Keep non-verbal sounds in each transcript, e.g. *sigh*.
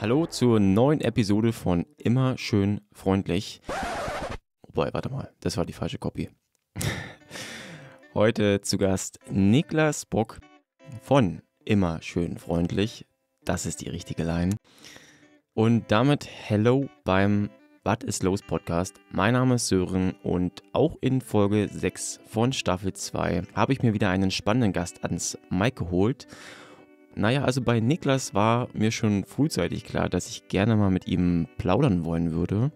Hallo zur neuen Episode von Immer schön freundlich. Wobei, warte mal, das war die falsche Kopie. *laughs* Heute zu Gast Niklas Bock von Immer schön freundlich. Das ist die richtige Line. Und damit hello beim Was ist los Podcast. Mein Name ist Sören und auch in Folge 6 von Staffel 2 habe ich mir wieder einen spannenden Gast ans Mike geholt. Naja, also bei Niklas war mir schon frühzeitig klar, dass ich gerne mal mit ihm plaudern wollen würde.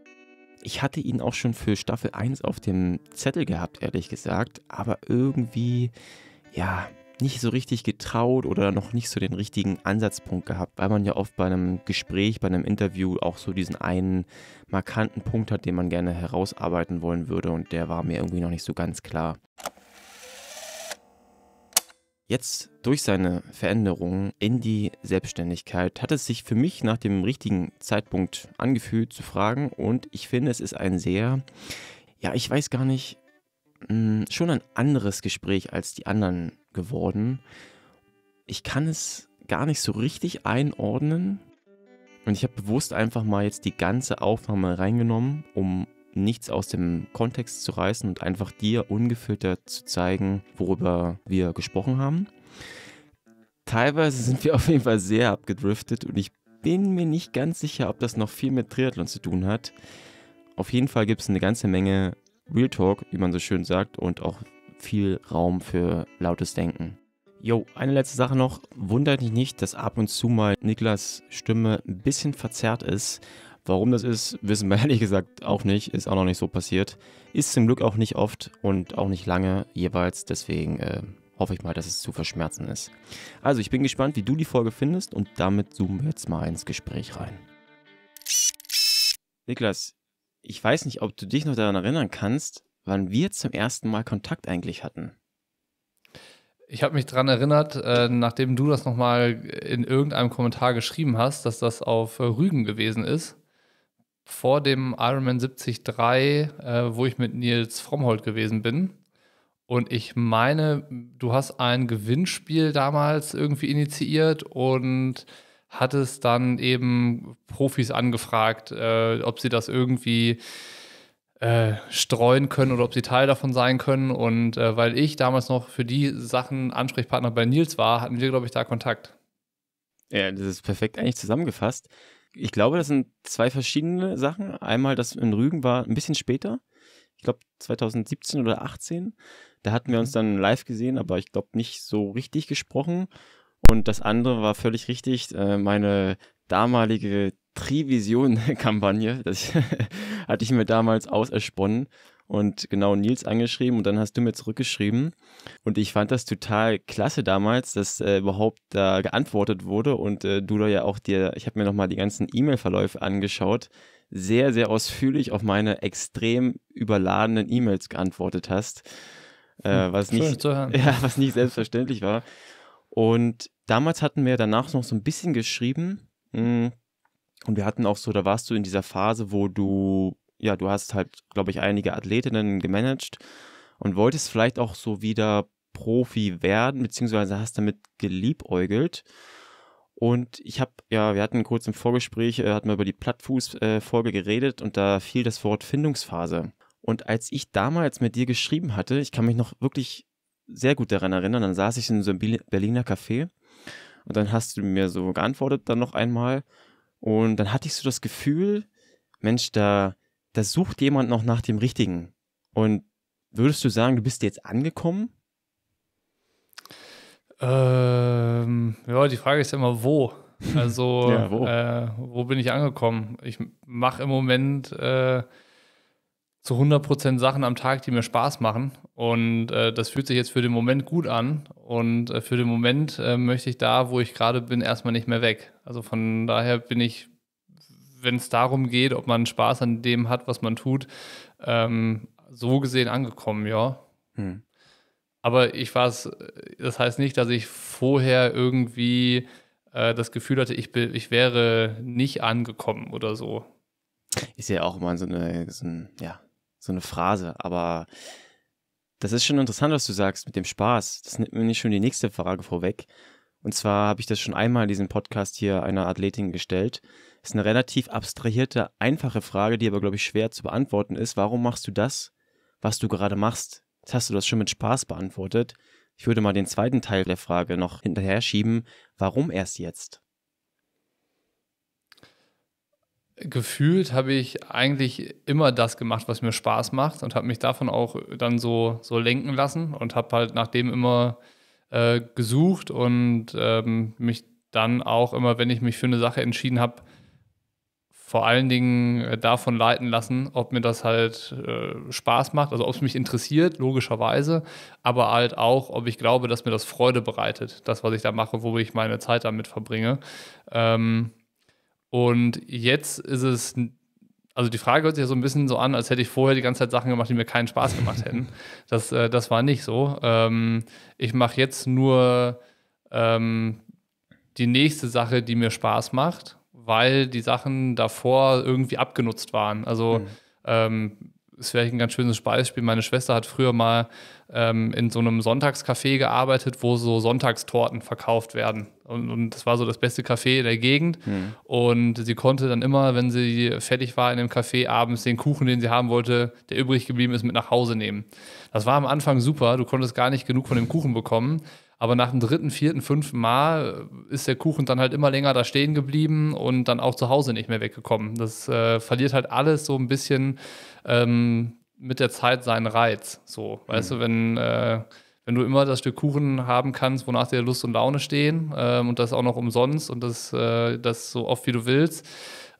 Ich hatte ihn auch schon für Staffel 1 auf dem Zettel gehabt, ehrlich gesagt, aber irgendwie, ja, nicht so richtig getraut oder noch nicht so den richtigen Ansatzpunkt gehabt, weil man ja oft bei einem Gespräch, bei einem Interview auch so diesen einen markanten Punkt hat, den man gerne herausarbeiten wollen würde und der war mir irgendwie noch nicht so ganz klar. Jetzt durch seine Veränderungen in die Selbstständigkeit hat es sich für mich nach dem richtigen Zeitpunkt angefühlt zu fragen und ich finde, es ist ein sehr, ja, ich weiß gar nicht, hm, schon ein anderes Gespräch als die anderen geworden. Ich kann es gar nicht so richtig einordnen und ich habe bewusst einfach mal jetzt die ganze Aufnahme reingenommen, um nichts aus dem Kontext zu reißen und einfach dir ungefiltert zu zeigen, worüber wir gesprochen haben. Teilweise sind wir auf jeden Fall sehr abgedriftet und ich bin mir nicht ganz sicher, ob das noch viel mit Triathlon zu tun hat. Auf jeden Fall gibt es eine ganze Menge Real Talk, wie man so schön sagt, und auch viel Raum für lautes Denken. Jo, eine letzte Sache noch. Wundert dich nicht, dass ab und zu mal Niklas Stimme ein bisschen verzerrt ist. Warum das ist, wissen wir *laughs* ehrlich gesagt auch nicht, ist auch noch nicht so passiert. Ist zum Glück auch nicht oft und auch nicht lange jeweils, deswegen äh, hoffe ich mal, dass es zu verschmerzen ist. Also ich bin gespannt, wie du die Folge findest und damit zoomen wir jetzt mal ins Gespräch rein. Niklas, ich weiß nicht, ob du dich noch daran erinnern kannst, wann wir zum ersten Mal Kontakt eigentlich hatten. Ich habe mich daran erinnert, äh, nachdem du das nochmal in irgendeinem Kommentar geschrieben hast, dass das auf äh, Rügen gewesen ist vor dem Ironman 73, äh, wo ich mit Nils Frommhold gewesen bin. Und ich meine, du hast ein Gewinnspiel damals irgendwie initiiert und hattest dann eben Profis angefragt, äh, ob sie das irgendwie äh, streuen können oder ob sie Teil davon sein können. Und äh, weil ich damals noch für die Sachen Ansprechpartner bei Nils war, hatten wir, glaube ich, da Kontakt. Ja, das ist perfekt eigentlich zusammengefasst ich glaube, das sind zwei verschiedene Sachen. Einmal, das in Rügen war ein bisschen später. Ich glaube, 2017 oder 18. Da hatten wir uns mhm. dann live gesehen, aber ich glaube nicht so richtig gesprochen. Und das andere war völlig richtig. Äh, meine damalige Trivision-Kampagne, das *laughs* hatte ich mir damals ausersponnen und genau Nils angeschrieben und dann hast du mir zurückgeschrieben. Und ich fand das total klasse damals, dass äh, überhaupt da äh, geantwortet wurde und äh, du da ja auch dir, ich habe mir nochmal die ganzen E-Mail-Verläufe angeschaut, sehr, sehr ausführlich auf meine extrem überladenen E-Mails geantwortet hast. Äh, hm, was, Schön nicht, *laughs* ja, was nicht selbstverständlich war. Und damals hatten wir danach noch so ein bisschen geschrieben. Mh, hm, und wir hatten auch so, da warst du in dieser Phase, wo du ja, du hast halt, glaube ich, einige Athletinnen gemanagt und wolltest vielleicht auch so wieder Profi werden, beziehungsweise hast damit geliebäugelt. Und ich habe, ja, wir hatten kurz im Vorgespräch, äh, hatten wir über die Plattfuß-Folge äh, geredet und da fiel das Wort Findungsphase. Und als ich damals mit dir geschrieben hatte, ich kann mich noch wirklich sehr gut daran erinnern, dann saß ich in so einem Berliner Café und dann hast du mir so geantwortet dann noch einmal und dann hatte ich so das Gefühl, Mensch, da da sucht jemand noch nach dem Richtigen. Und würdest du sagen, du bist jetzt angekommen? Ähm, ja, die Frage ist ja immer, wo? *laughs* Also, ja, wo? Äh, wo? bin ich angekommen? Ich mache im Moment äh, zu 100% Sachen am Tag, die mir Spaß machen. Und äh, das fühlt sich jetzt für den Moment gut an. Und äh, für den Moment äh, möchte ich da, wo ich gerade bin, erstmal nicht mehr weg. Also von daher bin ich wenn es darum geht, ob man Spaß an dem hat, was man tut, ähm, so gesehen angekommen, ja. Hm. Aber ich war es, das heißt nicht, dass ich vorher irgendwie äh, das Gefühl hatte, ich, ich wäre nicht angekommen oder so. Ist ja auch immer so eine, so ein, ja, so eine Phrase, aber das ist schon interessant, was du sagst mit dem Spaß. Das nimmt mir nicht schon die nächste Frage vorweg. Und zwar habe ich das schon einmal in diesem Podcast hier einer Athletin gestellt. Das ist eine relativ abstrahierte, einfache Frage, die aber, glaube ich, schwer zu beantworten ist. Warum machst du das, was du gerade machst? Jetzt hast du das schon mit Spaß beantwortet. Ich würde mal den zweiten Teil der Frage noch hinterher schieben. Warum erst jetzt? Gefühlt habe ich eigentlich immer das gemacht, was mir Spaß macht und habe mich davon auch dann so, so lenken lassen und habe halt nachdem dem immer äh, gesucht und ähm, mich dann auch immer, wenn ich mich für eine Sache entschieden habe, vor allen Dingen äh, davon leiten lassen, ob mir das halt äh, Spaß macht, also ob es mich interessiert, logischerweise, aber halt auch, ob ich glaube, dass mir das Freude bereitet, das, was ich da mache, wo ich meine Zeit damit verbringe. Ähm, und jetzt ist es also die Frage hört sich ja so ein bisschen so an, als hätte ich vorher die ganze Zeit Sachen gemacht, die mir keinen Spaß gemacht hätten. *laughs* Das, äh, das war nicht so. Ähm, ich mache jetzt nur ähm, die nächste Sache, die mir Spaß macht, weil die Sachen davor irgendwie abgenutzt waren. Also mhm. ähm, ist vielleicht ein ganz schönes Beispiel. Meine Schwester hat früher mal ähm, in so einem Sonntagscafé gearbeitet, wo so Sonntagstorten verkauft werden. Und, und das war so das beste Café in der Gegend. Mhm. Und sie konnte dann immer, wenn sie fertig war in dem Café, abends den Kuchen, den sie haben wollte, der übrig geblieben ist, mit nach Hause nehmen. Das war am Anfang super. Du konntest gar nicht genug von dem Kuchen bekommen. Aber nach dem dritten, vierten, fünften Mal ist der Kuchen dann halt immer länger da stehen geblieben und dann auch zu Hause nicht mehr weggekommen. Das äh, verliert halt alles so ein bisschen ähm, mit der Zeit seinen Reiz. So, weißt mhm. du, wenn, äh, wenn du immer das Stück Kuchen haben kannst, wonach dir Lust und Laune stehen ähm, und das auch noch umsonst und das, äh, das so oft wie du willst,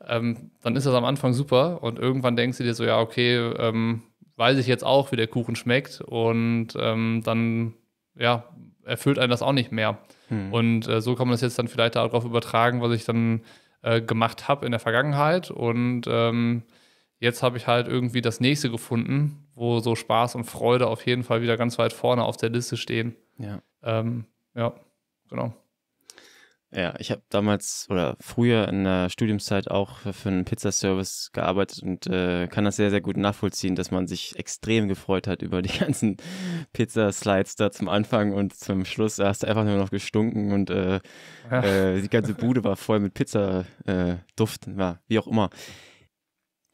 ähm, dann ist das am Anfang super und irgendwann denkst du dir so, ja, okay, ähm, weiß ich jetzt auch, wie der Kuchen schmeckt und ähm, dann, ja, erfüllt einen das auch nicht mehr. Mhm. Und äh, so kann man das jetzt dann vielleicht darauf übertragen, was ich dann äh, gemacht habe in der Vergangenheit und ähm, jetzt habe ich halt irgendwie das nächste gefunden, wo so Spaß und Freude auf jeden Fall wieder ganz weit vorne auf der Liste stehen. Ja. Ähm, ja, genau. Ja, ich habe damals oder früher in der Studiumszeit auch für einen Pizzaservice gearbeitet und äh, kann das sehr, sehr gut nachvollziehen, dass man sich extrem gefreut hat über die *laughs* ganzen Pizza-Slides da zum Anfang und zum Schluss. Da hast du einfach nur noch gestunken und äh, ja. äh, die ganze Bude war voll mit Pizza-Duft, äh, ja, wie auch immer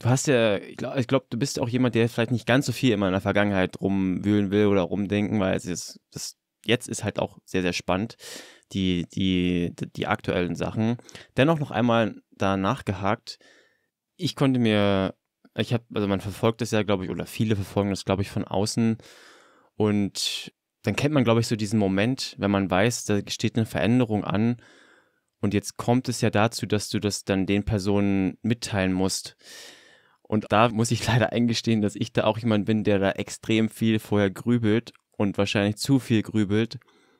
du hast ja, ich glaube, glaub, du bist auch jemand, der vielleicht nicht ganz so viel immer in der Vergangenheit rumwühlen will oder rumdenken, weil es ist, das jetzt ist halt auch sehr, sehr spannend, die, die, die aktuellen Sachen. Dennoch noch einmal da nachgehakt. Ich konnte mir, ich habe, also man verfolgt das ja, glaube ich, oder viele verfolgen das, glaube ich, von außen. Und dann kennt man, glaube ich, so diesen Moment, wenn man weiß, da steht eine Veränderung an. Und jetzt kommt es ja dazu, dass du das dann den Personen mitteilen musst. Und da muss ich *laughs* leider eingestehen, dass ich da auch jemand bin, der da extrem viel vorher grübelt und wahrscheinlich zu viel grübelt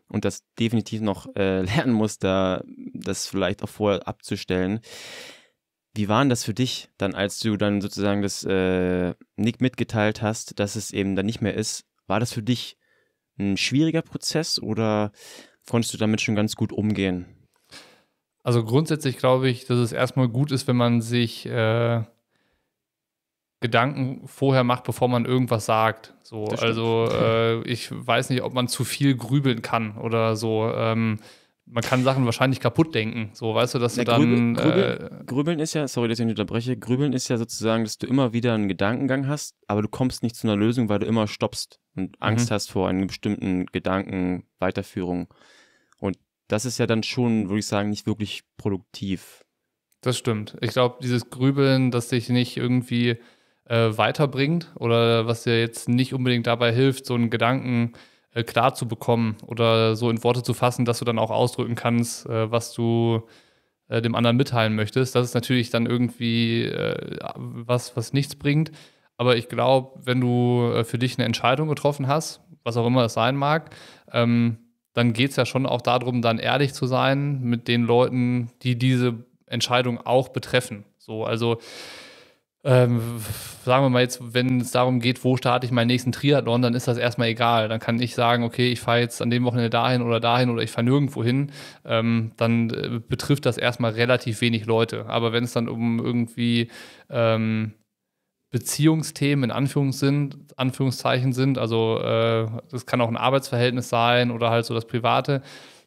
und das definitiv noch äh, *laughs* lernen muss, da das vielleicht auch vorher abzustellen. Wie war denn das für dich dann, als du dann sozusagen das äh, Nick mitgeteilt hast, dass es eben dann nicht mehr ist? War das für dich ein schwieriger Prozess oder konntest du damit schon ganz gut umgehen? Also grundsätzlich glaube ich, dass es erstmal gut ist, wenn man sich äh Gedanken vorher macht, bevor man irgendwas sagt. So, also *laughs* äh, ich weiß nicht, ob man zu viel grübeln kann oder so. Ähm, man kann Sachen wahrscheinlich kaputt denken. So, weißt du, dass ja, du dann. Grübeln, äh, grübeln ist ja, sorry, dass ich nicht unterbreche, grübeln ist ja sozusagen, dass du immer wieder einen Gedankengang hast, aber du kommst nicht zu einer Lösung, weil du immer stoppst und mhm. Angst mhm. hast vor einem bestimmten Gedanken, Weiterführung. Und das ist ja dann schon, würde ich sagen, nicht wirklich produktiv. Das stimmt. Ich glaube, dieses Grübeln, dass dich nicht irgendwie äh, weiterbringt oder was dir jetzt nicht unbedingt dabei hilft, so einen Gedanken äh, klar zu bekommen oder so in Worte zu fassen, dass du dann auch ausdrücken kannst, äh, was du äh, dem anderen mitteilen möchtest. Das ist natürlich dann irgendwie äh, was, was nichts bringt. Aber ich glaube, wenn du äh, für dich eine Entscheidung getroffen hast, was auch immer es sein mag, ähm, dann geht es ja schon auch darum, dann ehrlich zu sein mit den Leuten, die diese Entscheidung auch betreffen. So, also ähm, sagen wir mal jetzt, wenn es darum geht, wo starte ich meinen nächsten Triathlon, dann ist das erstmal egal. Dann kann ich sagen, okay, ich fahre jetzt an dem Wochenende dahin oder dahin oder ich fahre nirgendwo hin. Ähm, dann äh, betrifft das erstmal relativ wenig Leute. Aber wenn es dann um irgendwie ähm, Beziehungsthemen in Anführungszeichen, Anführungszeichen sind, also äh, das kann auch ein Arbeitsverhältnis sein oder halt so das Private,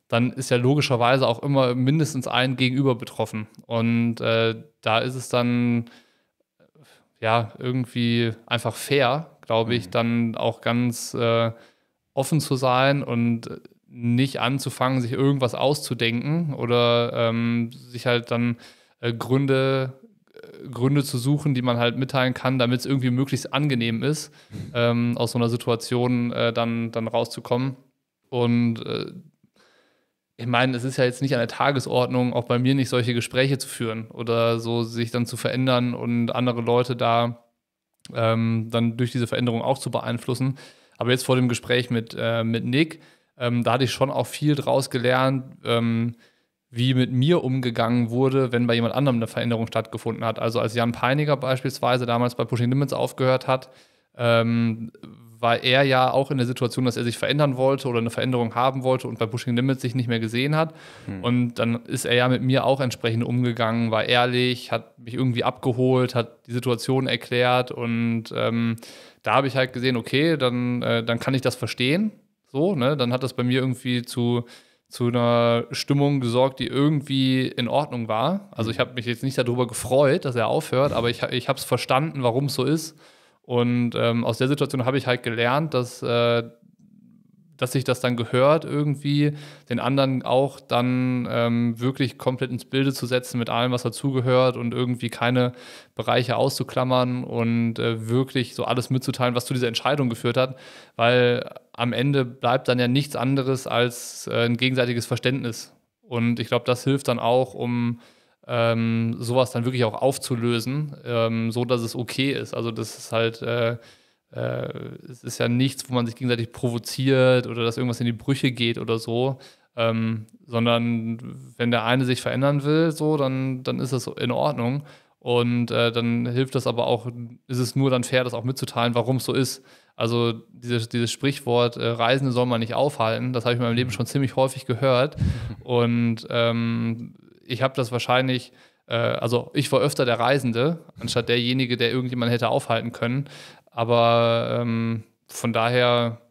dann ist ja logischerweise auch immer mindestens ein Gegenüber betroffen. Und äh, da ist es dann ja, irgendwie einfach fair, glaube ich, mhm. dann auch ganz äh, offen zu sein und nicht anzufangen, sich irgendwas auszudenken oder ähm, sich halt dann äh, Gründe, äh, Gründe zu suchen, die man halt mitteilen kann, damit es irgendwie möglichst angenehm ist, mhm. ähm, aus so einer Situation äh, dann, dann rauszukommen. Und äh, ich meine, es ist ja jetzt nicht an der Tagesordnung, auch bei mir nicht solche Gespräche zu führen oder so sich dann zu verändern und andere Leute da ähm, dann durch diese Veränderung auch zu beeinflussen. Aber jetzt vor dem Gespräch mit, äh, mit Nick, ähm, da hatte ich schon auch viel draus gelernt, ähm, wie mit mir umgegangen wurde, wenn bei jemand anderem eine Veränderung stattgefunden hat. Also als Jan Peiniger beispielsweise damals bei Pushing Limits aufgehört hat, ähm, war er ja auch in der Situation, dass er sich verändern wollte oder eine Veränderung haben wollte und bei Bushing Limits sich nicht mehr gesehen hat. Hm. Und dann ist er ja mit mir auch entsprechend umgegangen, war ehrlich, hat mich irgendwie abgeholt, hat die Situation erklärt und ähm, da habe ich halt gesehen, okay, dann, äh, dann kann ich das verstehen. So, ne? Dann hat das bei mir irgendwie zu zu einer Stimmung gesorgt, die irgendwie in Ordnung war. Also hm. ich habe mich jetzt nicht darüber gefreut, dass er aufhört, aber ich, ich habe es verstanden, warum es so ist. Und ähm, aus der Situation habe ich halt gelernt, dass, äh, dass sich das dann gehört, irgendwie den anderen auch dann ähm, wirklich komplett ins Bilde zu setzen mit allem, was dazugehört und irgendwie keine Bereiche auszuklammern und äh, wirklich so alles mitzuteilen, was zu dieser Entscheidung geführt hat. Weil am Ende bleibt dann ja nichts anderes als äh, ein gegenseitiges Verständnis. Und ich glaube, das hilft dann auch, um ähm, sowas dann wirklich auch aufzulösen, ähm, so dass es okay ist. Also das ist halt, äh, äh, es ist ja nichts, wo man sich gegenseitig provoziert oder dass irgendwas in die Brüche geht oder so. Ähm, sondern wenn der eine sich verändern will, so, dann, dann ist das in Ordnung. Und äh, dann hilft das aber auch, ist es nur dann fair, das auch mitzuteilen, warum es so ist. Also dieses, dieses Sprichwort, äh, Reisende soll man nicht aufhalten, das habe ich in meinem Leben mhm. schon ziemlich häufig gehört. *laughs* Und ähm, ich habe das wahrscheinlich, äh, also ich war öfter der Reisende, anstatt derjenige, der irgendjemand hätte aufhalten können. Aber ähm, von daher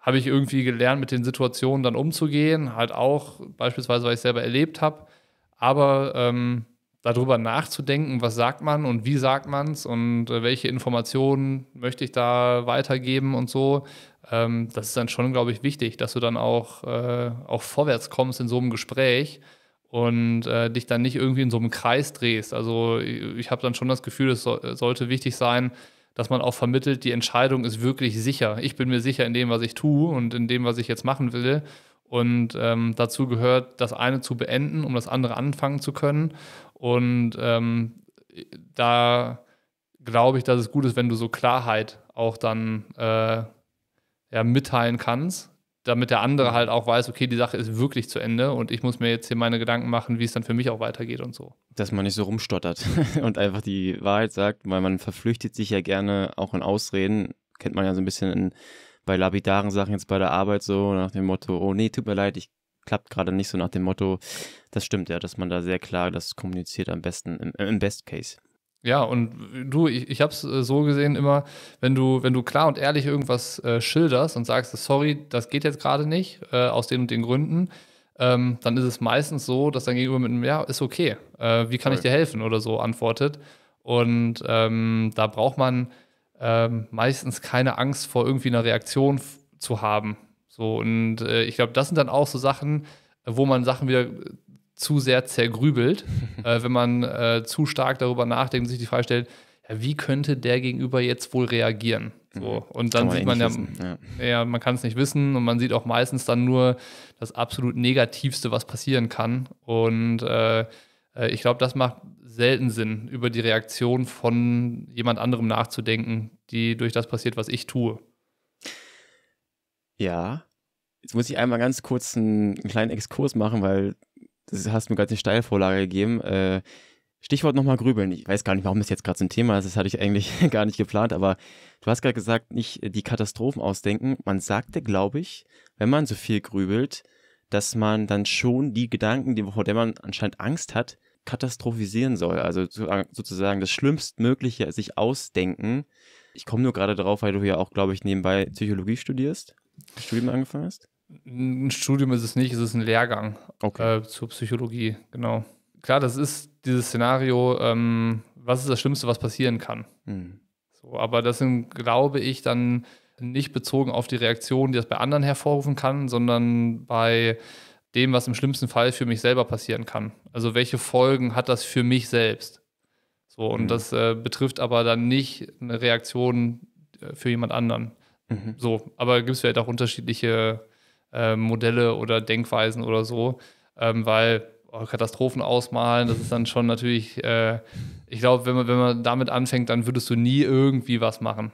habe ich irgendwie gelernt, mit den Situationen dann umzugehen, halt auch beispielsweise, weil ich es selber erlebt habe. Aber ähm, darüber nachzudenken, was sagt man und wie sagt man es und äh, welche Informationen möchte ich da weitergeben und so, ähm, das ist dann schon, glaube ich, wichtig, dass du dann auch, äh, auch vorwärts kommst in so einem Gespräch und äh, dich dann nicht irgendwie in so einem Kreis drehst. Also ich habe dann schon das Gefühl, es so, sollte wichtig sein, dass man auch vermittelt, die Entscheidung ist wirklich sicher. Ich bin mir sicher in dem, was ich tue und in dem, was ich jetzt machen will. Und ähm, dazu gehört, das eine zu beenden, um das andere anfangen zu können. Und ähm, da glaube ich, dass es gut ist, wenn du so Klarheit auch dann äh, ja, mitteilen kannst damit der andere halt auch weiß, okay, die Sache ist wirklich zu Ende und ich muss mir jetzt hier meine Gedanken machen, wie es dann für mich auch weitergeht und so. Dass man nicht so rumstottert *laughs* und einfach die Wahrheit sagt, weil man verflüchtet sich ja gerne auch in Ausreden, kennt man ja so ein bisschen in, bei lapidaren Sachen jetzt bei der Arbeit so nach dem Motto, oh nee, tut mir leid, ich klappt gerade nicht so nach dem Motto. Das stimmt ja, dass man da sehr klar das kommuniziert am besten, im, im Best Case. Ja, und äh, du, ich, ich habe es äh, so gesehen immer, wenn du, wenn du klar und ehrlich irgendwas äh, schilderst und sagst, sorry, das geht jetzt gerade nicht, äh, aus den und den Gründen, ähm, dann ist es meistens so, dass dein Gegenüber mit einem, ja, ist okay, äh, wie kann Voll. ich dir helfen oder so antwortet. Und ähm, da braucht man ähm, meistens keine Angst vor irgendwie einer Reaktion zu haben. So, und äh, ich glaube, das sind dann auch so Sachen, wo man Sachen wieder zu sehr zergrübelt, *laughs* äh, wenn man äh, zu stark darüber nachdenkt und sich die Frage stellt, ja, wie könnte der Gegenüber jetzt wohl reagieren? So, mhm. und dann man sieht man ja, ja, ja, man kann es nicht wissen und man sieht auch meistens dann nur das absolut Negativste, was passieren kann. Und äh, äh ich glaube, das macht selten Sinn, über die Reaktion von jemand anderem nachzudenken, die durch das passiert, was ich tue. Ja, jetzt muss ich einmal ganz kurz einen kleinen Exkurs machen, weil das hast mir gerade eine Steilvorlage gegeben. Äh, Stichwort nochmal grübeln. Ich weiß gar nicht, warum das jetzt gerade so ein Thema ist. Das hatte ich eigentlich *laughs* gar nicht geplant, aber du hast gerade gesagt, nicht die Katastrophen ausdenken. Man sagte, glaube ich, wenn man so viel grübelt, dass man dann schon die Gedanken, die, vor der man anscheinend Angst hat, katastrophisieren soll. Also sozusagen das Schlimmstmögliche sich ausdenken. Ich komme nur gerade darauf, weil du ja auch, glaube ich, nebenbei Psychologie studierst, das Studium angefangen hast. Ein Studium ist es nicht, es ist ein Lehrgang okay. äh, zur Psychologie, genau. Klar, das ist dieses Szenario, ähm, was ist das Schlimmste, was passieren kann. Mhm. So, aber das sind, glaube ich, dann nicht bezogen auf die Reaktion, die das bei anderen hervorrufen kann, sondern bei dem, was im schlimmsten Fall für mich selber passieren kann. Also welche Folgen hat das für mich selbst? So, und mhm. das äh, betrifft aber dann nicht eine Reaktion äh, für jemand anderen. Mhm. So, aber gibt es vielleicht auch unterschiedliche äh, Modelle oder Denkweisen oder so, ähm, weil oh, Katastrophen ausmalen, das ist dann schon natürlich, äh, ich glaube, wenn man, wenn man damit anfängt, dann würdest du nie irgendwie was machen.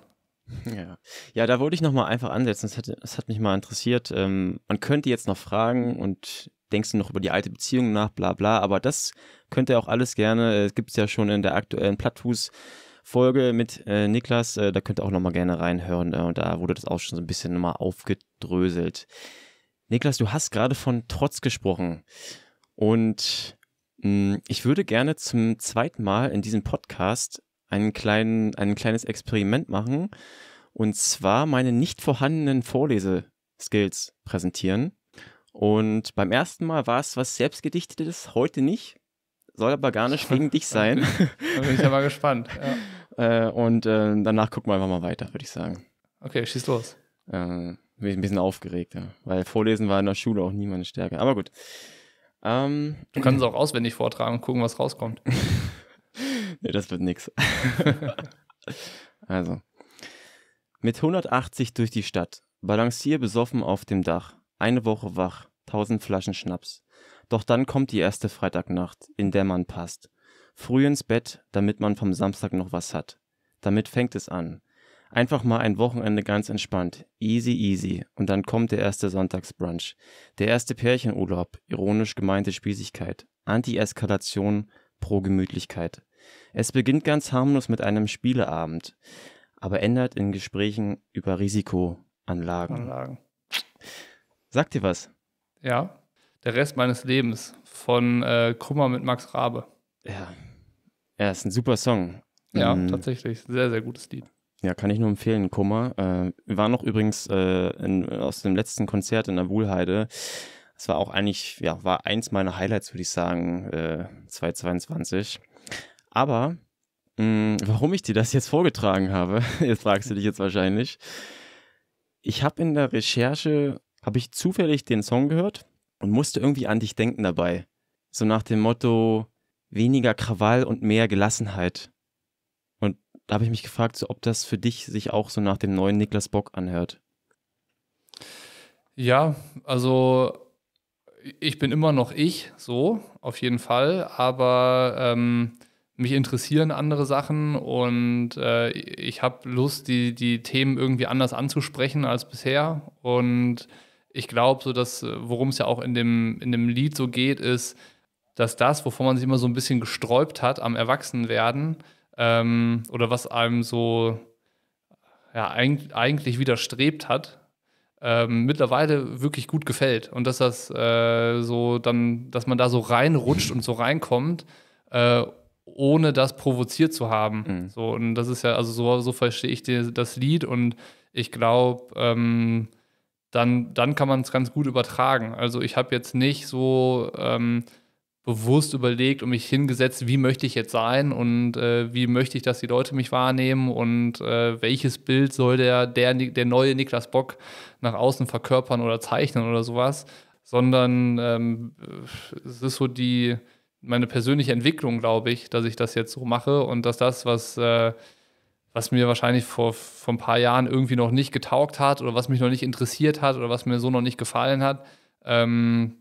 Ja, ja da wollte ich nochmal einfach ansetzen, das hat, das hat mich mal interessiert. Ähm, man könnte jetzt noch fragen und denkst du noch über die alte Beziehung nach, bla bla, aber das könnt ihr auch alles gerne, es äh, gibt es ja schon in der aktuellen Plattfuß. Folge mit äh, Niklas. Äh, da könnt ihr auch nochmal gerne reinhören. Äh, und da wurde das auch schon so ein bisschen mal aufgedröselt. Niklas, du hast gerade von Trotz gesprochen. Und mh, hm, ich würde gerne zum zweiten Mal in diesem Podcast einen kleinen, ein kleines Experiment machen. Und zwar meine nicht vorhandenen Vorleseskills präsentieren. Und beim ersten Mal war es was Selbstgedichtetes, heute nicht. Soll aber gar nicht wegen dich sein. *laughs* da bin ich aber gespannt. *laughs* Ja. Äh, und äh, danach gucken wir einfach mal weiter, würde ich sagen. Okay, schieß los. Äh, bin ich ein bisschen aufgeregt, ja. weil Vorlesen war in der Schule auch nie meine Stärke. Aber gut. Ähm, du kannst es auch auswendig vortragen und gucken, was rauskommt. *laughs* nee, das wird nix. *laughs* also. Mit 180 durch die Stadt. Balancier besoffen auf dem Dach. Eine Woche wach. Tausend Flaschen Schnaps. Doch dann kommt die erste Freitagnacht, in der man passt. Früh ins Bett, damit man vom Samstag noch was hat. Damit fängt es an. Einfach mal ein Wochenende ganz entspannt. Easy, easy. Und dann kommt der erste Sonntagsbrunch. Der erste Pärchenurlaub. Ironisch gemeinte Spießigkeit. Anti-Eskalation pro Gemütlichkeit. Es beginnt ganz harmlos mit einem Spieleabend, aber ändert in Gesprächen über Risikoanlagen. Anlagen. Sagt dir was? Ja. Der Rest meines Lebens von äh, Kummer mit Max Rabe. Ja. Ja, ist ein super Song. Ja, ähm, tatsächlich. Sehr, sehr gutes Lied. Ja, kann ich nur empfehlen, Kummer. Äh, wir waren noch übrigens äh, in, aus dem letzten Konzert in der Wuhlheide. Es war auch eigentlich, ja, war eins meiner Highlights, würde ich sagen, äh, 2022. Aber mh, mm, warum ich dir das jetzt vorgetragen habe, *laughs* jetzt fragst du dich jetzt wahrscheinlich. Ich habe in der Recherche, habe ich zufällig den Song gehört und musste irgendwie an dich denken dabei. So nach dem Motto, weniger Krawall und mehr Gelassenheit da habe ich mich gefragt, so, ob das für dich sich auch so nach dem neuen Niklas Bock anhört. Ja, also ich bin immer noch ich, so, auf jeden Fall, aber ähm, mich interessieren andere Sachen und äh, ich habe Lust, die, die Themen irgendwie anders anzusprechen als bisher. Und ich glaube, so dass, worum es ja auch in dem, in dem Lied so geht, ist, dass das, wovon man sich immer so ein bisschen gesträubt hat am Erwachsenwerden, ähm, oder was einem so ja, eig eigentlich widerstrebt hat, ähm, mittlerweile wirklich gut gefällt und dass das äh, so dann, dass man da so reinrutscht und so reinkommt, äh, ohne das provoziert zu haben. Mhm. So und das ist ja also so, so verstehe ich die, das Lied und ich glaube, ähm, dann dann kann man es ganz gut übertragen. Also ich habe jetzt nicht so ähm, bewusst überlegt und mich hingesetzt, wie möchte ich jetzt sein und äh, wie möchte ich, dass die Leute mich wahrnehmen und äh, welches Bild soll der, der, der neue Niklas Bock nach außen verkörpern oder zeichnen oder sowas, sondern ähm, es ist so die, meine persönliche Entwicklung, glaube ich, dass ich das jetzt so mache und dass das, was, äh, was mir wahrscheinlich vor, vor ein paar Jahren irgendwie noch nicht getaugt hat oder was mich noch nicht interessiert hat oder was mir so noch nicht gefallen hat, ähm,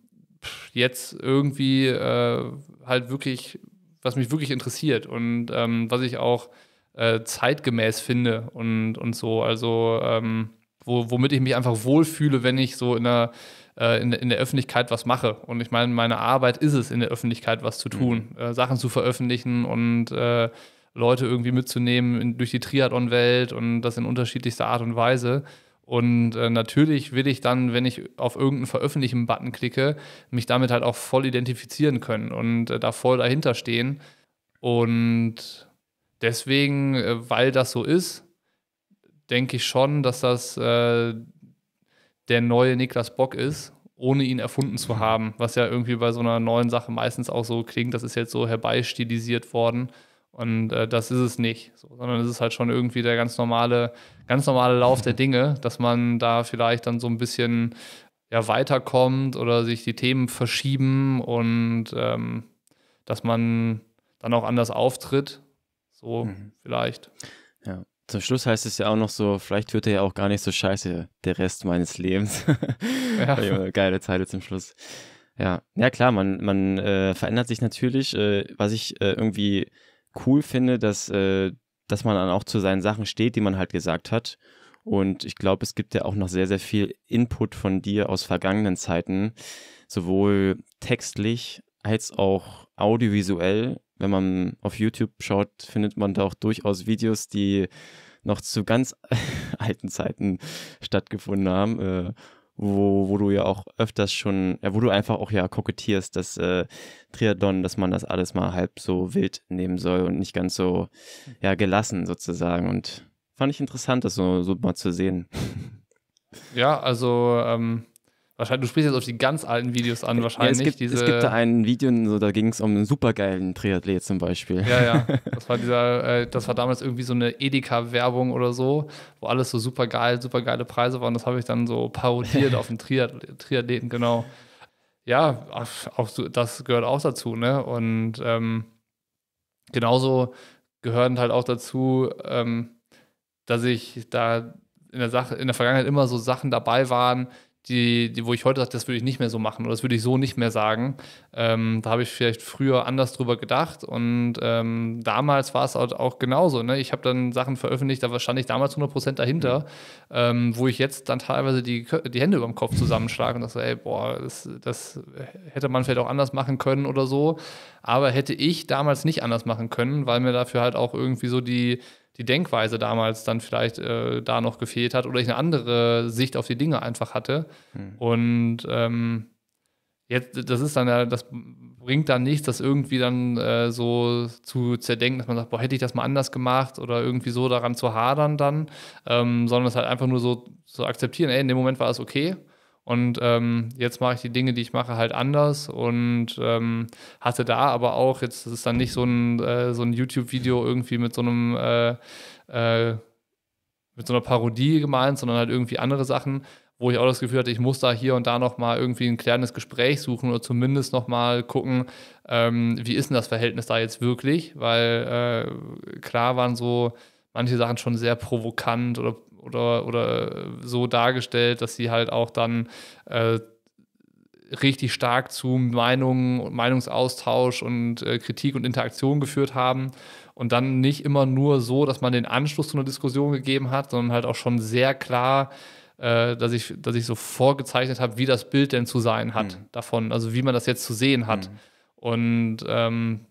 jetzt irgendwie äh, halt wirklich, was mich wirklich interessiert und ähm, was ich auch äh, zeitgemäß finde und, und so. Also, ähm, wo, womit ich mich einfach wohlfühle, wenn ich so in der, äh, in, in, der Öffentlichkeit was mache. Und ich meine, meine Arbeit ist es, in der Öffentlichkeit was zu tun, mhm. Äh, Sachen zu veröffentlichen und äh, Leute irgendwie mitzunehmen in, durch die Triathlon-Welt und das in unterschiedlichster Art und Weise. Und äh, natürlich will ich dann, wenn ich auf irgendeinen veröffentlichen Button klicke, mich damit halt auch voll identifizieren können und äh, da voll dahinter stehen. Und deswegen, äh, weil das so ist, denke ich schon, dass das äh, der neue Niklas Bock ist, ohne ihn erfunden zu mhm. haben. Was ja irgendwie bei so einer neuen Sache meistens auch so klingt, das ist jetzt so herbeistilisiert worden. Und äh, das ist es nicht, so, sondern es ist halt schon irgendwie der ganz normale, ganz normale Lauf der *laughs* Dinge, dass man da vielleicht dann so ein bisschen ja, weiterkommt oder sich die Themen verschieben und ähm, dass man dann auch anders auftritt. So mhm. vielleicht. Ja. Zum Schluss heißt es ja auch noch so, vielleicht wird er ja auch gar nicht so scheiße der Rest meines Lebens. *laughs* ja. Geile Zeile zum Schluss. Ja, ja klar, man, man äh, verändert sich natürlich. Äh, was ich äh, irgendwie cool finde, dass, äh, dass man dann auch zu seinen Sachen steht, die man halt gesagt hat. Und ich glaube, es gibt ja auch noch sehr, sehr viel Input von dir aus vergangenen Zeiten, sowohl textlich als auch audiovisuell. Wenn man auf YouTube schaut, findet man da auch durchaus Videos, die noch zu ganz *laughs* alten Zeiten stattgefunden haben. Äh, wo, wo du ja auch öfters schon, ja, wo du einfach auch ja kokettierst, dass äh, Triathlon, dass man das alles mal halb so wild nehmen soll und nicht ganz so ja, gelassen sozusagen. Und fand ich interessant, das so, so mal zu sehen. Ja, also ähm, Wahrscheinlich, du sprichst jetzt auf die ganz alten Videos an, wahrscheinlich. Ja, es, gibt, es, gibt, da ein Video, so, da ging es um einen supergeilen Triathlet zum Beispiel. Ja, ja. *laughs* Das war, dieser, äh, das war damals irgendwie so eine Edeka-Werbung oder so, wo alles so supergeil, supergeile Preise waren. Das habe ich dann so parodiert *laughs* auf den Triath Triathleten, genau. Ja, auch das gehört auch dazu, ne? Und ähm, genauso gehören halt auch dazu, ähm, dass ich da in der Sache, in der Vergangenheit immer so Sachen dabei waren, die, die, wo ich heute sage, das würde ich nicht mehr so machen oder das würde ich so nicht mehr sagen. Ähm, da habe ich vielleicht früher anders drüber gedacht und ähm, damals war es halt auch genauso. Ne? Ich habe dann Sachen veröffentlicht, da stand ich damals 100% dahinter, mhm. ähm, wo ich jetzt dann teilweise die, die Hände über dem Kopf zusammenschlage und dachte, ey, boah, das, das hätte man vielleicht auch anders machen können oder so. Aber hätte ich damals nicht anders machen können, weil mir dafür halt auch irgendwie so die die Denkweise damals dann vielleicht äh, da noch gefehlt hat oder ich eine andere Sicht auf die Dinge einfach hatte. Mhm. Und ähm, jetzt, das ist dann ja, das bringt dann nichts, das irgendwie dann äh, so zu zerdenken, dass man sagt, boah, hätte ich das mal anders gemacht oder irgendwie so daran zu hadern dann, ähm, sondern es halt einfach nur so zu so akzeptieren, ey, in dem Moment war es okay und ähm, jetzt mache ich die Dinge, die ich mache, halt anders und ähm, hatte da aber auch, jetzt ist es dann nicht so ein, äh, so ein YouTube-Video irgendwie mit so einem äh, äh, mit so einer Parodie gemeint, sondern halt irgendwie andere Sachen, wo ich auch das Gefühl hatte, ich muss da hier und da nochmal irgendwie ein klärendes Gespräch suchen oder zumindest nochmal gucken, ähm, wie ist denn das Verhältnis da jetzt wirklich? Weil äh, klar waren so manche Sachen schon sehr provokant oder oder, oder so dargestellt, dass sie halt auch dann äh, richtig stark zu Meinungen und Meinungsaustausch und äh, Kritik und Interaktion geführt haben. Und dann nicht immer nur so, dass man den Anschluss zu einer Diskussion gegeben hat, sondern halt auch schon sehr klar, äh, dass, ich, dass ich so vorgezeichnet habe, wie das Bild denn zu sein hat mhm. davon, also wie man das jetzt zu sehen hat. Mhm. Und ähm,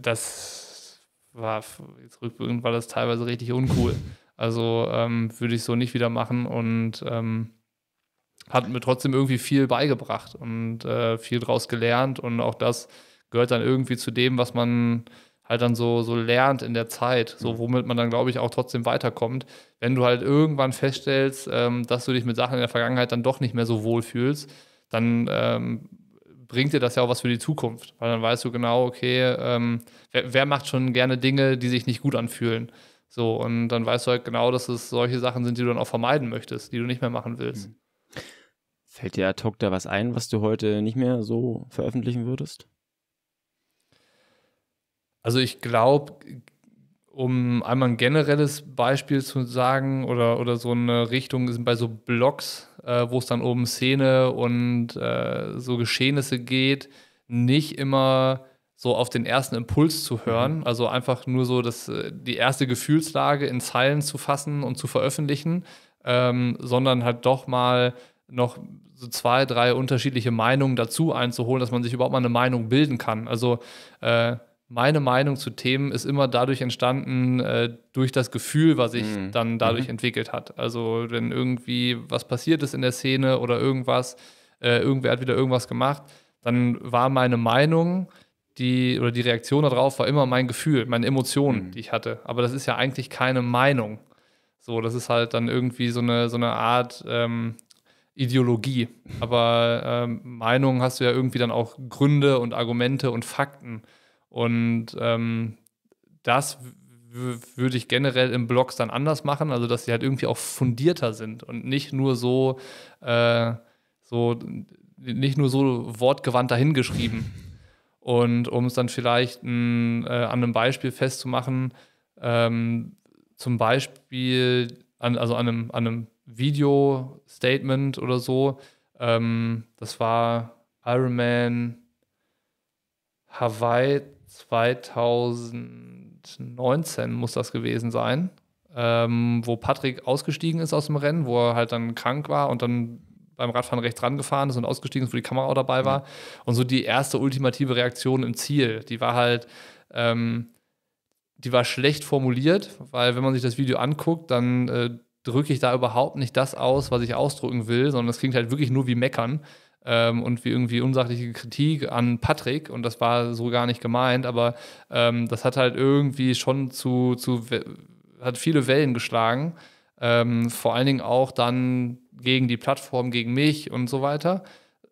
das war jetzt rückblickend war das teilweise richtig uncool. *laughs* Also ähm, würde ich so nicht wieder machen und ähm, hat mir trotzdem irgendwie viel beigebracht und äh, viel draus gelernt und auch das gehört dann irgendwie zu dem, was man halt dann so, so lernt in der Zeit, so mhm. womit man dann, glaube ich, auch trotzdem weiterkommt. Wenn du halt irgendwann feststellst, ähm, dass du dich mit Sachen in der Vergangenheit dann doch nicht mehr so wohl fühlst, dann ähm, bringt dir das ja auch was für die Zukunft, weil dann weißt du genau, okay, ähm, wer, wer macht schon gerne Dinge, die sich nicht gut anfühlen. So, und dann weißt du halt genau, dass es solche Sachen sind, die du dann auch vermeiden möchtest, die du nicht mehr machen willst. Mhm. Fällt dir ad hoc da was ein, was du heute nicht mehr so veröffentlichen würdest? Also ich glaube, um einmal ein generelles Beispiel zu sagen oder, oder so eine Richtung sind bei so Blogs, äh, wo es dann um Szene und äh, so Geschehnisse geht, nicht immer so auf den ersten Impuls zu mhm. hören, also einfach nur so das, äh, die erste Gefühlslage in Zeilen zu fassen und zu veröffentlichen, ähm, sondern halt doch mal noch so zwei, drei unterschiedliche Meinungen dazu einzuholen, dass man sich überhaupt mal eine Meinung bilden kann. Also äh, meine Meinung zu Themen ist immer dadurch entstanden, äh, durch das Gefühl, was sich mhm. dann dadurch mhm. entwickelt hat. Also wenn irgendwie was passiert ist in der Szene oder irgendwas, äh, irgendwer hat wieder irgendwas gemacht, dann war meine Meinung die oder die Reaktion darauf war immer mein Gefühl, meine Emotionen, mhm. die ich hatte. Aber das ist ja eigentlich keine Meinung. So, das ist halt dann irgendwie so eine, so eine Art ähm, Ideologie. *laughs* Aber ähm, Meinung hast du ja irgendwie dann auch Gründe und Argumente und Fakten. Und ähm, das würde ich generell in Blogs dann anders machen, also dass sie halt irgendwie auch fundierter sind und nicht nur so, äh, so nicht nur so wortgewandt dahingeschrieben. *laughs* Und um es dann vielleicht ein, äh, an einem Beispiel festzumachen, ähm, zum Beispiel, an, also an einem, an einem Video-Statement oder so, ähm, das war Ironman Hawaii 2019 muss das gewesen sein, ähm, wo Patrick ausgestiegen ist aus dem Rennen, wo er halt dann krank war und dann beim Radfahren rechts rangefahren ist und ausgestiegen ist, wo die Kamera auch dabei war. Mhm. Und so die erste ultimative Reaktion im Ziel, die war halt, ähm, die war schlecht formuliert, weil wenn man sich das Video anguckt, dann äh, drücke ich da überhaupt nicht das aus, was ich ausdrücken will, sondern es klingt halt wirklich nur wie Meckern ähm, und wie irgendwie unsachliche Kritik an Patrick und das war so gar nicht gemeint, aber ähm, das hat halt irgendwie schon zu, zu hat viele Wellen geschlagen. Ähm, vor allen Dingen auch dann gegen die Plattform, gegen mich und so weiter.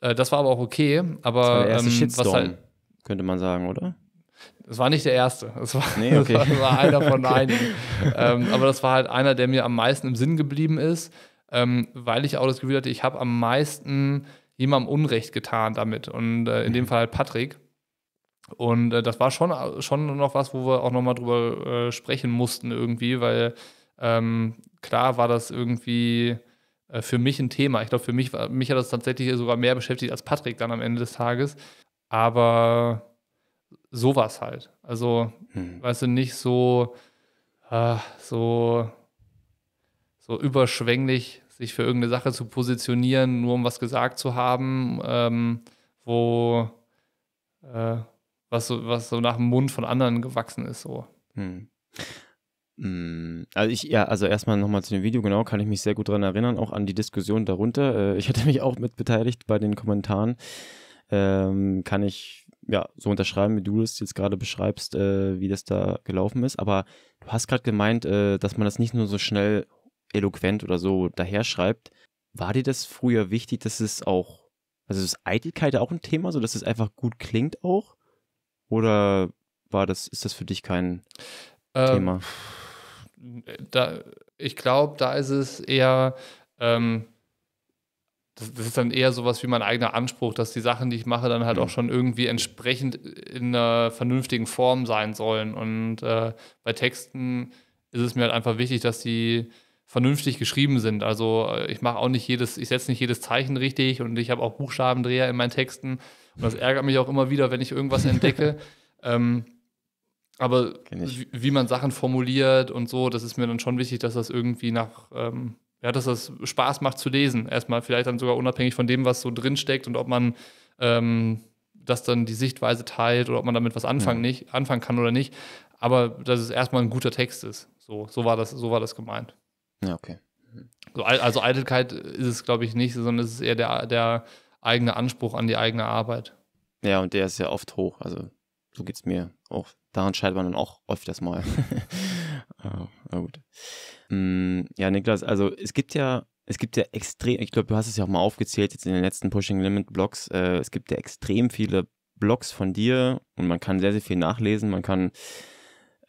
Äh, das war aber auch okay. Aber das war ähm, Shitstorm, halt, könnte man sagen, oder? Es war nicht der erste. Es war, nee, *laughs* okay. das war, war einer von *laughs* okay. einigen. Ähm, aber das war halt einer, der mir am meisten im Sinn geblieben ist, ähm, weil ich auch das Gefühl hatte, ich habe am meisten jemandem Unrecht getan damit. Und äh, in dem mhm. Fall halt Patrick. Und äh, das war schon, schon noch was, wo wir auch nochmal drüber äh, sprechen mussten irgendwie, weil ähm, klar war das irgendwie äh, für mich ein Thema. Ich glaube, für mich, mich hat das tatsächlich sogar mehr beschäftigt als Patrick dann am Ende des Tages. Aber sowas halt. Also, hm. weißt du, nicht so, äh, so, so überschwänglich sich für irgendeine Sache zu positionieren, nur um was gesagt zu haben, ähm, wo äh, was, so, was so nach dem Mund von anderen gewachsen ist. So. Hm. Mm, also ich, ja, also erstmal nochmal zu dem Video, genau, kann ich mich sehr gut daran erinnern, auch an die Diskussion darunter. Äh, ich hatte *laughs* mich auch mit beteiligt bei den Kommentaren. Ähm, kann ich ja so unterschreiben, wie du das jetzt gerade beschreibst, äh, wie das da gelaufen ist. Aber du hast gerade gemeint, äh, dass man das nicht nur so schnell eloquent oder so daherschreibt. War dir das früher wichtig, dass es auch, also ist Eitelkeit auch ein Thema, so dass es einfach gut klingt auch? Oder war das, ist das für dich kein ähm, Thema? da, ich glaube, da ist es eher, ähm, das, das, ist dann eher sowas wie mein eigener Anspruch, dass die Sachen, die ich mache, dann halt mhm. auch schon irgendwie entsprechend in einer vernünftigen Form sein sollen. Und äh, bei Texten ist es mir halt einfach wichtig, dass die vernünftig geschrieben sind. Also äh, ich mache auch nicht jedes, ich setze nicht jedes Zeichen richtig und ich habe auch Buchstabendreher in meinen Texten. Und das ärgert mich auch immer wieder, wenn ich irgendwas *laughs* entdecke. Ähm, aber wie man Sachen formuliert und so, das ist mir dann schon wichtig, dass das irgendwie nach, ähm, ja, dass das Spaß macht zu lesen. Erstmal vielleicht dann sogar unabhängig von dem, was so drin steckt und ob man ähm, das dann die Sichtweise teilt oder ob man damit was anfangen, ja. Mhm. nicht, anfangen kann oder nicht. Aber dass es erstmal ein guter Text ist. So, so, war, das, so war das gemeint. Ja, okay. So, also Eitelkeit ist es, glaube ich, nicht, sondern es ist eher der, der eigene Anspruch an die eigene Arbeit. Ja, und der ist ja oft hoch. Also so geht es mir auch daran scheitert man dann auch öfters mal. oh, *laughs* na gut. Mm, ja, Niklas, also es gibt ja, es gibt ja extrem, ich glaube, du hast es ja auch mal aufgezählt jetzt in den letzten Pushing Limit Blogs. Äh, es gibt ja extrem viele Blogs von dir und man kann sehr, sehr viel nachlesen. Man kann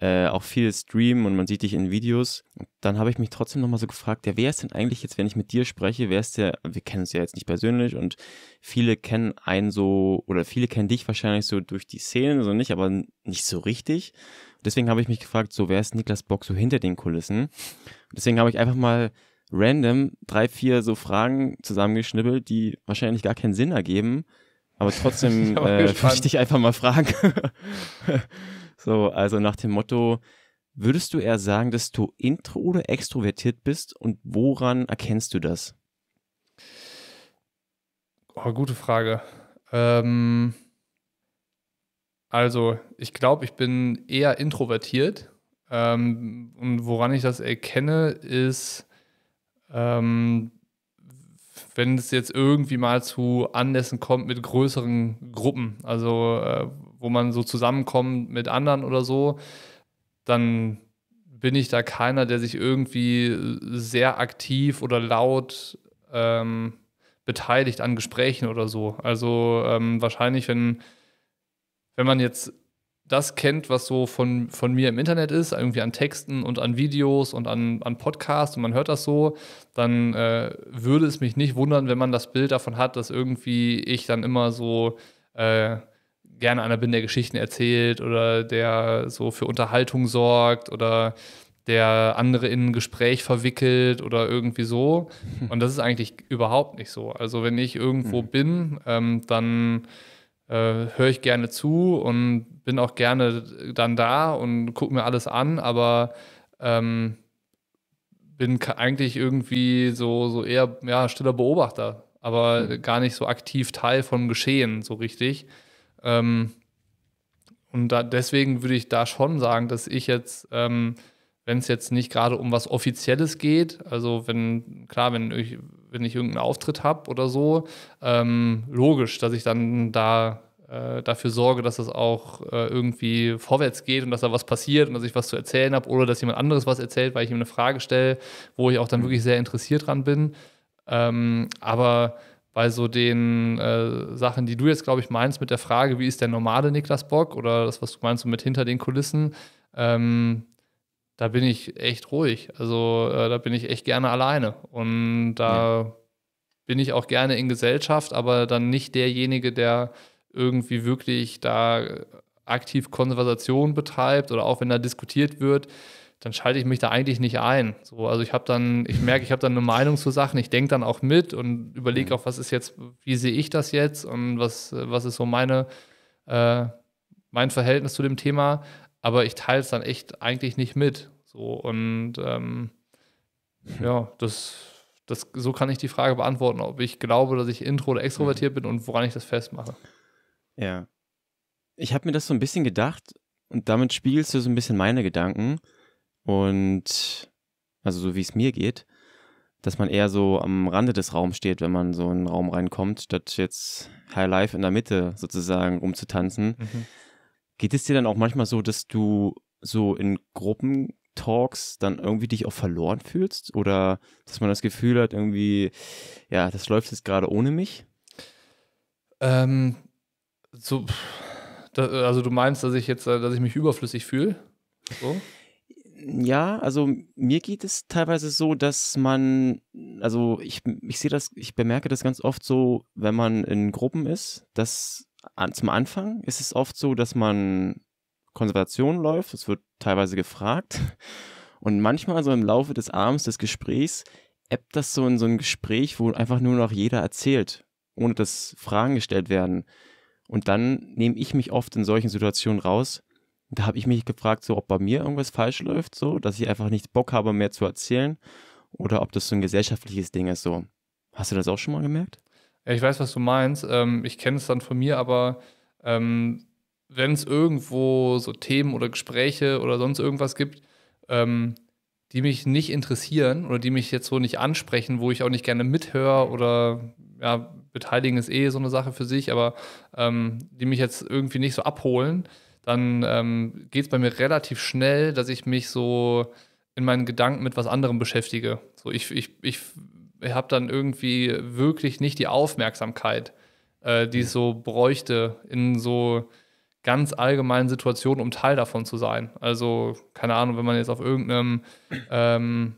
äh, auch viel streamen und man sieht dich in Videos. dann habe ich mich trotzdem nochmal so gefragt, ja, wer ist denn eigentlich jetzt, wenn ich mit dir spreche, wer ist der, wir kennen es ja jetzt nicht persönlich und viele kennen einen so, oder viele kennen dich wahrscheinlich so durch die Szenen, so nicht, aber nicht so richtig. Deswegen habe ich mich gefragt, so, wer ist Niklas Bock so hinter den Kulissen? Deswegen habe ich einfach mal random drei, vier so Fragen zusammengeschnibbelt, die wahrscheinlich gar keinen Sinn ergeben. Aber trotzdem *laughs* äh, *laughs* ich dich einfach mal fragen. *laughs* So, also nach dem Motto, würdest du eher sagen, dass du intro oder extrovertiert bist und woran erkennst du das? Oh, gute Frage. Ähm, also, ich glaube, ich bin eher introvertiert. Ähm, und woran ich das erkenne, ist, ähm, wenn es jetzt irgendwie mal zu Anlässen kommt mit größeren Gruppen. Also, äh, wo man so zusammenkommt mit anderen oder so, dann bin ich da keiner, der sich irgendwie sehr aktiv oder laut ähm, beteiligt an Gesprächen oder so. Also ähm, wahrscheinlich, wenn, wenn man jetzt das kennt, was so von, von mir im Internet ist, irgendwie an Texten und an Videos und an, an Podcasts und man hört das so, dann äh, würde es mich nicht wundern, wenn man das Bild davon hat, dass irgendwie ich dann immer so äh, gerne einer bin, der Geschichten erzählt oder der so für Unterhaltung sorgt oder der andere in ein Gespräch verwickelt oder irgendwie so. *laughs* Und das ist eigentlich überhaupt nicht so. Also wenn ich irgendwo mhm. bin, ähm, dann äh, höre ich gerne zu und bin auch gerne dann da und gucke mir alles an, aber ähm, bin eigentlich irgendwie so, so eher ja, stiller Beobachter, aber mhm. gar nicht so aktiv Teil von Geschehen so richtig. Ähm, und da, deswegen würde ich da schon sagen, dass ich jetzt, ähm, wenn es jetzt nicht gerade um was Offizielles geht, also wenn, klar, wenn ich, wenn ich irgendeinen Auftritt habe oder so, ähm, logisch, dass ich dann da äh, dafür sorge, dass es das auch äh, irgendwie vorwärts geht und dass da was passiert und dass ich was zu erzählen habe oder dass jemand anderes was erzählt, weil ich ihm eine Frage stelle, wo ich auch dann wirklich sehr interessiert dran bin. Ähm, aber bei so den äh, Sachen, die du jetzt, glaube ich, meinst mit der Frage, wie ist der normale Niklas Bock oder das, was du meinst so mit hinter den Kulissen, ähm, da bin ich echt ruhig. Also äh, da bin ich echt gerne alleine. Und da ja. bin ich auch gerne in Gesellschaft, aber dann nicht derjenige, der irgendwie wirklich da aktiv Konversation betreibt oder auch wenn da diskutiert wird, dann schalte ich mich da eigentlich nicht ein. So, also ich habe dann, ich merke, ich habe dann eine Meinung zu Sachen, ich denke dann auch mit und überlege mhm. auch, was ist jetzt, wie sehe ich das jetzt und was, was ist so meine, äh, mein Verhältnis zu dem Thema, aber ich teile es dann echt eigentlich nicht mit. So und ähm, hm. ja, das, das, so kann ich die Frage beantworten, ob ich glaube, dass ich intro oder extrovertiert mhm. bin und woran ich das festmache. Ja. Ich habe mir das so ein bisschen gedacht und damit spiegelst du so ein bisschen meine Gedanken und also so wie es mir geht, dass man eher so am Rande des Raums steht, wenn man so in einen Raum reinkommt, statt jetzt High Life in der Mitte sozusagen rumzutanzen. Mhm. Geht es dir dann auch manchmal so, dass du so in Gruppentalks dann irgendwie dich auch verloren fühlst oder dass man das Gefühl hat, irgendwie, ja, das läuft jetzt gerade ohne mich? Ähm, so, also du meinst, dass ich jetzt, äh, dass ich mich überflüssig fühle? So? ja, also mir geht es teilweise so, dass man, also ich, ich sehe das, ich bemerke das ganz oft so, wenn man in Gruppen ist, dass an, zum Anfang ist es oft so, dass man Konversation läuft, es wird teilweise gefragt *laughs* und manchmal so im Laufe des Abends, des Gesprächs, ebbt das so in so ein Gespräch, wo einfach nur noch jeder erzählt, ohne dass Fragen gestellt werden. Und dann nehme ich mich oft in solchen Situationen raus da habe ich mich gefragt, so ob bei mir irgendwas falsch läuft, so, dass ich einfach nicht Bock habe, mehr zu erzählen, oder ob das so ein gesellschaftliches Ding ist. So, hast du das auch schon mal gemerkt? ich weiß, was du meinst. Ähm, ich kenne es dann von mir, aber ähm, wenn es irgendwo so Themen oder Gespräche oder sonst irgendwas gibt, ähm, die mich nicht interessieren oder die mich jetzt so nicht ansprechen, wo ich auch nicht gerne mithöre oder ja, beteiligen ist eh so eine Sache für sich, aber ähm, die mich jetzt irgendwie nicht so abholen, dann ähm, geht es bei mir relativ schnell, dass ich mich so in meinen Gedanken mit was anderem beschäftige. So, ich, ich, ich habe dann irgendwie wirklich nicht die Aufmerksamkeit, äh, die es so bräuchte, in so ganz allgemeinen Situationen, um Teil davon zu sein. Also, keine Ahnung, wenn man jetzt auf irgendeinem ähm,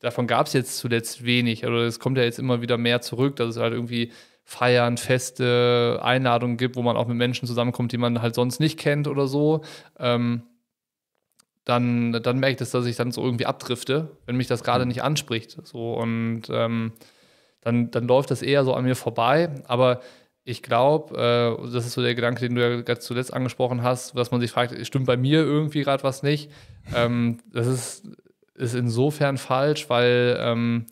davon gab es jetzt zuletzt wenig. Oder also es kommt ja jetzt immer wieder mehr zurück, dass es halt irgendwie Feiern, Feste, Einladungen gibt, wo man auch mit Menschen zusammenkommt, die man halt sonst nicht kennt oder so, ähm, dann, dann merke ich das, dass ich dann so irgendwie abdrifte, wenn mich das gerade mhm. nicht anspricht. So und ähm, dann, dann läuft das eher so an mir vorbei. Aber ich glaube, äh, das ist so der Gedanke, den du ja ganz zuletzt angesprochen hast, dass man sich fragt, stimmt bei mir irgendwie gerade was nicht? Ähm, das ist, ist insofern falsch, weil ähm,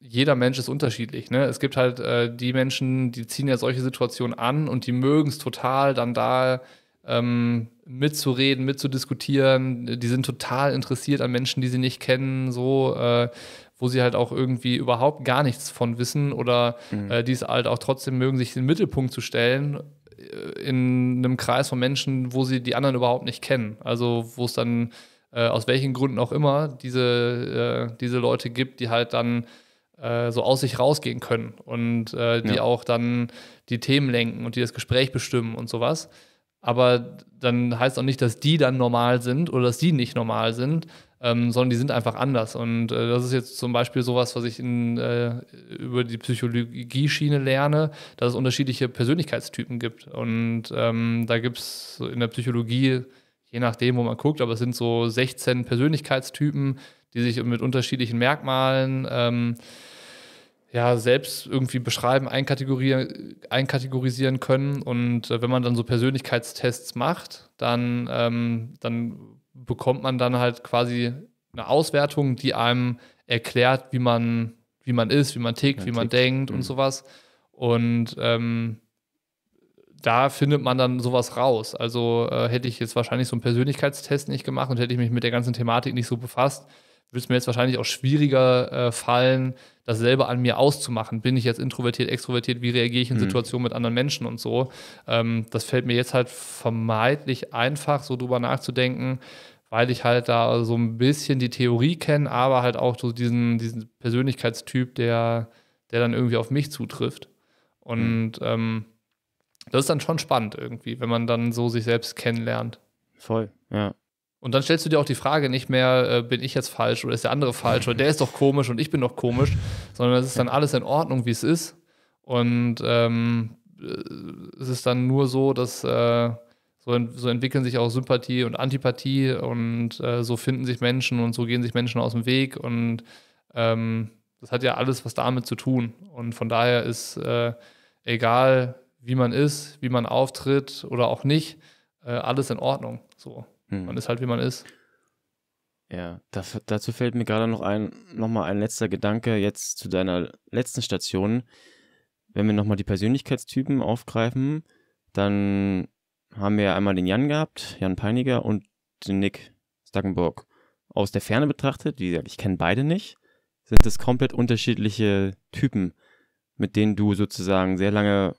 jeder Mensch ist unterschiedlich. Ne? Es gibt halt äh, die Menschen, die ziehen ja solche Situationen an und die mögen es total, dann da ähm, mitzureden, mitzudiskutieren. Die sind total interessiert an Menschen, die sie nicht kennen, so, äh, wo sie halt auch irgendwie überhaupt gar nichts von wissen oder mhm. äh, die es halt auch trotzdem mögen, sich in den Mittelpunkt zu stellen äh, in einem Kreis von Menschen, wo sie die anderen überhaupt nicht kennen. Also wo es dann äh, aus welchen Gründen auch immer diese, äh, diese Leute gibt, die halt dann äh, so aus sich rausgehen können und äh, die ja. auch dann die Themen lenken und die das Gespräch bestimmen und sowas. Aber dann heißt auch nicht, dass die dann normal sind oder dass die nicht normal sind, ähm, sondern die sind einfach anders. Und äh, das ist jetzt zum Beispiel sowas, was ich in, äh, über die Psychologie-Schiene lerne, dass es unterschiedliche Persönlichkeitstypen gibt. Und ähm, da gibt es in der Psychologie, je nachdem, wo man guckt, aber es sind so 16 Persönlichkeitstypen, die sich mit unterschiedlichen Merkmalen ähm, ja, selbst irgendwie beschreiben, einkategorisieren können. Und äh, wenn man dann so Persönlichkeitstests macht, dann, ähm, dann bekommt man dann halt quasi eine Auswertung, die einem erklärt, wie man, wie man ist, wie man tickt, ja, wie man denkt mhm. und sowas. Und ähm, da findet man dann sowas raus. Also äh, hätte ich jetzt wahrscheinlich so einen Persönlichkeitstest nicht gemacht und hätte ich mich mit der ganzen Thematik nicht so befasst, würde es mir jetzt wahrscheinlich auch schwieriger äh, fallen, das selber an mir auszumachen. Bin ich jetzt introvertiert, extrovertiert? Wie reagiere ich in mhm. Situationen mit anderen Menschen und so? Ähm, das fällt mir jetzt halt vermeintlich einfach, so drüber nachzudenken, weil ich halt da so ein bisschen die Theorie kenne, aber halt auch so diesen, diesen Persönlichkeitstyp, der, der dann irgendwie auf mich zutrifft. Und mhm. ähm, das ist dann schon spannend irgendwie, wenn man dann so sich selbst kennenlernt. Voll, ja. Und dann stellst du dir auch die Frage nicht mehr, äh, bin ich jetzt falsch oder ist der andere falsch oder der ist doch komisch und ich bin doch komisch, sondern es ist dann alles in Ordnung, wie es ist. Und ähm, äh, es ist dann nur so, dass äh, so, ent so, entwickeln sich auch Sympathie und Antipathie und äh, so finden sich Menschen und so gehen sich Menschen aus dem Weg und ähm, das hat ja alles was damit zu tun. Und von daher ist äh, egal, wie man ist, wie man auftritt oder auch nicht, äh, alles in Ordnung. So. Hm. Man ist halt, wie man ist. Ja, das, dazu fällt mir gerade noch ein, nochmal ein letzter Gedanke jetzt zu deiner letzten Station. Wenn wir nochmal die Persönlichkeitstypen aufgreifen, dann haben wir ja einmal den Jan gehabt, Jan Peiniger und den Nick Stackenburg. Aus der Ferne betrachtet, wie gesagt, ich kenne beide nicht, sind das komplett unterschiedliche Typen, mit denen du sozusagen sehr lange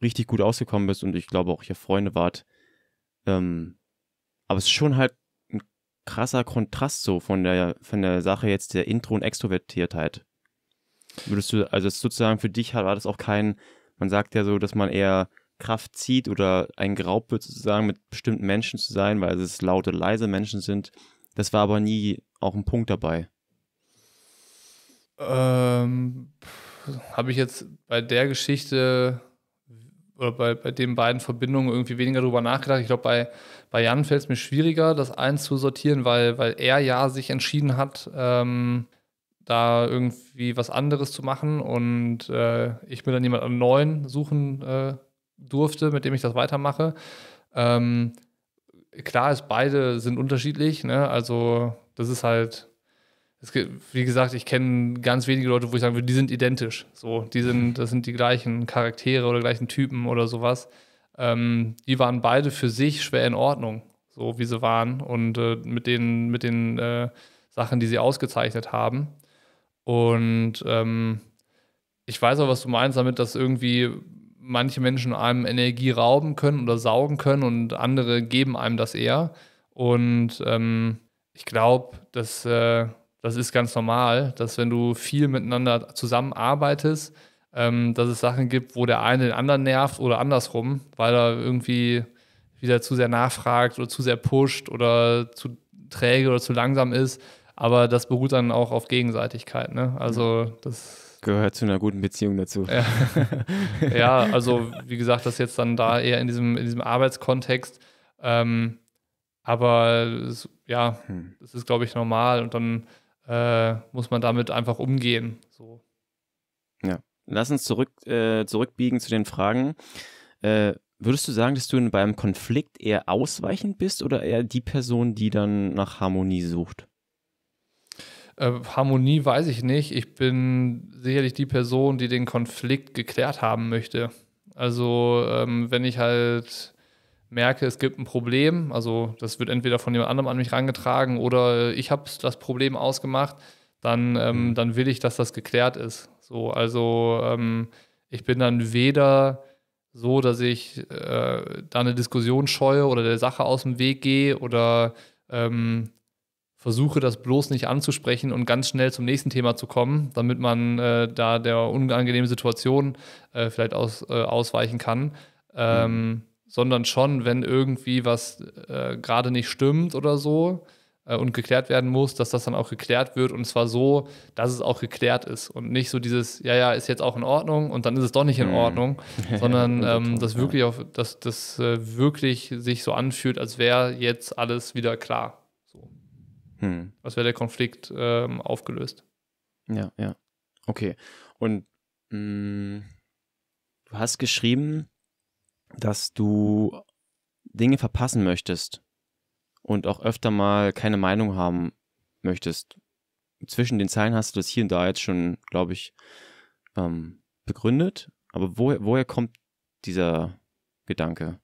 richtig gut ausgekommen bist und ich glaube auch ihr Freunde wart. Ähm, aber es ist schon halt ein krasser Kontrast so von der, von der Sache jetzt der Intro- und Extrovertiertheit. Würdest du, also sozusagen für dich halt, war das auch kein, man sagt ja so, dass man eher Kraft zieht oder ein Graub wird sozusagen mit bestimmten Menschen zu sein, weil es laute, leise Menschen sind. Das war aber nie auch ein Punkt dabei. Ähm, habe ich jetzt bei der Geschichte oder äh, bei, bei den beiden Verbindungen irgendwie weniger drüber nachgedacht. Ich glaube, bei, bei Jan fällt es mir schwieriger, das einzusortieren, weil, weil er ja sich entschieden hat, ähm, da irgendwie was anderes zu machen und äh, ich mir dann jemanden neuen suchen äh, durfte, mit dem ich das weitermache. Ähm, klar ist, beide sind unterschiedlich, ne? Also das ist halt Gibt, wie gesagt, ich kenne ganz wenige Leute, wo ich sagen würde, die sind identisch. So, die sind, mhm. das sind die gleichen Charaktere oder gleichen Typen oder sowas. Ähm, die waren beide für sich schwer in Ordnung, so wie sie waren und äh, mit den, mit den äh, Sachen, die sie ausgezeichnet haben. Und ähm, ich weiß auch, was du meinst damit, dass irgendwie manche Menschen einem Energie rauben können oder saugen können und andere geben einem das eher. Und ähm, ich glaube, dass äh, das ist ganz normal, dass wenn du viel miteinander zusammenarbeitest, ähm, dass es Sachen gibt, wo der eine den anderen nervt oder andersrum, weil er irgendwie wieder zu sehr nachfragt oder zu sehr pusht oder zu träge oder zu langsam ist. Aber das beruht dann auch auf Gegenseitigkeit. Ne? Also das gehört zu einer guten Beziehung dazu. ja. *laughs* ja, also wie gesagt, das jetzt dann da eher in diesem, in diesem Arbeitskontext. Ähm, aber es, ja, hm. das ist, glaube ich, normal. Und dann äh, muss man damit einfach umgehen. So. Ja. Lass uns zurück, äh, zurückbiegen zu den Fragen. Äh, würdest du sagen, dass du beim Konflikt eher ausweichend bist oder eher die Person, die dann nach Harmonie sucht? Äh, Harmonie weiß ich nicht. Ich bin sicherlich die Person, die den Konflikt geklärt haben möchte. Also, ähm, wenn ich halt merke, es gibt ein Problem, also das wird entweder von jemand anderem an mich rangetragen oder ich habe das Problem ausgemacht, dann, ähm, mhm. dann will ich, dass das geklärt ist. So, also ähm, ich bin dann weder so, dass ich äh, da eine Diskussion scheue oder der Sache aus dem Weg gehe oder ähm, versuche das bloß nicht anzusprechen und ganz schnell zum nächsten Thema zu kommen, damit man äh, da der unangenehmen Situation äh, vielleicht aus, äh, ausweichen kann. Ähm, mhm sondern schon, wenn irgendwie was äh, gerade nicht stimmt oder so äh, und geklärt werden muss, dass das dann auch geklärt wird und zwar so, dass es auch geklärt ist und nicht so dieses, ja, ja, ist jetzt auch in Ordnung und dann ist es doch nicht in mhm. Ordnung, mhm. *laughs* sondern ähm, dass wirklich auf, dass das äh, wirklich sich so anfühlt, als wäre jetzt alles wieder klar. So. Mhm. Als wäre der Konflikt ähm, aufgelöst. Ja, ja. Okay. Und mh, mm, du hast geschrieben, dass du Dinge verpassen möchtest und auch öfter mal keine Meinung haben möchtest. Zwischen den Zeilen hast du das hier und da jetzt schon, glaube ich, ähm, begründet. Aber woher, woher kommt dieser Gedanke?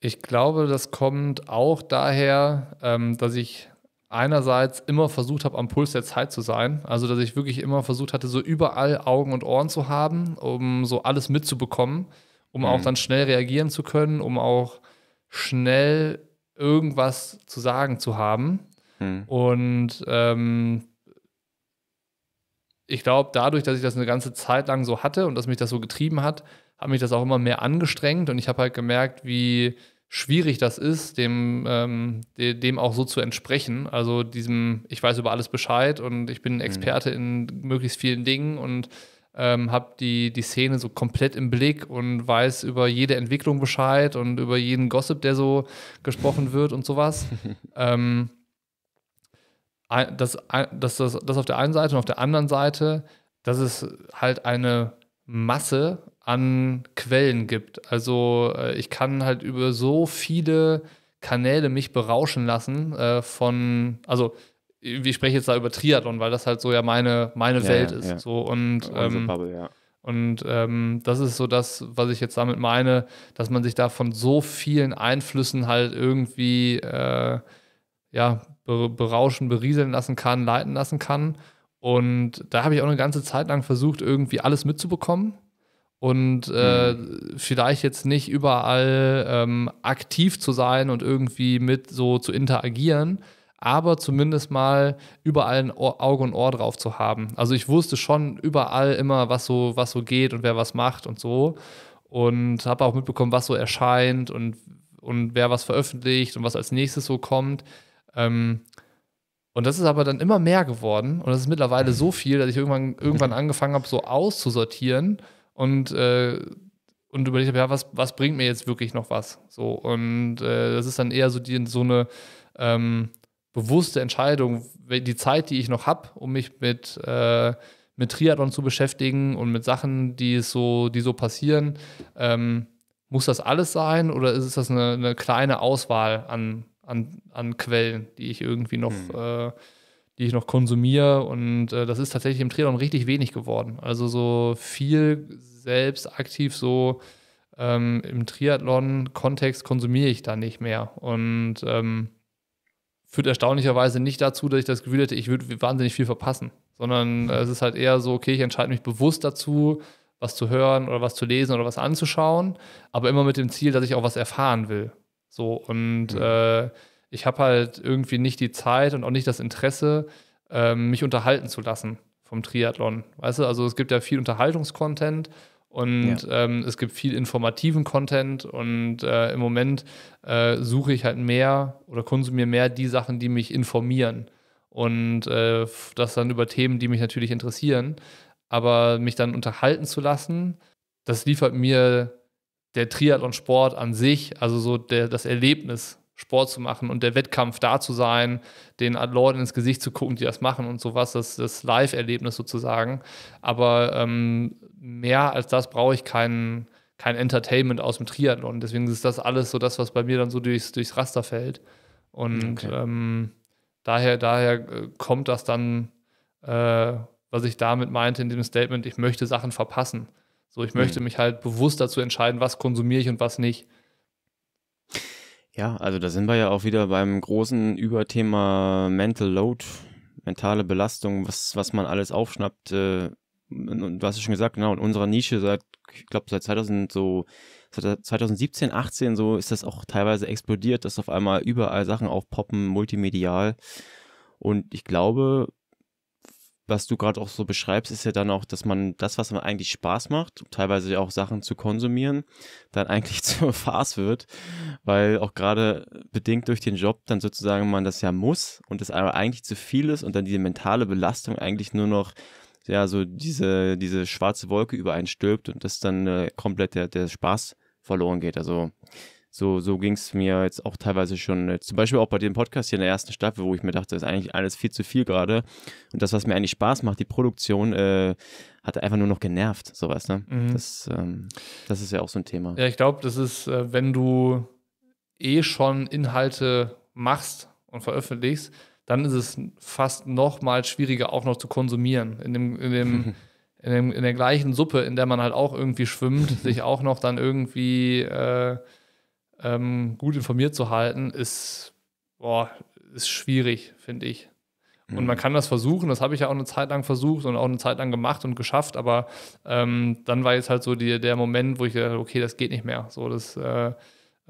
Ich glaube, das kommt auch daher, ähm, dass ich einerseits immer versucht habe, am Puls der Zeit zu sein. Also, dass ich wirklich immer versucht hatte, so überall Augen und Ohren zu haben, um so alles mitzubekommen um mhm. auch dann schnell reagieren zu können, um auch schnell irgendwas zu sagen zu haben. Mhm. Und ähm, ich glaube, dadurch, dass ich das eine ganze Zeit lang so hatte und dass mich das so getrieben hat, hat mich das auch immer mehr angestrengt und ich habe halt gemerkt, wie schwierig das ist, dem, ähm, dem auch so zu entsprechen. Also diesem, ich weiß über alles Bescheid und ich bin mhm. Experte mhm. in möglichst vielen Dingen und ähm, habe die, die Szene so komplett im Blick und weiß über jede Entwicklung Bescheid und über jeden Gossip, der so gesprochen wird und sowas. *laughs* ähm, das, das, das, das auf der einen Seite und auf der anderen Seite, dass es halt eine Masse an Quellen gibt. Also äh, ich kann halt über so viele Kanäle mich berauschen lassen äh, von, also ich spreche jetzt da über Triathlon, weil das halt so ja meine, meine ja, Welt ist. Ja. So und, ähm, Bubble, ja. und ähm, das ist so das, was ich jetzt damit meine, dass man sich da von so vielen Einflüssen halt irgendwie äh, ja, berauschen, berieseln lassen kann, leiten lassen kann. Und da habe ich auch eine ganze Zeit lang versucht, irgendwie alles mitzubekommen und äh, mhm. vielleicht jetzt nicht überall ähm, aktiv zu sein und irgendwie mit so zu interagieren, aber zumindest mal überall ein Ohr, Auge und Ohr drauf zu haben. Also ich wusste schon überall immer, was so, was so geht und wer was macht und so. Und habe auch mitbekommen, was so erscheint und, und wer was veröffentlicht und was als nächstes so kommt. Ähm, und das ist aber dann immer mehr geworden. Und das ist mittlerweile so viel, dass ich irgendwann, irgendwann angefangen habe, so auszusortieren und, äh, und überlegt habe, ja, was, was bringt mir jetzt wirklich noch was? So, und äh, das ist dann eher so, die, so eine ähm, bewusste Entscheidung, die Zeit, die ich noch habe, um mich mit, äh, mit Triathlon zu beschäftigen und mit Sachen, die so, die so passieren. Ähm, muss das alles sein oder ist das eine, eine kleine Auswahl an, an, an, Quellen, die ich irgendwie noch, mhm. äh, die ich noch konsumiere? Und äh, das ist tatsächlich im Triathlon richtig wenig geworden. Also so viel selbst aktiv so ähm, im Triathlon-Kontext konsumiere ich da nicht mehr. Und ähm, führt erstaunlicherweise nicht dazu, dass ich das Gefühl hätte, ich würde wahnsinnig viel verpassen, sondern äh, es ist halt eher so, okay, ich entscheide mich bewusst dazu, was zu hören oder was zu lesen oder was anzuschauen, aber immer mit dem Ziel, dass ich auch was erfahren will. So und mhm. äh, ich habe halt irgendwie nicht die Zeit und auch nicht das Interesse, äh, mich unterhalten zu lassen vom Triathlon. Weißt du, also es gibt ja viel Unterhaltungskontent und ja. ähm, es gibt viel informativen Content und äh, im Moment äh, suche ich halt mehr oder konsumiere mehr die Sachen, die mich informieren. Und äh, das dann über Themen, die mich natürlich interessieren. Aber mich dann unterhalten zu lassen, das liefert mir der Triathlon-Sport an sich, also so der, das Erlebnis Sport zu machen und der Wettkampf da zu sein, den Leuten ins Gesicht zu gucken, die das machen und sowas, das, das Live-Erlebnis sozusagen. Aber ähm, mehr als das brauche ich keinen kein Entertainment aus dem Triathlon. Deswegen ist das alles so das, was bei mir dann so durchs, durchs Raster fällt. Und okay. ähm, daher, daher äh, kommt das dann, äh, was ich damit meinte in dem Statement, ich möchte Sachen verpassen. So, ich möchte mhm. mich halt bewusst dazu entscheiden, was konsumiere ich und was nicht. Ja, also da sind wir ja auch wieder beim großen Überthema Mental Load, mentale Belastung, was, was man alles aufschnappt. Äh, und du hast es schon gesagt, genau, in unserer Nische seit, ich glaube, seit 2000 so, 2017, 18 so ist das auch teilweise explodiert, dass auf einmal überall Sachen aufpoppen, multimedial. Und ich glaube, was du gerade auch so beschreibst, ist ja dann auch, dass man das, was man eigentlich Spaß macht, teilweise auch Sachen zu konsumieren, dann *laughs* eigentlich zur Farce wird, weil auch gerade bedingt durch den Job dann sozusagen man das ja muss und das eigentlich zu viel ist und dann diese mentale Belastung eigentlich nur noch ja so diese diese schwarze Wolke über einen stülpt und das dann äh, komplett der, der Spaß verloren geht. Also so, so ging es mir jetzt auch teilweise schon, zum Beispiel auch bei dem Podcast hier in der ersten Staffel, wo ich mir dachte, das ist eigentlich alles viel zu viel gerade. Und das, was mir eigentlich Spaß macht, die Produktion, äh, hat einfach nur noch genervt, sowas. Ne? Mhm. Das, ähm, das ist ja auch so ein Thema. Ja, ich glaube, das ist, äh, wenn du eh schon Inhalte machst und veröffentlichst, dann ist es fast noch mal schwieriger, auch noch zu konsumieren. In, dem, in, dem, *laughs* in, dem, in der gleichen Suppe, in der man halt auch irgendwie schwimmt, sich auch noch dann irgendwie äh, ähm, gut informiert zu halten, ist, boah, ist schwierig, finde ich. Und man mhm. kann das versuchen, das habe ich ja auch eine Zeit lang versucht und auch eine Zeit lang gemacht und geschafft, aber ähm, dann war jetzt halt so die, der Moment, wo ich dachte, okay, das geht nicht mehr. So, das äh,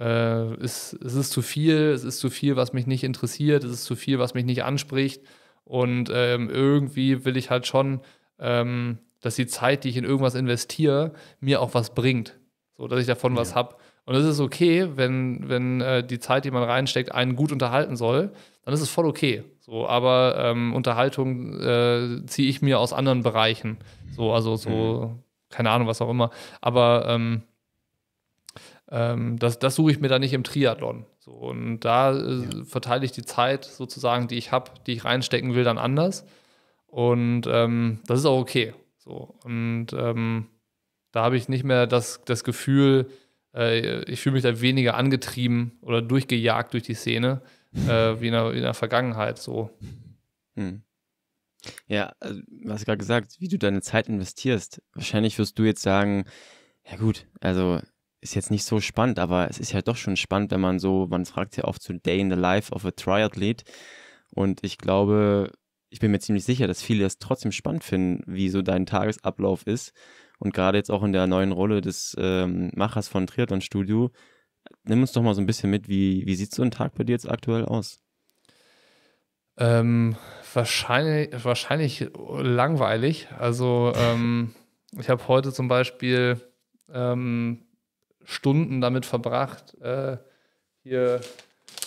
äh, ist, es ist zu viel, es ist zu viel, was mich nicht interessiert, es ist zu viel, was mich nicht anspricht. Und ähm, irgendwie will ich halt schon, ähm, dass die Zeit, die ich in irgendwas investiere, mir auch was bringt. So, dass ich davon ja. was habe. Und es ist okay, wenn, wenn äh, die Zeit, die man reinsteckt, einen gut unterhalten soll, dann ist es voll okay. So, aber ähm, Unterhaltung äh, ziehe ich mir aus anderen Bereichen. So, also so, mhm. keine Ahnung, was auch immer. Aber ähm, ähm, das, das suche ich mir da nicht im Triathlon. So, und da äh, ja. verteile ich die Zeit sozusagen, die ich habe, die ich reinstecken will, dann anders. Und ähm, das ist auch okay. So, und ähm, da habe ich nicht mehr das, das Gefühl, äh, ich fühle mich da weniger angetrieben oder durchgejagt durch die Szene äh, wie, in der, wie in der Vergangenheit so. Hm. Ja, also, du hast gerade gesagt, wie du deine Zeit investierst. Wahrscheinlich wirst du jetzt sagen, ja gut, also ist jetzt nicht so spannend, aber es ist ja doch schon spannend, wenn man so, man fragt ja oft zu so Day in the Life of a Triathlete. Und ich glaube, ich bin mir ziemlich sicher, dass viele das trotzdem spannend finden, wie so dein Tagesablauf ist. Und gerade jetzt auch in der neuen Rolle des ähm, Machers von Triathlon Studio, nimm uns doch mal so ein bisschen mit, wie, wie sieht so ein Tag bei dir jetzt aktuell aus? Ähm, wahrscheinlich, wahrscheinlich langweilig. Also ähm, *laughs* ich habe heute zum Beispiel ähm, Stunden damit verbracht, äh, hier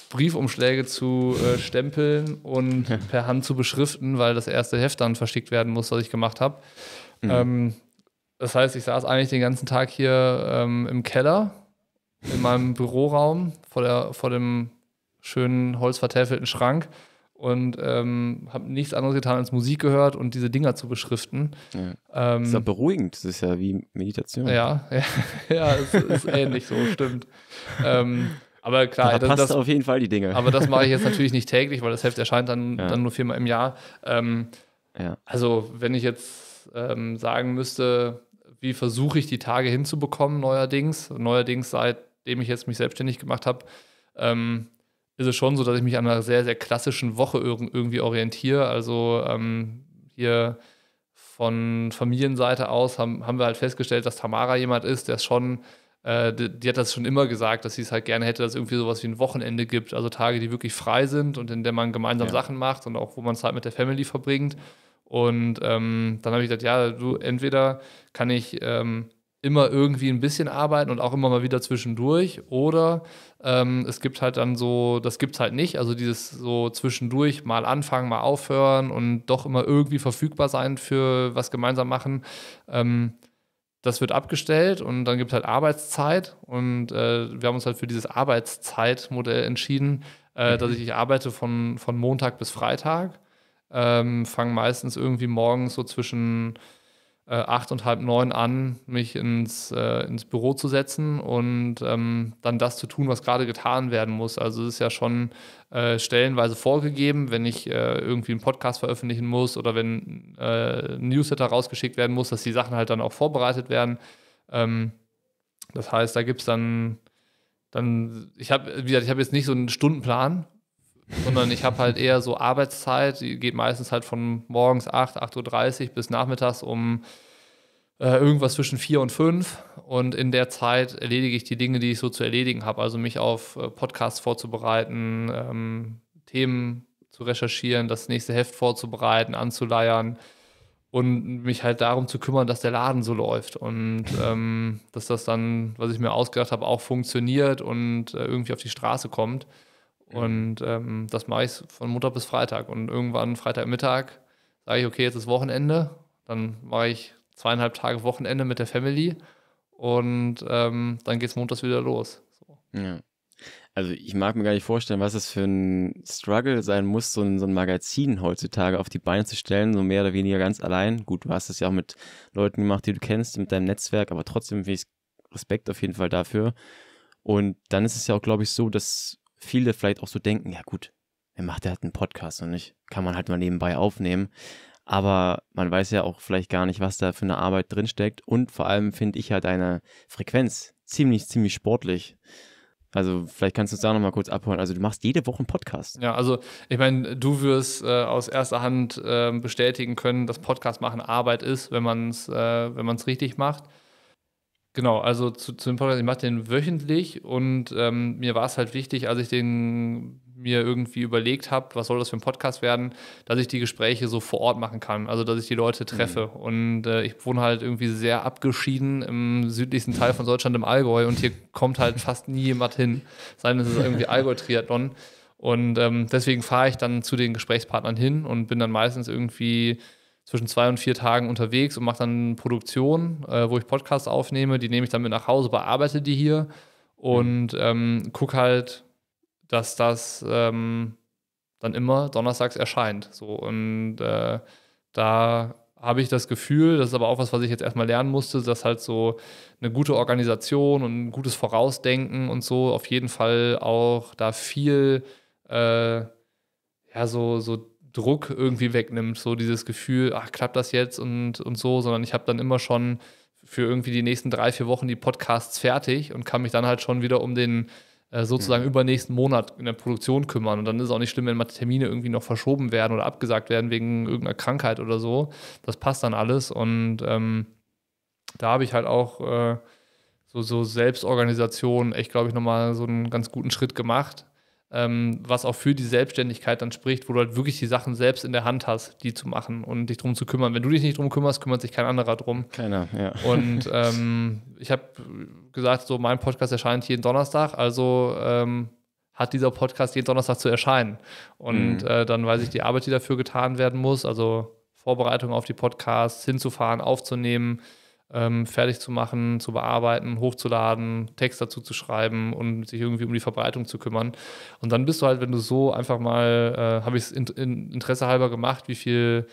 Briefumschläge zu äh, stempeln und ja. *laughs* per Hand zu beschriften, weil das erste Heft dann verschickt werden muss, was ich gemacht habe. Mhm. Ähm, das heißt, ich saß eigentlich den ganzen Tag hier ähm, im Keller, in meinem *laughs* Büroraum, vor, der, vor dem schönen holzvertäfelten Schrank und ähm, habe nichts anderes getan, als Musik gehört und diese Dinger zu beschriften. Ja. Ähm, das ist ja beruhigend, das ist ja wie Meditation. Ja, *laughs* ja, ja es ist ähnlich so, stimmt. Ähm, aber klar, da passt das, auf jeden Fall die Dinge. Aber das mache ich jetzt *laughs* natürlich nicht täglich, weil das Heft erscheint dann, ja. dann nur viermal im Jahr. Ähm, also, wenn ich jetzt ähm, sagen müsste, wie versuche ich die Tage hinzubekommen, neuerdings. Neuerdings, seitdem ich jetzt mich selbstständig gemacht habe, ähm, ist es schon so, dass ich mich an einer sehr, sehr klassischen Woche irgendwie orientiere. Also ähm, hier von Familienseite aus haben, haben wir halt festgestellt, dass Tamara jemand ist, der schon, äh, die, die, hat das schon immer gesagt, dass sie es halt gerne hätte, dass es irgendwie sowas wie ein Wochenende gibt. Also Tage, die wirklich frei sind und in denen man gemeinsam ja. Sachen macht und auch, wo man Zeit mit der Family verbringt. Und ähm, dann habe ich gedacht, ja, du, entweder kann ich ähm, immer irgendwie ein bisschen arbeiten und auch immer mal wieder zwischendurch, oder ähm, es gibt halt dann so, das gibt es halt nicht, also dieses so zwischendurch mal anfangen, mal aufhören und doch immer irgendwie verfügbar sein für was gemeinsam machen. Ähm, das wird abgestellt und dann gibt es halt Arbeitszeit und äh, wir haben uns halt für dieses Arbeitszeitmodell entschieden, äh, mhm. dass ich, ich arbeite von, von Montag bis Freitag ähm, fange meistens irgendwie morgens so zwischen äh, acht und halb neun an, mich ins, äh, ins Büro zu setzen und ähm, dann das zu tun, was gerade getan werden muss. Also es ist ja schon äh, stellenweise vorgegeben, wenn ich äh, irgendwie einen Podcast veröffentlichen muss oder wenn äh, ein Newsletter rausgeschickt werden muss, dass die Sachen halt dann auch vorbereitet werden. Ähm, das heißt, da gibt es dann dann, ich habe, wie gesagt, ich habe jetzt nicht so einen Stundenplan, sondern ich habe halt eher so Arbeitszeit, die geht meistens halt von morgens 8, 8.30 Uhr bis nachmittags um äh, irgendwas zwischen 4 und 5. Und in der Zeit erledige ich die Dinge, die ich so zu erledigen habe. Also mich auf äh, Podcasts vorzubereiten, ähm, Themen zu recherchieren, das nächste Heft vorzubereiten, anzuleiern und mich halt darum zu kümmern, dass der Laden so läuft und *laughs* ähm, dass das dann, was ich mir ausgedacht habe, auch funktioniert und äh, irgendwie auf die Straße kommt. Und ähm, das mache ich von Montag bis Freitag. Und irgendwann Freitagmittag sage ich, okay, jetzt ist Wochenende. Dann mache ich zweieinhalb Tage Wochenende mit der Family. Und ähm, dann geht es montags wieder los. So. Ja. Also ich mag mir gar nicht vorstellen, was es für ein Struggle sein muss, so ein, so ein Magazin heutzutage auf die Beine zu stellen, so mehr oder weniger ganz allein. Gut, du hast es ja auch mit Leuten gemacht, die du kennst, mit deinem Netzwerk, aber trotzdem finde ich Respekt auf jeden Fall dafür. Und dann ist es ja auch, glaube ich, so, dass viele vielleicht auch so denken, ja gut, er macht ja halt einen Podcast und nicht, kann man halt mal nebenbei aufnehmen. Aber man weiß ja auch vielleicht gar nicht, was da für eine Arbeit drinsteckt. Und vor allem finde ich halt eine Frequenz ziemlich, ziemlich sportlich. Also vielleicht kannst du uns da nochmal kurz abholen. Also du machst jede Woche einen Podcast. Ja, also ich meine, du wirst äh, aus erster Hand äh, bestätigen können, dass Podcast machen Arbeit ist, wenn man es äh, richtig macht. Genau, also zu, zu dem Podcast, ich mache den wöchentlich und ähm, mir war es halt wichtig, als ich den mir irgendwie überlegt habe, was soll das für ein Podcast werden, dass ich die Gespräche so vor Ort machen kann, also dass ich die Leute treffe. Mhm. Und äh, ich wohne halt irgendwie sehr abgeschieden im südlichsten Teil von Deutschland, im Allgäu, und hier kommt halt fast nie jemand hin, sei es irgendwie Allgäu-Triathlon. Und ähm, deswegen fahre ich dann zu den Gesprächspartnern hin und bin dann meistens irgendwie zwischen zwei und vier Tagen unterwegs und mache dann Produktion, äh, wo ich Podcasts aufnehme. Die nehme ich dann mit nach Hause, bearbeite die hier und mhm. ähm, gucke halt, dass das ähm, dann immer donnerstags erscheint. So und äh, da habe ich das Gefühl, das ist aber auch was, was ich jetzt erstmal lernen musste, dass halt so eine gute Organisation und ein gutes Vorausdenken und so auf jeden Fall auch da viel äh, ja so so Druck irgendwie wegnimmt, so dieses Gefühl, ach, klappt das jetzt und, und so, sondern ich habe dann immer schon für irgendwie die nächsten drei, vier Wochen die Podcasts fertig und kann mich dann halt schon wieder um den äh, sozusagen mhm. übernächsten Monat in der Produktion kümmern. Und dann ist es auch nicht schlimm, wenn mal Termine irgendwie noch verschoben werden oder abgesagt werden wegen irgendeiner Krankheit oder so. Das passt dann alles. Und ähm, da habe ich halt auch äh, so, so Selbstorganisation echt, glaube ich, nochmal so einen ganz guten Schritt gemacht ähm, was auch für die Selbstständigkeit dann spricht, wo du halt wirklich die Sachen selbst in der Hand hast, die zu machen und dich drum zu kümmern. Wenn du dich nicht drum kümmerst, kümmert sich kein anderer drum. Keiner, ja. Und *laughs* ähm, ich habe gesagt, so mein Podcast erscheint jeden Donnerstag, also ähm, hat dieser Podcast jeden Donnerstag zu erscheinen. Und mhm. äh, dann weiß ich die Arbeit, die dafür getan werden muss, also Vorbereitung auf die Podcasts, hinzufahren, aufzunehmen, ähm, fertig zu machen, zu bearbeiten, hochzuladen, Text dazu zu schreiben und sich irgendwie um die Verbreitung zu kümmern. Und dann bist du halt, wenn du so einfach mal, äh, habe ich es in, in, Interesse halber gemacht, wie viel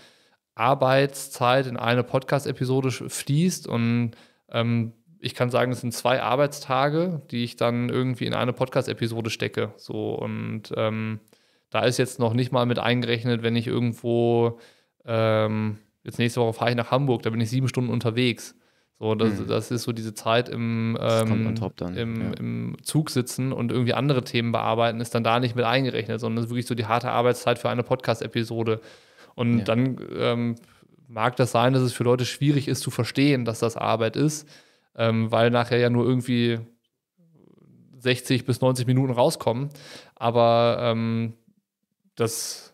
Arbeitszeit in eine Podcast-Episode fließt. Und ähm, ich kann sagen, es sind zwei Arbeitstage, die ich dann irgendwie in eine Podcast-Episode stecke. So und ähm, da ist jetzt noch nicht mal mit eingerechnet, wenn ich irgendwo ähm, jetzt nächste Woche fahre ich nach Hamburg, da bin ich sieben Stunden unterwegs. So, das, mhm. das ist so diese Zeit im, ähm, im, ja. im Zug sitzen und irgendwie andere Themen bearbeiten, ist dann da nicht mit eingerechnet, sondern das ist wirklich so die harte Arbeitszeit für eine Podcast-Episode. Und ja. dann ähm, mag das sein, dass es für Leute schwierig ist zu verstehen, dass das Arbeit ist, ähm, weil nachher ja nur irgendwie 60 bis 90 Minuten rauskommen. Aber ähm, das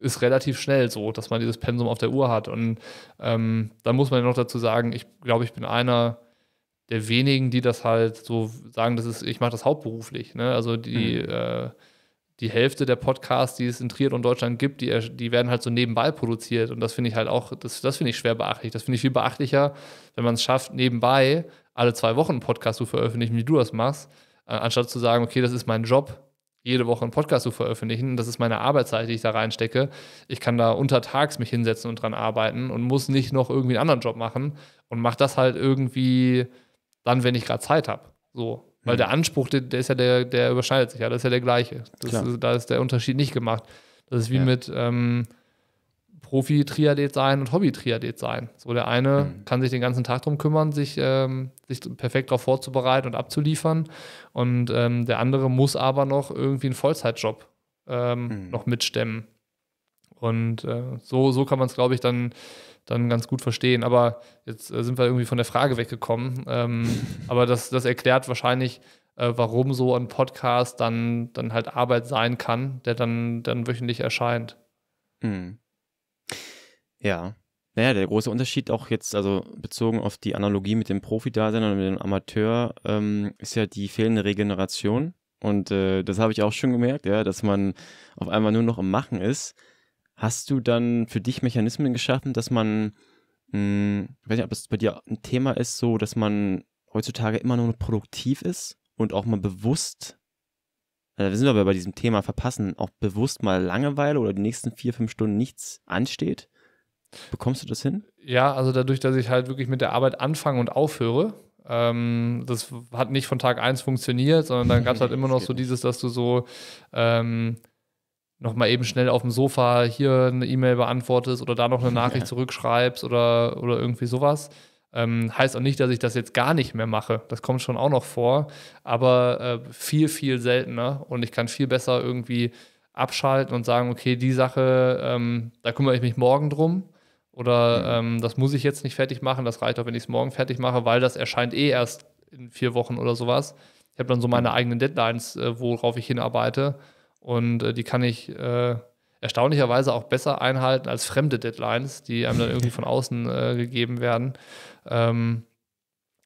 ist relativ schnell so, dass man dieses Pensum auf der Uhr hat. Und ähm, da muss man ja noch dazu sagen, ich glaube, ich bin einer der wenigen, die das halt so sagen, das ist, ich mache das hauptberuflich. Ne? Also die, mhm. äh, die Hälfte der Podcasts, die es in Trier und Deutschland gibt, die, die werden halt so nebenbei produziert. Und das finde ich halt auch, das, das finde ich schwer beachtlich. Das finde ich viel beachtlicher, wenn man es schafft, nebenbei alle zwei Wochen einen Podcast zu veröffentlichen, wie du das machst, äh, anstatt zu sagen, okay, das ist mein Job, jede Woche einen Podcast zu veröffentlichen. Das ist meine Arbeitszeit, die ich da reinstecke. Ich kann da untertags mich hinsetzen und dran arbeiten und muss nicht noch irgendwie einen anderen Job machen und mache das halt irgendwie dann, wenn ich gerade Zeit habe. So. Weil mhm. der Anspruch, der, der, ist ja der, der überschneidet sich ja, das ist ja der gleiche. Ist, da ist der Unterschied nicht gemacht. Das ist wie ja. mit, ähm, Profi-Triathlet sein und Hobby-Triathlet sein. So der eine mhm. kann sich den ganzen Tag darum kümmern, sich, ähm, sich perfekt darauf vorzubereiten und abzuliefern. Und ähm, der andere muss aber noch irgendwie einen Vollzeitjob ähm, mhm. noch mitstemmen. Und äh, so, so kann man es, glaube ich, dann, dann ganz gut verstehen. Aber jetzt äh, sind wir irgendwie von der Frage weggekommen. Ähm, *laughs* aber das, das erklärt wahrscheinlich, äh, warum so ein Podcast dann, dann halt Arbeit sein kann, der dann, dann wöchentlich erscheint. Mhm. Ja. Naja, der große Unterschied auch jetzt, also bezogen auf die Analogie mit dem Profi-Dasein und dem Amateur, ähm, ist ja die fehlende Regeneration. Und äh, das habe ich auch schon gemerkt, ja, dass man auf einmal nur noch im Machen ist. Hast du dann für dich Mechanismen geschaffen, dass man, mh, hm, ich weiß nicht, ob das bei dir ein Thema ist, so, dass man heutzutage immer nur noch produktiv ist und auch mal bewusst, also wir sind aber bei diesem Thema verpassen, auch bewusst mal Langeweile oder die nächsten vier, fünf Stunden nichts ansteht? Bekommst du das hin? Ja, also dadurch, dass ich halt wirklich mit der Arbeit anfange und aufhöre, ähm, das hat nicht von Tag 1 funktioniert, sondern dann gab es halt *laughs* immer noch so dieses, dass du so ähm, nochmal eben schnell auf dem Sofa hier eine E-Mail beantwortest oder da noch eine *laughs* Nachricht ja. zurückschreibst oder, oder irgendwie sowas. Ähm, heißt auch nicht, dass ich das jetzt gar nicht mehr mache. Das kommt schon auch noch vor, aber äh, viel, viel seltener und ich kann viel besser irgendwie abschalten und sagen, okay, die Sache, ähm, da kümmere ich mich morgen drum oder mhm. ähm, das muss ich jetzt nicht fertig machen, das reicht auch, wenn ich es morgen fertig mache, weil das erscheint eh erst in vier Wochen oder sowas. Ich habe dann so meine mhm. eigenen Deadlines, äh, worauf ich hinarbeite. Und äh, die kann ich äh, erstaunlicherweise auch besser einhalten als fremde Deadlines, die einem dann irgendwie *laughs* von außen äh, gegeben werden. Ähm,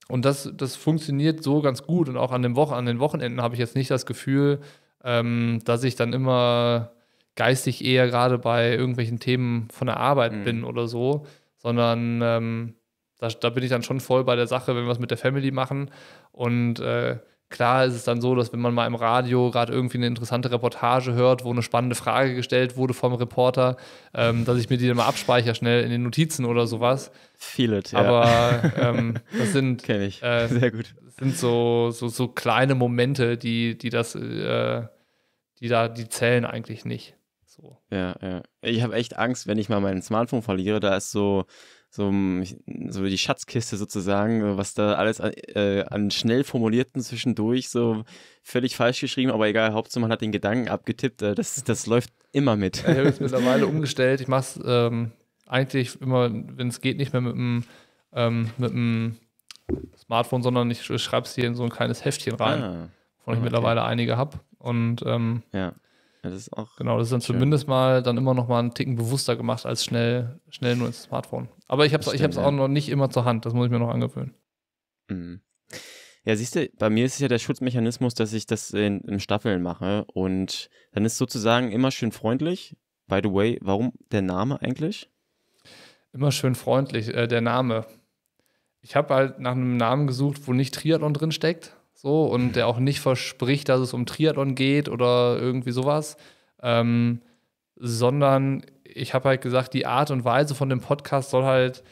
und das, das funktioniert so ganz gut. Und auch an, dem Wochen an den Wochenenden habe ich jetzt nicht das Gefühl, ähm, dass ich dann immer geistig eher gerade bei irgendwelchen Themen von der Arbeit mhm. bin oder so, sondern ähm, da, da, bin ich dann schon voll bei der Sache, wenn wir es mit der Family machen. Und äh, klar ist es dann so, dass wenn man mal im Radio gerade irgendwie eine interessante Reportage hört, wo eine spannende Frage gestellt wurde vom Reporter, ähm, dass ich mir die dann mal abspeichere schnell in den Notizen oder sowas. Viele, ja. Aber ähm, das sind *laughs* kenne ich äh, sehr gut. sind so, so, so kleine Momente, die die das äh, die da die zählen eigentlich nicht. Ja, ja. Ich habe echt Angst, wenn ich mal mein Smartphone verliere, da ist so, so, so die Schatzkiste sozusagen, was da alles an, äh, an schnell formulierten zwischendurch so völlig falsch geschrieben, aber egal, Hauptsache man hat den Gedanken abgetippt, äh, das, das läuft immer mit. Ich habe es *laughs* mittlerweile umgestellt, ich mache es ähm, eigentlich immer, wenn es geht, nicht mehr mit dem, ähm, Smartphone, sondern ich schreibe es hier in so ein kleines Heftchen rein, ah, wovon ich okay. mittlerweile einige habe und ähm, ja. Ja, das ist auch. Genau, das ist dann schön. zumindest mal dann immer noch mal einen Ticken bewusster gemacht als schnell, schnell nur ins Smartphone. Aber ich habe es auch noch nicht immer zur Hand, das muss ich mir noch angewöhnen. Mhm. Ja, siehst du, bei mir ist es ja der Schutzmechanismus, dass ich das in, in, Staffeln mache und dann ist sozusagen immer schön freundlich. By the way, warum der Name eigentlich? Immer schön freundlich, äh, der Name. Ich habe halt nach einem Namen gesucht, wo nicht Triathlon drin steckt so und der auch nicht verspricht, dass es um Triathlon geht oder irgendwie sowas, ähm, sondern ich habe halt gesagt, die Art und Weise von dem Podcast soll halt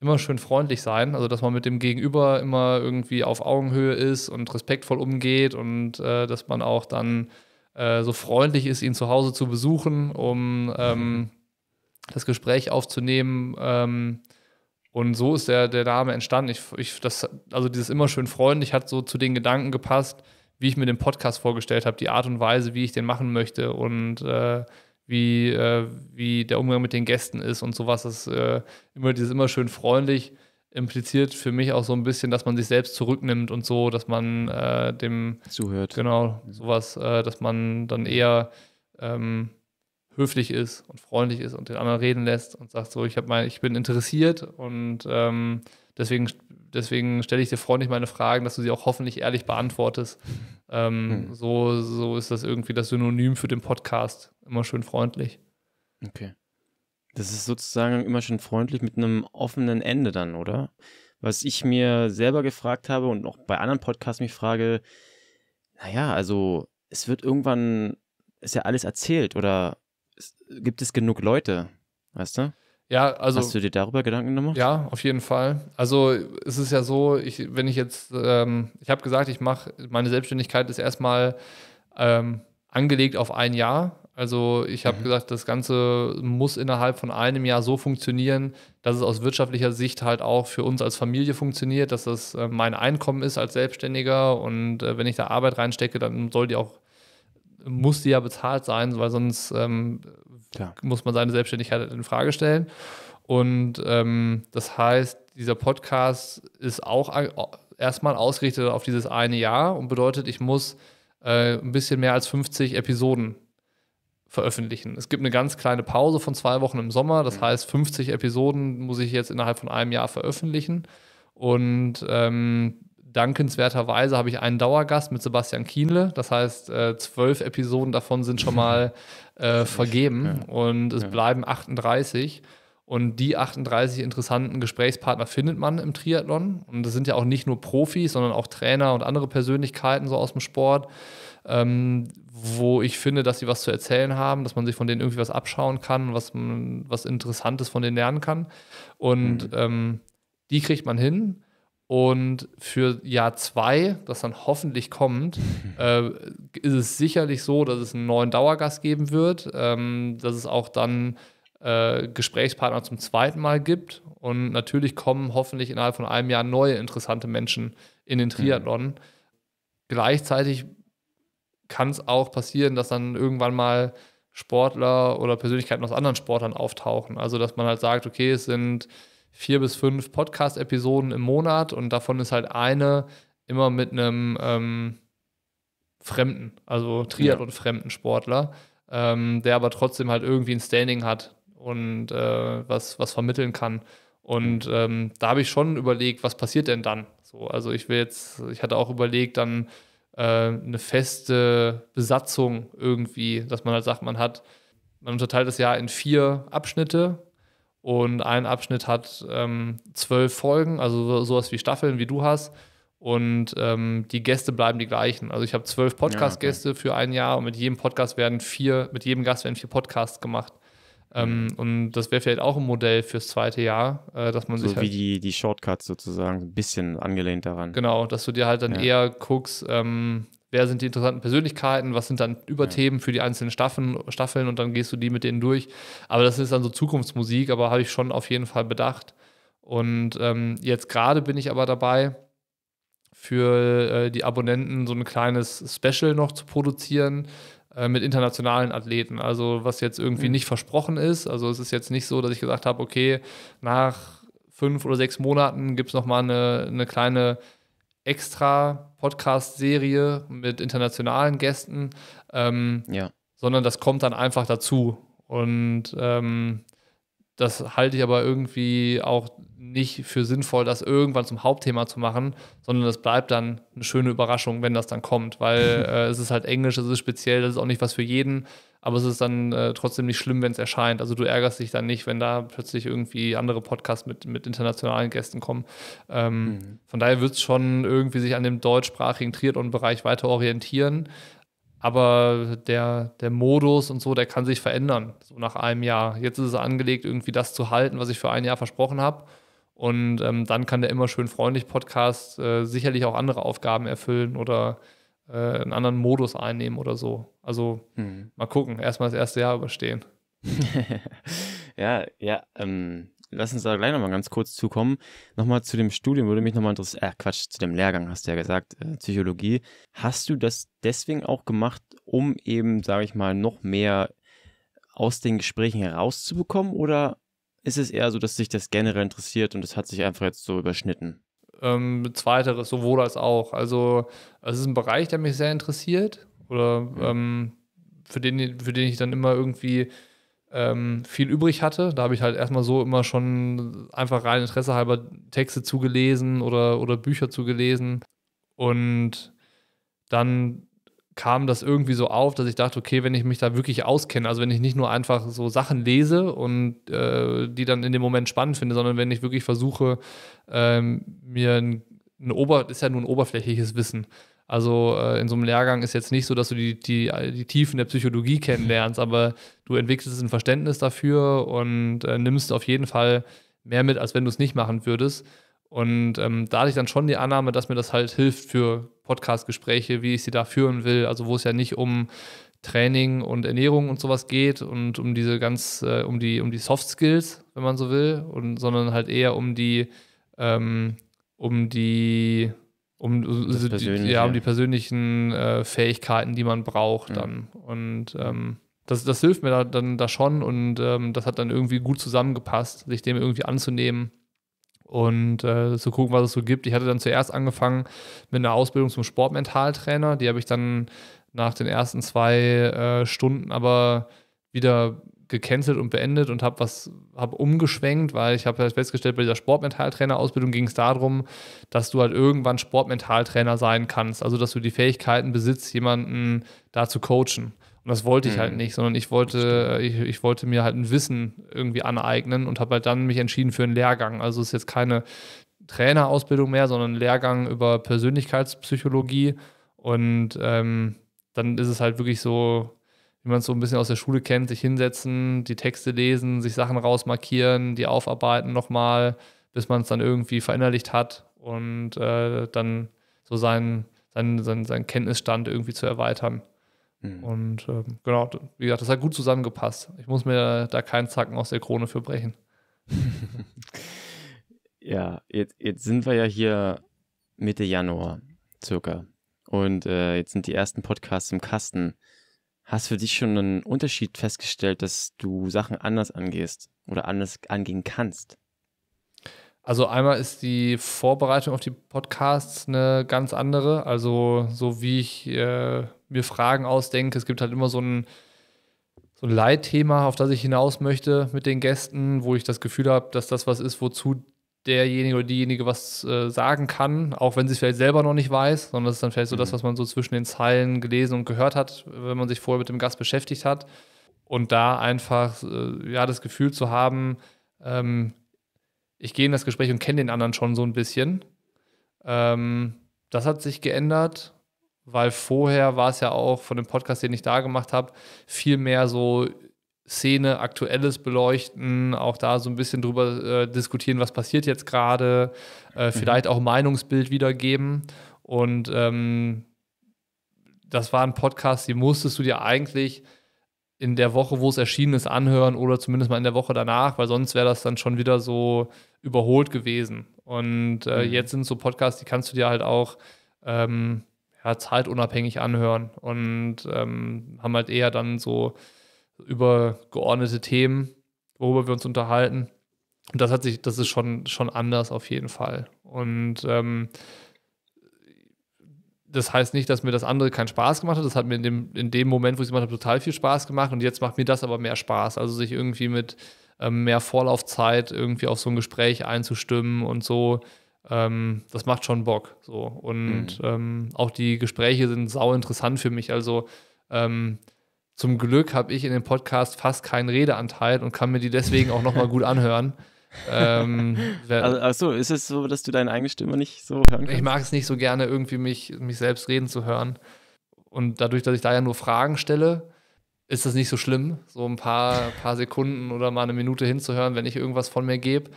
immer schön freundlich sein, also dass man mit dem Gegenüber immer irgendwie auf Augenhöhe ist und respektvoll umgeht und äh, dass man auch dann äh, so freundlich ist, ihn zu Hause zu besuchen, um ähm, das Gespräch aufzunehmen. Ähm, und so ist der, der Name entstanden. Ich, ich, das, also dieses immer schön freundlich hat so zu den Gedanken gepasst, wie ich mir den Podcast vorgestellt habe, die Art und Weise, wie ich den machen möchte und äh, wie, äh, wie der Umgang mit den Gästen ist und sowas. Das äh, immer dieses immer schön freundlich impliziert für mich auch so ein bisschen, dass man sich selbst zurücknimmt und so, dass man äh, dem zuhört. Genau, sowas, äh, dass man dann eher ähm, höflich ist und freundlich ist und den anderen reden lässt und sagt so, ich habe ich bin interessiert und ähm, deswegen, deswegen stelle ich dir freundlich meine Fragen, dass du sie auch hoffentlich ehrlich beantwortest. *laughs* Ähm, hm. so, so ist das irgendwie das Synonym für den Podcast. Immer schön freundlich. Okay. Das ist sozusagen immer schön freundlich mit einem offenen Ende dann, oder? Was ich mir selber gefragt habe und auch bei anderen Podcasts mich frage, naja, also es wird irgendwann, ist ja alles erzählt oder gibt es genug Leute, weißt du? Ja, also. Hast du dir darüber Gedanken gemacht? Ja, auf jeden Fall. Also es ist ja so, ich, wenn ich jetzt, ähm, ich habe gesagt, ich mache, meine Selbstständigkeit ist erstmal ähm, angelegt auf ein Jahr. Also ich habe mhm. gesagt, das Ganze muss innerhalb von einem Jahr so funktionieren, dass es aus wirtschaftlicher Sicht halt auch für uns als Familie funktioniert, dass das äh, mein Einkommen ist als Selbstständiger und äh, wenn ich da Arbeit reinstecke, dann soll die auch muss die ja bezahlt sein, weil sonst ähm, muss man seine Selbstständigkeit in Frage stellen. Und ähm, das heißt, dieser Podcast ist auch erstmal ausgerichtet auf dieses eine Jahr und bedeutet, ich muss äh, ein bisschen mehr als 50 Episoden veröffentlichen. Es gibt eine ganz kleine Pause von zwei Wochen im Sommer. Das mhm. heißt, 50 Episoden muss ich jetzt innerhalb von einem Jahr veröffentlichen. Und ähm, dankenswerterweise habe ich einen Dauergast mit Sebastian Kienle. Das heißt, äh, zwölf Episoden davon sind schon mal äh, vergeben ja. und es ja. bleiben 38. Und die 38 interessanten Gesprächspartner findet man im Triathlon. Und das sind ja auch nicht nur Profis, sondern auch Trainer und andere Persönlichkeiten so aus dem Sport, ähm, wo ich finde, dass sie was zu erzählen haben, dass man sich von denen irgendwie was abschauen kann, was, was Interessantes von denen lernen kann. Und mhm. ähm, die kriegt man hin. Und für Jahr zwei, das dann hoffentlich kommt, *laughs* äh, ist es sicherlich so, dass es einen neuen Dauergast geben wird, ähm, dass es auch dann äh, Gesprächspartner zum zweiten Mal gibt. Und natürlich kommen hoffentlich innerhalb von einem Jahr neue interessante Menschen in den mhm. Triathlon. Mhm. Gleichzeitig kann es auch passieren, dass dann irgendwann mal Sportler oder Persönlichkeiten aus anderen Sportlern auftauchen. Also dass man halt sagt, okay, es sind vier bis fünf Podcast-Episoden im Monat und davon ist halt eine immer mit einem ähm, Fremden, also Triathlon-Fremdensportler, ja. ähm, der aber trotzdem halt irgendwie ein Standing hat und äh, was, was vermitteln kann. Und ähm, da habe ich schon überlegt, was passiert denn dann? So, also ich will jetzt, ich hatte auch überlegt, dann äh, eine feste Besatzung irgendwie, dass man halt sagt, man hat, man unterteilt das Jahr in vier Abschnitte und ein Abschnitt hat ähm, zwölf Folgen, also sowas wie Staffeln, wie du hast. Und ähm, die Gäste bleiben die gleichen. Also ich habe zwölf Podcast-Gäste ja, okay. für ein Jahr und mit jedem Podcast werden vier, mit jedem Gast werden vier Podcasts gemacht. Ähm, mhm. und das wäre vielleicht auch ein Modell fürs zweite Jahr, äh, dass man so sich. So halt, wie die, die Shortcuts sozusagen, ein bisschen angelehnt daran. Genau, dass du dir halt dann ja. eher guckst, ähm, wer sind die interessanten Persönlichkeiten, was sind dann Überthemen ja. für die einzelnen Staffeln, Staffeln und dann gehst du die mit denen durch. Aber das ist dann so Zukunftsmusik, aber habe ich schon auf jeden Fall bedacht. Und ähm, jetzt gerade bin ich aber dabei, für äh, die Abonnenten so ein kleines Special noch zu produzieren äh, mit internationalen Athleten. Also was jetzt irgendwie mhm. nicht versprochen ist. Also es ist jetzt nicht so, dass ich gesagt habe, okay, nach fünf oder sechs Monaten gibt es nochmal eine, eine kleine extra Podcast-Serie mit internationalen Gästen, ähm, ja. sondern das kommt dann einfach dazu. Und ähm, das halte ich aber irgendwie auch nicht für sinnvoll, das irgendwann zum Hauptthema zu machen, sondern es bleibt dann eine schöne Überraschung, wenn das dann kommt, weil *laughs* äh, es ist halt Englisch, es ist speziell, das ist auch nicht was für jeden aber es ist dann äh, trotzdem nicht schlimm, wenn es erscheint. Also du ärgerst dich dann nicht, wenn da plötzlich irgendwie andere Podcasts mit, mit internationalen Gästen kommen. Ähm, mhm. Von daher wird es schon irgendwie sich an dem deutschsprachigen Triathlon-Bereich weiter orientieren. Aber der, der Modus und so, der kann sich verändern, so nach einem Jahr. Jetzt ist es angelegt, irgendwie das zu halten, was ich für ein Jahr versprochen habe. Und ähm, dann kann der immer schön freundlich Podcast äh, sicherlich auch andere Aufgaben erfüllen oder äh, einen anderen Modus einnehmen oder so. Also mhm. mal gucken, erstmal das erste Jahr überstehen. *laughs* ja, ja, ähm, lass uns da gleich nochmal ganz kurz zukommen. Nochmal zu dem Studium würde mich nochmal interessieren. äh, Quatsch, zu dem Lehrgang hast du ja gesagt, äh, Psychologie. Hast du das deswegen auch gemacht, um eben, sage ich mal, noch mehr aus den Gesprächen herauszubekommen? Oder ist es eher so, dass sich das generell interessiert und es hat sich einfach jetzt so überschnitten? ähm, zweiteres, sowohl als auch. Also es ist ein Bereich, der mich sehr interessiert oder ähm, für, den, für den ich dann immer irgendwie ähm, viel übrig hatte. Da habe ich halt erstmal so immer schon einfach rein Interesse halber Texte zugelesen oder, oder Bücher zugelesen. Und dann kam das irgendwie so auf, dass ich dachte, okay, wenn ich mich da wirklich auskenne, also wenn ich nicht nur einfach so Sachen lese und äh, die dann in dem Moment spannend finde, sondern wenn ich wirklich versuche, ähm, mir ein, ein Ober, ist ja nur ein oberflächliches Wissen. Also äh, in so einem Lehrgang ist jetzt nicht so, dass du die, die, die Tiefen der Psychologie kennenlernst, *laughs* aber du entwickelst ein Verständnis dafür und äh, nimmst auf jeden Fall mehr mit, als wenn du es nicht machen würdest. Und ähm, da hatte ich dann schon die Annahme, dass mir das halt hilft für Podcast-Gespräche, wie ich sie da führen will. Also wo es ja nicht um Training und Ernährung und sowas geht und um diese ganz, äh, um die, um die Soft Skills, wenn man so will, und, sondern halt eher um die, ähm, um die, um, also die, ja, um die persönlichen äh, Fähigkeiten, die man braucht mhm. dann. Und ähm, das, das hilft mir da, dann da schon und ähm, das hat dann irgendwie gut zusammengepasst, sich dem irgendwie anzunehmen und äh, zu gucken, was es so gibt. Ich hatte dann zuerst angefangen mit einer Ausbildung zum Sportmentaltrainer. Die habe ich dann nach den ersten zwei äh, Stunden aber wieder gecancelt und beendet und habe was habe umgeschwenkt, weil ich habe halt festgestellt, bei dieser Sportmentaltrainer-Ausbildung ging es darum, dass du halt irgendwann Sportmentaltrainer sein kannst, also dass du die Fähigkeiten besitzt, jemanden da zu coachen. Und das wollte ich halt mhm. halt nicht, sondern ich wollte, ich, ich wollte mir halt ein Wissen irgendwie aneignen und habe halt dann mich entschieden für einen Lehrgang. Also es ist jetzt keine Trainerausbildung mehr, sondern ein Lehrgang über Persönlichkeitspsychologie. Und ähm, dann ist es halt wirklich so, wie man es so ein bisschen aus der Schule kennt, sich hinsetzen, die Texte lesen, sich Sachen rausmarkieren, die aufarbeiten nochmal, bis man es dann irgendwie verinnerlicht hat und äh, dann so seinen, seinen, seinen, seinen Kenntnisstand irgendwie zu erweitern. Mhm. Und ähm, genau, wie gesagt, das hat gut zusammengepasst. Ich muss mir da keinen Zacken aus der Krone für brechen. *laughs* ja, jetzt, jetzt sind wir ja hier Mitte Januar circa. Und äh, jetzt sind die ersten Podcasts im Kasten. Hast du für dich schon einen Unterschied festgestellt, dass du Sachen anders angehst oder anders angehen kannst? Also einmal ist die Vorbereitung auf die Podcasts eine ganz andere. Also so wie ich äh, mir Fragen ausdenke. Es gibt halt immer so ein, so ein Leitthema, auf das ich hinaus möchte mit den Gästen, wo ich das Gefühl habe, dass das was ist, wozu derjenige oder diejenige was äh, sagen kann, auch wenn sie es vielleicht selber noch nicht weiß, sondern das ist dann vielleicht so das, mhm. was man so zwischen den Zeilen gelesen und gehört hat, wenn man sich vorher mit dem Gast beschäftigt hat. Und da einfach äh, ja das Gefühl zu haben, ähm, ich gehe in das Gespräch und kenne den anderen schon so ein bisschen. Ähm, das hat sich geändert weil vorher war es ja auch von dem Podcast, den ich da gemacht habe, viel mehr so Szene, aktuelles beleuchten, auch da so ein bisschen drüber äh, diskutieren, was passiert jetzt gerade, äh, mhm. vielleicht auch Meinungsbild wiedergeben. Und ähm, das war ein Podcast, die musstest du dir eigentlich in der Woche, wo es erschienen ist, anhören oder zumindest mal in der Woche danach, weil sonst wäre das dann schon wieder so überholt gewesen. Und äh, mhm. jetzt sind so Podcasts, die kannst du dir halt auch ähm, ja, zeitunabhängig anhören und ähm, haben halt eher dann so übergeordnete Themen, worüber wir uns unterhalten. Und das hat sich, das ist schon, schon anders auf jeden Fall. Und ähm, das heißt nicht, dass mir das andere keinen Spaß gemacht hat. Das hat mir in dem, in dem Moment, wo ich es gemacht habe, total viel Spaß gemacht. Und jetzt macht mir das aber mehr Spaß. Also sich irgendwie mit ähm, mehr Vorlaufzeit irgendwie auf so ein Gespräch einzustimmen und so ähm, das macht schon Bock. So. Und mhm. ähm, auch die Gespräche sind sau interessant für mich. Also ähm, zum Glück habe ich in dem Podcast fast keinen Redeanteil und kann mir die deswegen auch nochmal gut *laughs* anhören. ähm, also, achso, ist es so, dass du deine eigene Stimme nicht so hören kannst? Ich mag es nicht so gerne, irgendwie mich, mich selbst reden zu hören. Und dadurch, dass ich da ja nur Fragen stelle, ist das nicht so schlimm, so ein paar, paar Sekunden oder mal eine Minute hinzuhören, wenn ich irgendwas von mir gebe.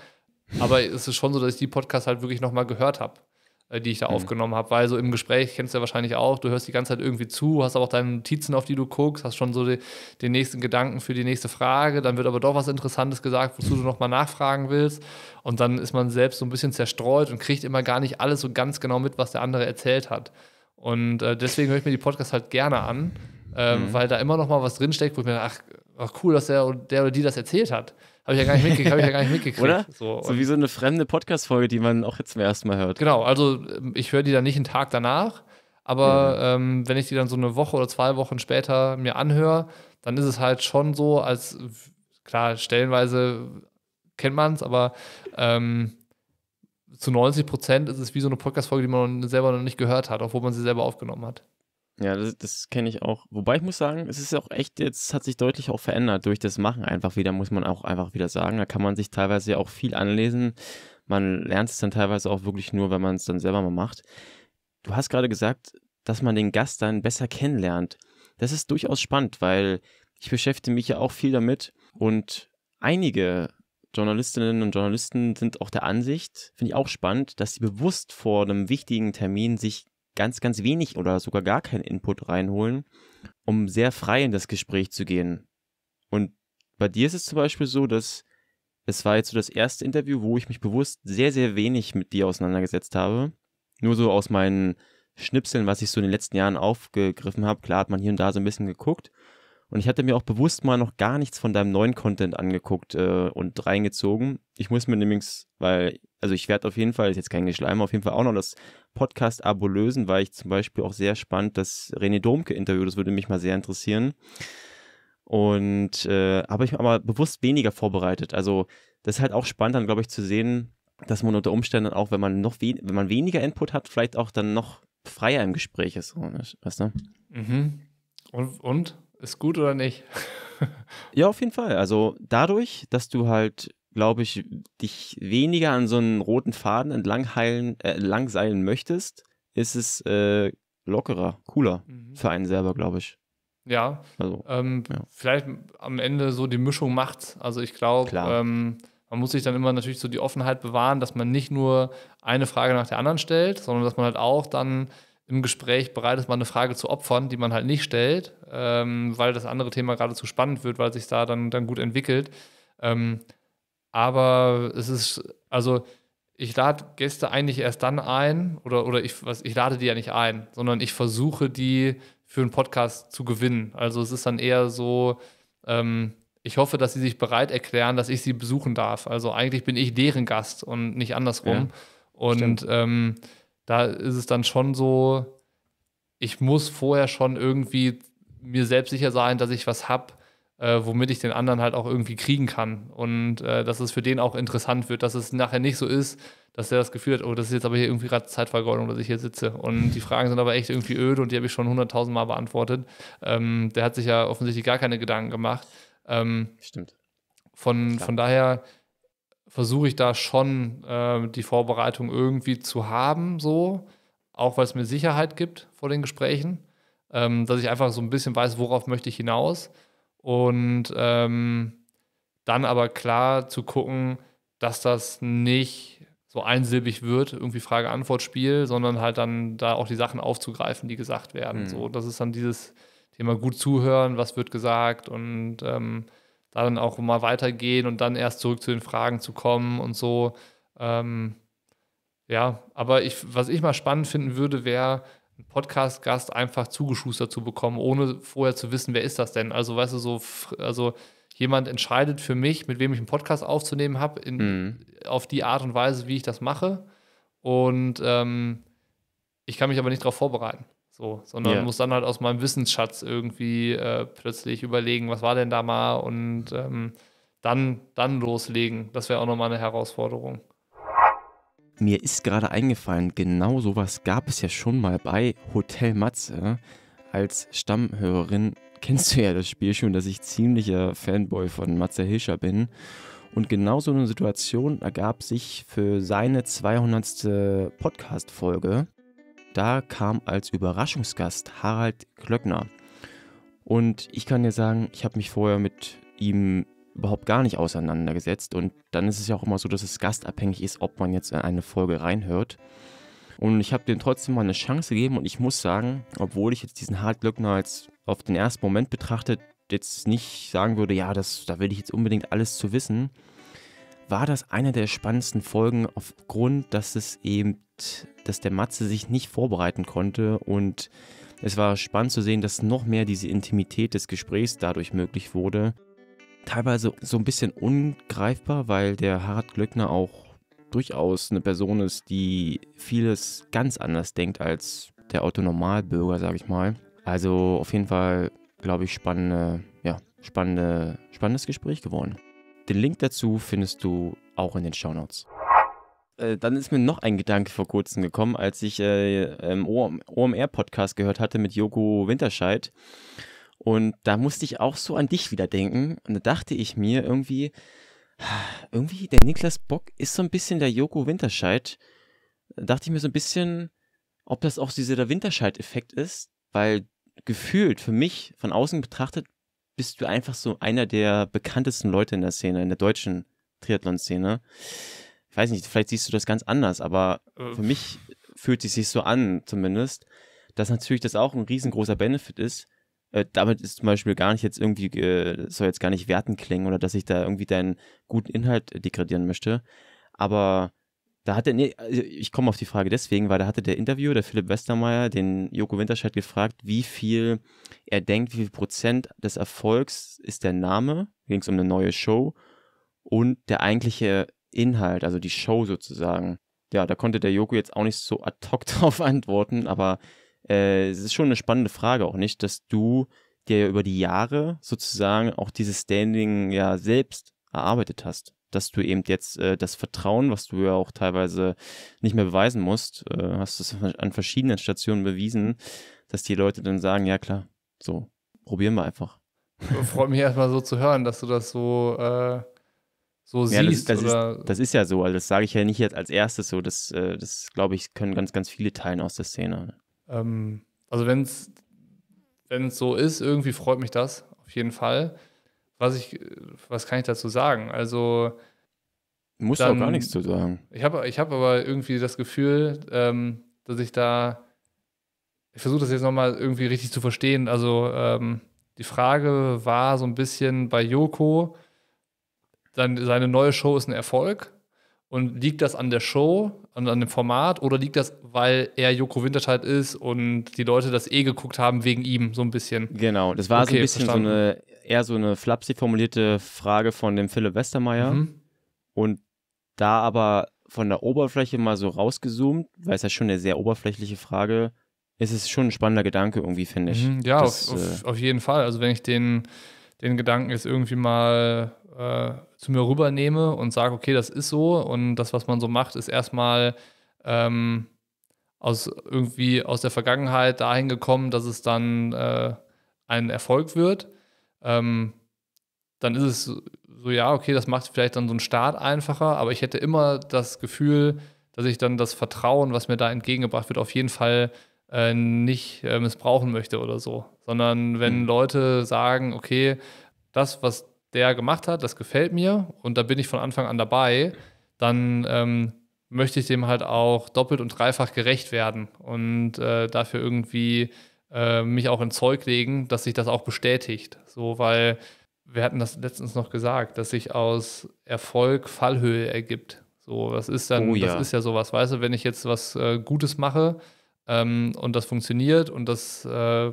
Aber es ist schon so, dass ich die Podcasts halt wirklich nochmal gehört habe, äh, die ich da mhm. aufgenommen habe. Weil so im Gespräch, kennst du ja wahrscheinlich auch, du hörst die ganze Zeit irgendwie zu, hast aber auch deine Notizen, auf die du guckst, hast schon so die, den nächsten Gedanken für die nächste Frage. Dann wird aber doch was Interessantes gesagt, wozu du nochmal nachfragen willst. Und dann ist man selbst so ein bisschen zerstreut und kriegt immer gar nicht alles so ganz genau mit, was der andere erzählt hat. Und äh, deswegen höre ich mir die Podcasts halt gerne an, äh, mhm. weil da immer nochmal was drinsteckt, wo ich mir ach, ach cool, dass der, der oder die das erzählt hat. Habe ich ja gar nicht mitgekriegt. ja gar nicht mitgekriegt. Oder? So, so wie so eine fremde Podcast-Folge, die man auch jetzt zum ersten Mal hört. Genau, also ähm, ich höre die dann nicht einen Tag danach, aber ja. Mhm. ähm, wenn ich die dann so eine Woche oder zwei Wochen später mir anhöre, dann ist es halt schon so, als klar, stellenweise kennt man es, aber ähm, zu 90 Prozent ist es wie so eine Podcast-Folge, die man selber noch nicht gehört hat, obwohl man sie selber aufgenommen hat. Ja, das, das kenne ich auch. Wobei ich muss sagen, es ist auch echt, jetzt hat sich deutlich auch verändert durch das Machen einfach wieder, muss man auch einfach wieder sagen. Da kann man sich teilweise ja auch viel anlesen. Man lernt es dann teilweise auch wirklich nur, wenn man es dann selber mal macht. Du hast gerade gesagt, dass man den Gast dann besser kennenlernt. Das ist durchaus spannend, weil ich beschäftige mich ja auch viel damit und einige Journalistinnen und Journalisten sind auch der Ansicht, finde ich auch spannend, dass sie bewusst vor einem wichtigen Termin sich ganz, ganz wenig oder sogar gar keinen Input reinholen, um sehr frei in das Gespräch zu gehen. Und bei dir ist es zum Beispiel so, dass es war jetzt so das erste Interview, wo ich mich bewusst sehr, sehr wenig mit dir auseinandergesetzt habe. Nur so aus meinen Schnipseln, was ich so in den letzten Jahren aufgegriffen habe. Klar hat man hier und da so ein bisschen geguckt. Und ich hatte mir auch bewusst mal noch gar nichts von deinem neuen Content angeguckt äh, und reingezogen. Ich muss mir nämlich, weil, also ich werde auf jeden Fall, ist jetzt kein Geschleim, auf jeden Fall auch noch das Podcast-Abo lösen, weil ich zum Beispiel auch sehr spannend das René Domke-Interview, das würde mich mal sehr interessieren. Und äh, habe ich mir aber bewusst weniger vorbereitet. Also das ist halt auch spannend, dann glaube ich, zu sehen, dass man unter Umständen dann auch, wenn man noch wenn man weniger Input hat, vielleicht auch dann noch freier im Gespräch ist. Ne, weißt du? Mhm. Und, und? Ist gut oder nicht? ja, auf jeden Fall. Also dadurch, dass du halt glaube ich, dich weniger an so einen roten Faden entlang heilen, äh, langseilen möchtest, ist es äh, lockerer, cooler mhm. für einen selber, glaube ich. Ja, also, ähm, ja. vielleicht am Ende so die Mischung macht. Also ich glaube, ähm, man muss sich dann immer natürlich so die Offenheit bewahren, dass man nicht nur eine Frage nach der anderen stellt, sondern dass man halt auch dann im Gespräch bereit ist, mal eine Frage zu opfern, die man halt nicht stellt, ähm, weil das andere Thema gerade zu spannend wird, weil sich da dann, dann gut entwickelt. Ähm, aber es ist, also ich lade Gäste eigentlich erst dann ein oder, oder ich, was, ich lade die ja nicht ein, sondern ich versuche die für einen Podcast zu gewinnen. Also es ist dann eher so, ähm, ich hoffe, dass sie sich bereit erklären, dass ich sie besuchen darf. Also eigentlich bin ich deren Gast und nicht andersrum. Ja, und ähm, da ist es dann schon so, ich muss vorher schon irgendwie mir selbst sicher sein, dass ich was habe, äh, womit ich den anderen halt auch irgendwie kriegen kann. Und äh, dass es für den auch interessant wird, dass es nachher nicht so ist, dass der das Gefühl hat, oh, das ist jetzt aber hier irgendwie gerade Zeitvergeudung, dass ich hier sitze. Und die Fragen sind aber echt irgendwie öde und die habe ich schon hunderttausend Mal beantwortet. Ähm, der hat sich ja offensichtlich gar keine Gedanken gemacht. Ähm, Stimmt. Von, von daher versuche ich da schon äh, die Vorbereitung irgendwie zu haben, so, auch weil es mir Sicherheit gibt vor den Gesprächen, ähm, dass ich einfach so ein bisschen weiß, worauf möchte ich hinaus und ähm, dann aber klar zu gucken, dass das nicht so einsilbig wird, irgendwie Frage-Antwort-Spiel, sondern halt dann da auch die Sachen aufzugreifen, die gesagt werden. Mhm. So, das ist dann dieses Thema gut zuhören, was wird gesagt und ähm, da dann auch mal weitergehen und dann erst zurück zu den Fragen zu kommen und so. Ähm, ja, aber ich, was ich mal spannend finden würde, wäre, einen Podcast-Gast einfach zugeschustert zu bekommen, ohne vorher zu wissen, wer ist das denn? Also, weißt du, so, also jemand entscheidet für mich, mit wem ich einen Podcast aufzunehmen habe, mhm. auf die Art und Weise, wie ich das mache. Und ähm, ich kann mich aber nicht darauf vorbereiten. So, sondern yeah. muss dann halt aus meinem Wissensschatz irgendwie äh, plötzlich überlegen, was war denn da mal und ähm, dann, dann loslegen. Das wäre auch nochmal eine Herausforderung mir ist gerade eingefallen, genau sowas gab es ja schon mal bei Hotel Matze. Als Stammhörerin kennst du ja das Spiel schon, dass ich ziemlicher Fanboy von Matze Hilscher bin. Und genau so eine Situation ergab sich für seine 200. Podcast-Folge. Da kam als Überraschungsgast Harald Klöckner. Und ich kann dir sagen, ich habe mich vorher mit ihm überhaupt gar nicht auseinandergesetzt. Und dann ist es ja auch immer so, dass es gastabhängig ist, ob man jetzt in eine Folge reinhört. Und ich habe dem trotzdem mal eine Chance gegeben und ich muss sagen, obwohl ich jetzt diesen Hartglöckner jetzt auf den ersten Moment betrachtet jetzt nicht sagen würde, ja, das, da will ich jetzt unbedingt alles zu wissen, war das eine der spannendsten Folgen aufgrund, dass es eben, dass der Matze sich nicht vorbereiten konnte und es war spannend zu sehen, dass noch mehr diese Intimität des Gesprächs dadurch möglich wurde teilweise so ein bisschen ungreifbar, weil der Harald Glöckner auch durchaus eine Person ist, die vieles ganz anders denkt als der Autonormalbürger, sage ich mal. Also auf jeden Fall, glaube ich, spannende, ja, spannende, spannendes Gespräch geworden. Den Link dazu findest du auch in den Shownotes. Äh, dann ist mir noch ein Gedanke vor kurzem gekommen, als ich äh, im OMR-Podcast gehört hatte mit Joko Winterscheid. Und da musste ich auch so an dich wieder denken. Und da dachte ich mir irgendwie, irgendwie der Niklas Bock ist so ein bisschen der Joko Winterscheid. Da dachte ich mir so ein bisschen, ob das auch dieser Winterscheid-Effekt ist, weil gefühlt für mich von außen betrachtet bist du einfach so einer der bekanntesten Leute in der Szene, in der deutschen Triathlon-Szene. Ich weiß nicht, vielleicht siehst du das ganz anders, aber für mich fühlt es sich so an, zumindest, dass natürlich das auch ein riesengroßer Benefit ist, äh, damit ist zum Beispiel gar nicht jetzt irgendwie, äh, soll jetzt gar nicht werten klingen oder dass ich da irgendwie deinen guten Inhalt äh, degradieren möchte. Aber da hatte, nee, also ich komme auf die Frage deswegen, weil da hatte der Interview, der Philipp Westermeier, den Joko Winterscheid gefragt, wie viel er denkt, wie viel Prozent des Erfolgs ist der Name, ging es um eine neue Show und der eigentliche Inhalt, also die Show sozusagen. Ja, da konnte der Joko jetzt auch nicht so ad hoc *laughs* drauf antworten, aber äh, es ist schon eine spannende Frage auch nicht, dass du dir ja über die Jahre sozusagen auch dieses Standing ja selbst erarbeitet hast, dass du eben jetzt äh, das Vertrauen, was du ja auch teilweise nicht mehr beweisen musst, äh, hast es an verschiedenen Stationen bewiesen, dass die Leute dann sagen, ja klar, so, probieren wir einfach. Äh, freut mich erstmal so zu hören, dass du das so, äh, so ja, siehst. Das, das, ist, das, ist, ja so, also das sage ich ja nicht jetzt als erstes so, das, äh, das glaube ich, können ganz, ganz viele teilen aus der Szene. Ähm, also wenn es so ist, irgendwie freut mich das auf jeden Fall. Was, ich, was kann ich dazu sagen? Also muss auch gar nichts zu sagen. Ich habe ich hab aber irgendwie das Gefühl, ähm, dass ich da, ich versuche das jetzt nochmal irgendwie richtig zu verstehen. Also ähm, die Frage war so ein bisschen bei Joko, seine neue Show ist ein Erfolg. Und liegt das an der Show und an dem Format oder liegt das, weil er Joko Winterscheid ist und die Leute das eh geguckt haben wegen ihm so ein bisschen? Genau, das war okay, so ein bisschen verstanden. so eine eher so eine flapsig formulierte Frage von dem Philipp Westermeier mhm. und da aber von der Oberfläche mal so rausgezoomt, weil es ja schon eine sehr oberflächliche Frage ist, ist es schon ein spannender Gedanke irgendwie, finde ich. Mhm, ja, das, auf, auf, äh, auf jeden Fall. Also wenn ich den den Gedanken jetzt irgendwie mal äh, zu mir rübernehme und sage, okay, das ist so und das, was man so macht, ist erstmal ähm, aus irgendwie aus der Vergangenheit dahin gekommen, dass es dann äh, ein Erfolg wird, ähm, dann ist es so, ja, okay, das macht vielleicht dann so einen Start einfacher, aber ich hätte immer das Gefühl, dass ich dann das Vertrauen, was mir da entgegengebracht wird, auf jeden Fall äh, nicht äh, missbrauchen möchte oder so, sondern wenn mhm. Leute sagen, okay, das, was der gemacht hat, das gefällt mir und da bin ich von Anfang an dabei, dann ähm, möchte ich dem halt auch doppelt und dreifach gerecht werden und äh, dafür irgendwie äh, mich auch in Zeug legen, dass sich das auch bestätigt. So, weil wir hatten das letztens noch gesagt, dass sich aus Erfolg Fallhöhe ergibt. So, das ist dann, oh ja. das ist ja sowas, weißt du, wenn ich jetzt was äh, Gutes mache, ähm, und das funktioniert und das äh,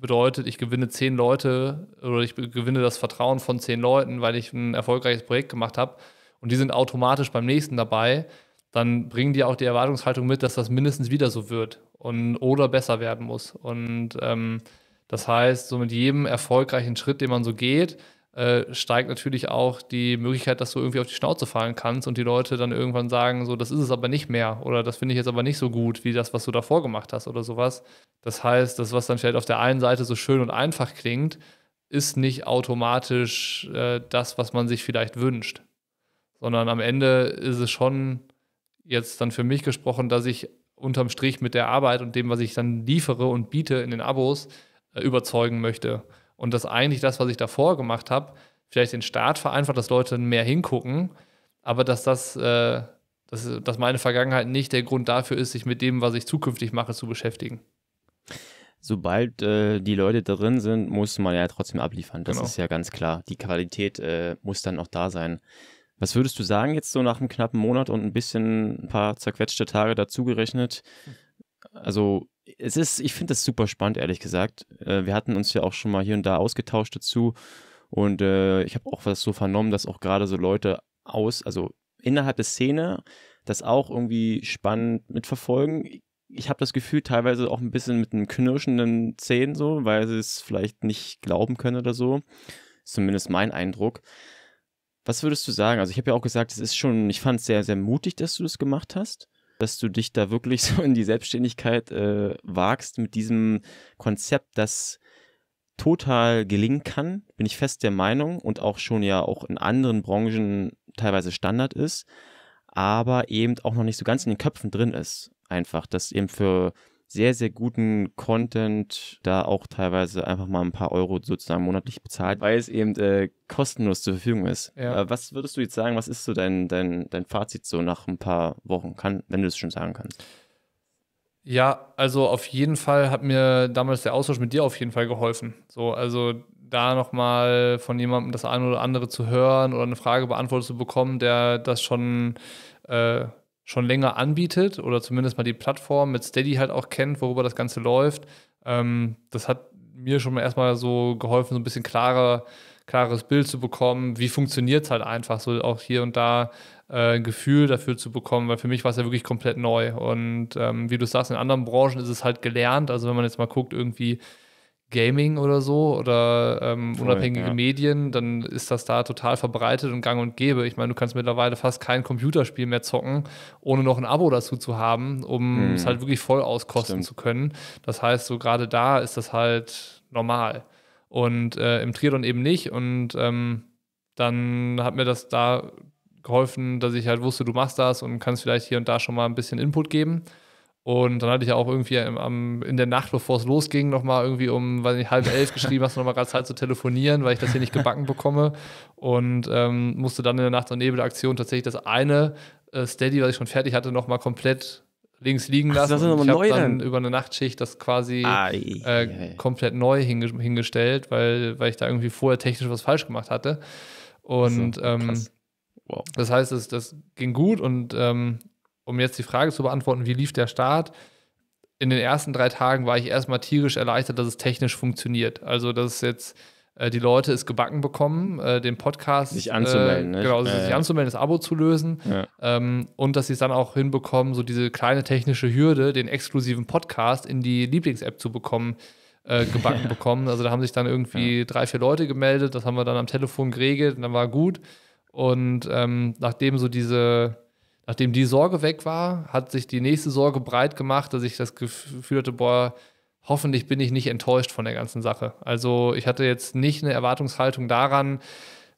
bedeutet, ich gewinne zehn Leute oder ich gewinne das Vertrauen von zehn Leuten, weil ich ein erfolgreiches Projekt gemacht habe und die sind automatisch beim nächsten dabei, dann bringen die auch die Erwartungshaltung mit, dass das mindestens wieder so wird und oder besser werden muss. Und ähm, das heißt, so mit jedem erfolgreichen Schritt, den man so geht, äh, steigt natürlich auch die Möglichkeit, dass du irgendwie auf die Schnauze fallen kannst und die Leute dann irgendwann sagen, so, das ist es aber nicht mehr oder das finde ich jetzt aber nicht so gut wie das, was du davor gemacht hast oder sowas. Das heißt, das, was dann vielleicht auf der einen Seite so schön und einfach klingt, ist nicht automatisch äh, das, was man sich vielleicht wünscht, sondern am Ende ist es schon jetzt dann für mich gesprochen, dass ich unterm Strich mit der Arbeit und dem, was ich dann liefere und biete in den Abos, äh, überzeugen möchte und dass eigentlich das, was ich davor gemacht habe, vielleicht den Start vereinfacht, dass Leute mehr hingucken, aber dass das, äh, dass, dass meine Vergangenheit nicht der Grund dafür ist, sich mit dem, was ich zukünftig mache, zu beschäftigen. Sobald äh, die Leute drin sind, muss man ja trotzdem abliefern. Das genau. ist ja ganz klar. Die Qualität äh, muss dann auch da sein. Was würdest du sagen jetzt so nach einem knappen Monat und ein bisschen ein paar zerquetschte Tage dazugerechnet? Also es ist, ich finde das super spannend, ehrlich gesagt. Äh, wir hatten uns ja auch schon mal hier und da ausgetauscht dazu. Und äh, ich habe auch was so vernommen, dass auch gerade so Leute aus, also innerhalb der Szene, das auch irgendwie spannend mitverfolgen. Ich habe das Gefühl, teilweise auch ein bisschen mit einem knirschenden Zähnen so, weil sie es vielleicht nicht glauben können oder so. Ist zumindest mein Eindruck. Was würdest du sagen? Also ich habe ja auch gesagt, es ist schon, ich fand es sehr, sehr mutig, dass du das gemacht hast dass du dich da wirklich *laughs* so in die Selbstständigkeit äh, wagst mit diesem Konzept, das total gelingen kann, bin ich fest der Meinung und auch schon ja auch in anderen Branchen teilweise Standard ist, aber eben auch noch nicht so ganz in den Köpfen drin ist. Einfach, dass eben für sehr, sehr guten Content da auch teilweise einfach mal ein paar Euro sozusagen monatlich bezahlt, weil es eben äh, kostenlos zur Verfügung ist. Ja. Äh, was würdest du jetzt sagen, was ist so dein, dein, dein Fazit so nach ein paar Wochen, kann, wenn du es schon sagen kannst? Ja, also auf jeden Fall hat mir damals der Austausch mit dir auf jeden Fall geholfen. So, also da nochmal von jemandem das eine oder andere zu hören oder eine Frage beantwortet zu bekommen, der das schon äh, schon länger anbietet oder zumindest mal die Plattform mit Steady halt auch kennt, worüber das Ganze läuft. Ähm, das hat mir schon mal erstmal so geholfen, so ein bisschen klarer, klares Bild zu bekommen, wie funktioniert es halt einfach, so auch hier und da äh, ein Gefühl dafür zu bekommen, weil für mich war es ja wirklich komplett neu. Und ähm, wie du sagst, in anderen Branchen ist es halt gelernt. Also wenn man jetzt mal guckt, irgendwie Gaming oder so oder ähm, Voll, unabhängige ja. Medien, dann ist das da total verbreitet und gang und gäbe. Ich meine, du kannst mittlerweile fast kein Computerspiel mehr zocken, ohne noch ein Abo dazu zu haben, um mhm. es halt wirklich voll auskosten Stimmt. zu können. Das heißt, so gerade da ist das halt normal. Und äh, im Triathlon eben nicht. Und ähm, dann hat mir das da geholfen, dass ich halt wusste, du machst das und kannst vielleicht hier und da schon mal ein bisschen Input geben. Und dann hatte ich ja auch irgendwie im, am, in der Nacht, bevor es losging, nochmal irgendwie um weiß nicht, halb elf geschrieben, hast du nochmal gerade Zeit zu telefonieren, weil ich das hier nicht gebacken bekomme. Und ähm, musste dann in der Nacht- und Nebelaktion tatsächlich das eine äh, Steady, was ich schon fertig hatte, nochmal komplett links liegen lassen. Ach, das ist und ich habe dann über eine Nachtschicht das quasi äh, komplett neu hinge hingestellt, weil, weil ich da irgendwie vorher technisch was falsch gemacht hatte. Und so, ähm, wow. das heißt, das, das ging gut und ähm, um jetzt die Frage zu beantworten, wie lief der Start? In den ersten drei Tagen war ich erstmal tierisch erleichtert, dass es technisch funktioniert. Also, dass jetzt äh, die Leute es gebacken bekommen, äh, den Podcast. Sich anzumelden, äh, Genau, sich anzumelden, das Abo zu lösen. Ja. Ähm, und dass sie es dann auch hinbekommen, so diese kleine technische Hürde, den exklusiven Podcast in die Lieblings-App zu bekommen, äh, gebacken ja. *laughs* bekommen. Also, da haben sich dann irgendwie ja. drei, vier Leute gemeldet. Das haben wir dann am Telefon geregelt und dann war gut. Und ähm, nachdem so diese nachdem die Sorge weg war, hat sich die nächste Sorge breit gemacht, dass ich das Gefühl hatte, boah, hoffentlich bin ich nicht enttäuscht von der ganzen Sache. Also ich hatte jetzt nicht eine Erwartungshaltung daran,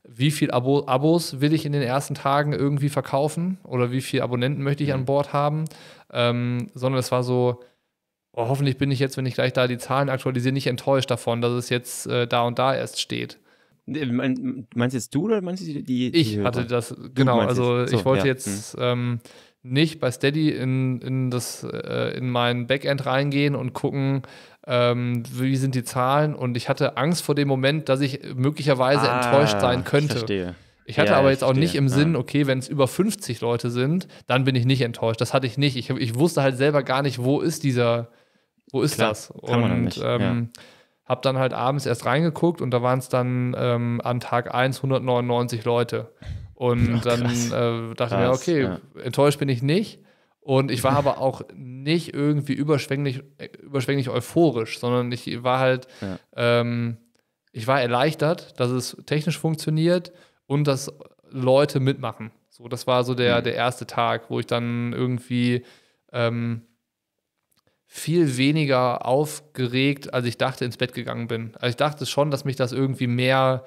wie viele Abo Abos will ich in den ersten Tagen irgendwie verkaufen oder wie viele Abonnenten möchte ich an mhm. Bord haben, ähm, sondern es war so, oh, hoffentlich bin ich jetzt, wenn ich gleich da die Zahlen aktualisiere, nicht enttäuscht davon, dass es jetzt äh, da und da erst steht. Äh, meinst jetzt du oder meinst du die? die ich die hatte das, genau. Also so, ich wollte ja. jetzt hm. ähm, nicht bei Steady in, in, das, äh, in mein Backend reingehen und gucken, ähm, wie sind die Zahlen. Und ich hatte Angst vor dem Moment, dass ich möglicherweise ah, enttäuscht sein könnte. Ich verstehe. Ich hatte ja, aber jetzt auch nicht im Sinn, okay, wenn es über 50 Leute sind, dann bin ich nicht enttäuscht. Das hatte ich nicht. Ich, ich wusste halt selber gar nicht, wo ist dieser, wo ist Klar, das? und ähm, ja. Hab dann halt abends erst reingeguckt und da waren es dann ähm, an Tag 1 199 Leute. Und Ach, dann äh, dachte krass, ich mir, okay, ja. enttäuscht bin ich nicht. Und ich war aber auch nicht irgendwie überschwänglich, überschwänglich euphorisch, sondern ich war halt, ja. ähm, ich war erleichtert, dass es technisch funktioniert und dass Leute mitmachen. So, das war so der, mhm. der erste Tag, wo ich dann irgendwie ähm, viel weniger aufgeregt, als ich dachte, ins Bett gegangen bin. Also ich dachte schon, dass mich das irgendwie mehr,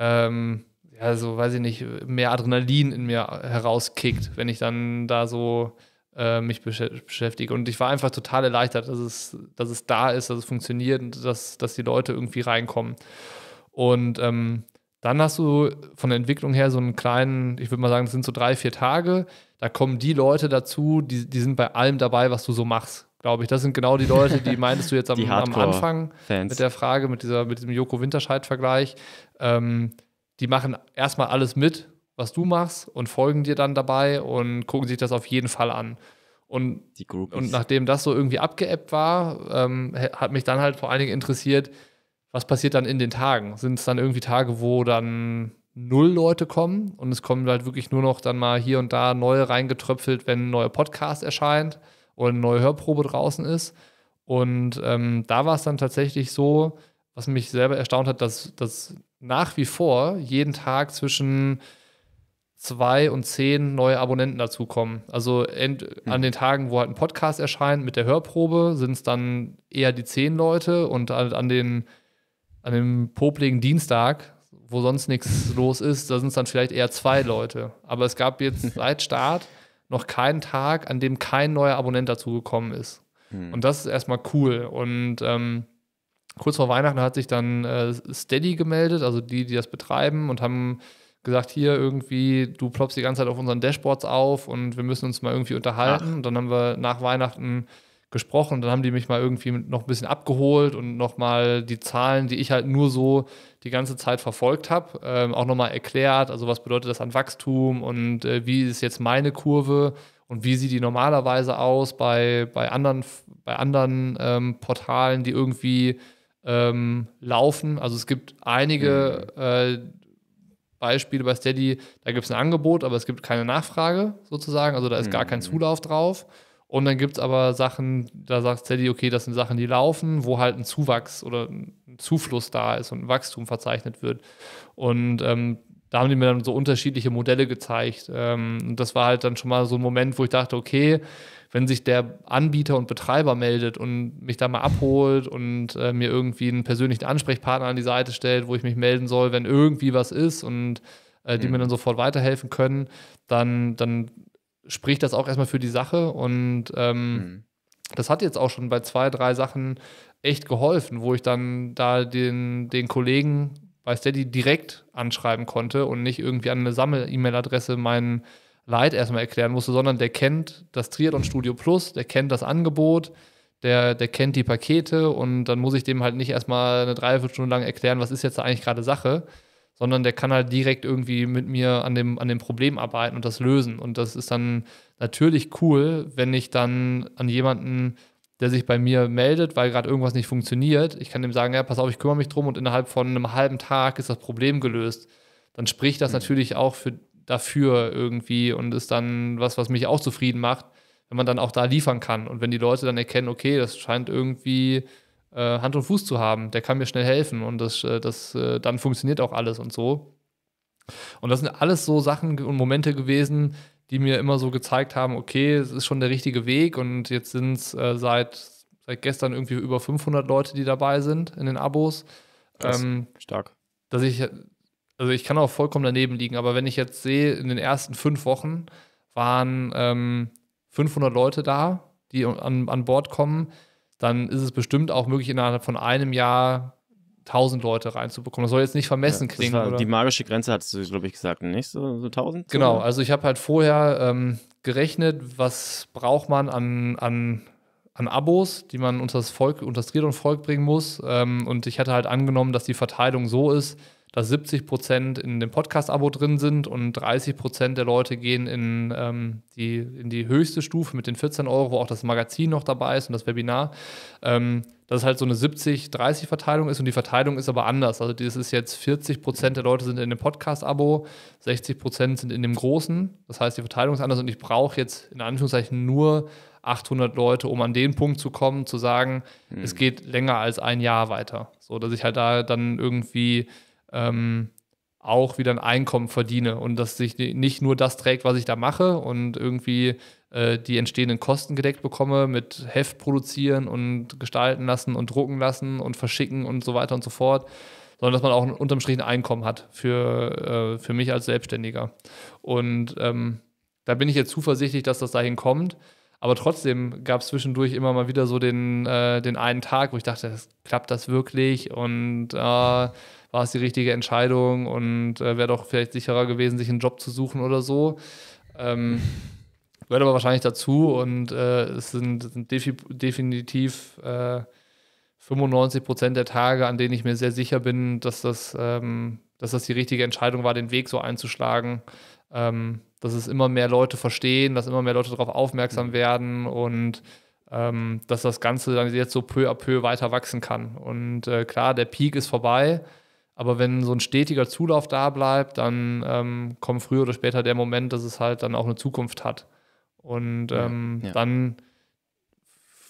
ähm, ja, weiß ich nicht, mehr Adrenalin in mir herauskickt, wenn ich dann da so äh, mich beschäftige. Und ich war einfach total erleichtert, dass es, dass es da ist, dass es funktioniert und dass, dass die Leute irgendwie reinkommen. Und ähm, dann hast du von der Entwicklung her so einen kleinen, ich würde mal sagen, das sind so drei, vier Tage. Da kommen die Leute dazu, die, die sind bei allem dabei, was du so machst glaube ich. Das sind genau die Leute, die *laughs* meintest du jetzt am, am Anfang Fans. mit der Frage, mit, dieser, mit diesem Joko Winterscheid-Vergleich. Ähm, die machen erstmal alles mit, was du machst und folgen dir dann dabei und gucken sich das auf jeden Fall an. Und, und nachdem das so irgendwie abgeebbt war, ähm, hat mich dann halt vor allen Dingen interessiert, was passiert dann in den Tagen? Sind es dann irgendwie Tage, wo dann null Leute kommen und es kommen halt wirklich nur noch dann mal hier und da neue reingetröpfelt, wenn ein neuer Podcast erscheint? oder eine neue Hörprobe draußen ist. Und ähm, da war es dann tatsächlich so, was mich selber erstaunt hat, dass, dass nach wie vor jeden Tag zwischen zwei und zehn neue Abonnenten dazukommen. Also ent, hm. an den Tagen, wo halt ein Podcast erscheint mit der Hörprobe, sind es dann eher die zehn Leute und an, halt an den an dem popligen Dienstag, wo sonst nichts *laughs* los ist, da sind es dann vielleicht eher zwei Leute. Aber es gab jetzt *laughs* seit Start noch keinen Tag, an dem kein neuer Abonnent dazugekommen ist. Hm. Und das ist erstmal cool. Und ähm, kurz vor Weihnachten hat sich dann äh, Steady gemeldet, also die, die das betreiben und haben gesagt, hier irgendwie, du ploppst die ganze Zeit auf unseren Dashboards auf und wir müssen uns mal irgendwie unterhalten. Ach. Und dann haben wir nach Weihnachten gesprochen. Dann haben die mich mal irgendwie noch ein bisschen abgeholt und nochmal die Zahlen, die ich halt nur so die ganze Zeit verfolgt habe, ähm, auch nochmal erklärt. Also was bedeutet das an Wachstum und äh, wie ist jetzt meine Kurve und wie sieht die normalerweise aus bei, bei anderen, bei anderen ähm, Portalen, die irgendwie ähm, laufen. Also es gibt einige mhm. äh, Beispiele bei Steady, da gibt es ein Angebot, aber es gibt keine Nachfrage sozusagen. Also da ist gar kein mhm. Zulauf drauf. Und dann gibt es aber Sachen, da sagt Teddy, okay, das sind Sachen, die laufen, wo halt ein Zuwachs oder ein Zufluss da ist und ein Wachstum verzeichnet wird. Und ähm, da haben die mir dann so unterschiedliche Modelle gezeigt. Ähm, und das war halt dann schon mal so ein Moment, wo ich dachte, okay, wenn sich der Anbieter und Betreiber meldet und mich da mal abholt und äh, mir irgendwie einen persönlichen Ansprechpartner an die Seite stellt, wo ich mich melden soll, wenn irgendwie was ist und äh, die mhm. mir dann sofort weiterhelfen können, dann, dann spricht das auch erstmal für die Sache. Und ähm, mhm. das hat jetzt auch schon bei zwei, drei Sachen echt geholfen, wo ich dann da den, den Kollegen bei Steady direkt anschreiben konnte und nicht irgendwie an eine Sammel-E-Mail-Adresse meinen Leid erstmal erklären musste, sondern der kennt das Triathlon Studio Plus, der kennt das Angebot, der, der kennt die Pakete und dann muss ich dem halt nicht erstmal eine Dreiviertelstunde lang erklären, was ist jetzt da eigentlich gerade Sache, sondern der kann halt direkt irgendwie mit mir an dem, an dem Problem arbeiten und das lösen. Und das ist dann natürlich cool, wenn ich dann an jemanden, der sich bei mir meldet, weil gerade irgendwas nicht funktioniert, ich kann dem sagen, ja, pass auf, ich kümmere mich drum und innerhalb von einem halben Tag ist das Problem gelöst. Dann spricht das mhm. natürlich auch für, dafür irgendwie und ist dann was, was mich auch zufrieden macht, wenn man dann auch da liefern kann. Und wenn die Leute dann erkennen, okay, das scheint irgendwie äh, Hand und Fuß zu haben, der kann mir schnell helfen und das, äh, das, äh, dann funktioniert auch alles und so. Und das sind alles so Sachen und Momente gewesen, die mir immer so gezeigt haben, okay, es ist schon der richtige Weg und jetzt sind es seit, seit gestern irgendwie über 500 Leute, die dabei sind in den Abos. Das ähm, stark. Dass ich, also ich kann auch vollkommen daneben liegen, aber wenn ich jetzt sehe, in den ersten fünf Wochen waren ähm, 500 Leute da, die an, an Bord kommen, dann ist es bestimmt auch möglich, innerhalb von einem Jahr 1000 Leute reinzubekommen. Das soll jetzt nicht vermessen ja, klingen. War, die magische Grenze hattest du, glaube ich, gesagt, nicht so, so 1000? Genau, oder? also ich habe halt vorher ähm, gerechnet, was braucht man an, an, an Abos, die man unter das Volk, unter das Triathlon Volk bringen muss. Ähm, und ich hatte halt angenommen, dass die Verteilung so ist, dass 70 Prozent in dem Podcast-Abo drin sind und 30 Prozent der Leute gehen in, ähm, die, in die höchste Stufe mit den 14 Euro, wo auch das Magazin noch dabei ist und das Webinar. Ähm, dass es halt so eine 70-30-Verteilung ist und die Verteilung ist aber anders. Also das ist jetzt 40 Prozent der Leute sind in dem Podcast-Abo, 60 Prozent sind in dem großen. Das heißt, die Verteilung ist anders und ich brauche jetzt in Anführungszeichen nur 800 Leute, um an den Punkt zu kommen, zu sagen, hm. es geht länger als ein Jahr weiter. So, dass ich halt da dann irgendwie ähm, auch wieder ein Einkommen verdiene und dass sich nicht nur das trägt, was ich da mache und irgendwie äh, die entstehenden Kosten gedeckt bekomme mit Heft produzieren und gestalten lassen und drucken lassen und verschicken und so weiter und so fort, sondern dass man auch unterm Strich ein Einkommen hat für, äh, für mich als Selbstständiger. Und ähm, da bin ich jetzt zuversichtlich, dass das dahin kommt. Aber trotzdem gab es zwischendurch immer mal wieder so den, äh, den einen Tag, wo ich dachte, das, klappt das wirklich und äh, war es die richtige Entscheidung und äh, wäre doch vielleicht sicherer gewesen, sich einen Job zu suchen oder so. Ähm, *laughs* gehört aber wahrscheinlich dazu und äh, es sind, sind defi definitiv 95 äh, Prozent der Tage, an denen ich mir sehr sicher bin, dass das, ähm, dass das die richtige Entscheidung war, den Weg so einzuschlagen ähm, dass es immer mehr Leute verstehen, dass immer mehr Leute darauf aufmerksam mhm. werden und ähm, dass das Ganze dann jetzt so peu à peu weiter wachsen kann. Und äh, klar, der Peak ist vorbei, aber wenn so ein stetiger Zulauf da bleibt, dann ähm, kommt früher oder später der Moment, dass es halt dann auch eine Zukunft hat. Und ähm, ja, ja. dann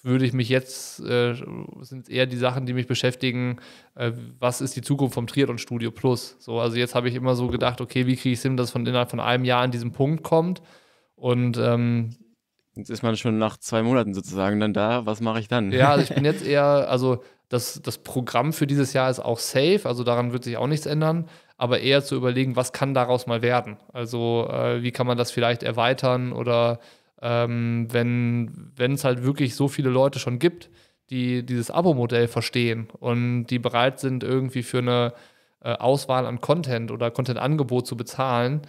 würde ich mich jetzt, äh, sind eher die Sachen, die mich beschäftigen, äh, was ist die Zukunft vom Triathlon Studio Plus? So, also jetzt habe ich immer so gedacht, okay, wie kriege ich es hin, dass von innerhalb von einem Jahr an diesem Punkt kommt? Und ähm, jetzt ist man schon nach zwei Monaten sozusagen dann da, was mache ich dann? Ja, also ich bin *laughs* jetzt eher, also das, das Programm für dieses Jahr ist auch safe, also daran wird sich auch nichts ändern, aber eher zu überlegen, was kann daraus mal werden? Also äh, wie kann man das vielleicht erweitern oder ähm, wenn es halt wirklich so viele Leute schon gibt, die dieses Abo-Modell verstehen und die bereit sind, irgendwie für eine äh, Auswahl an Content oder Content-Angebot zu bezahlen,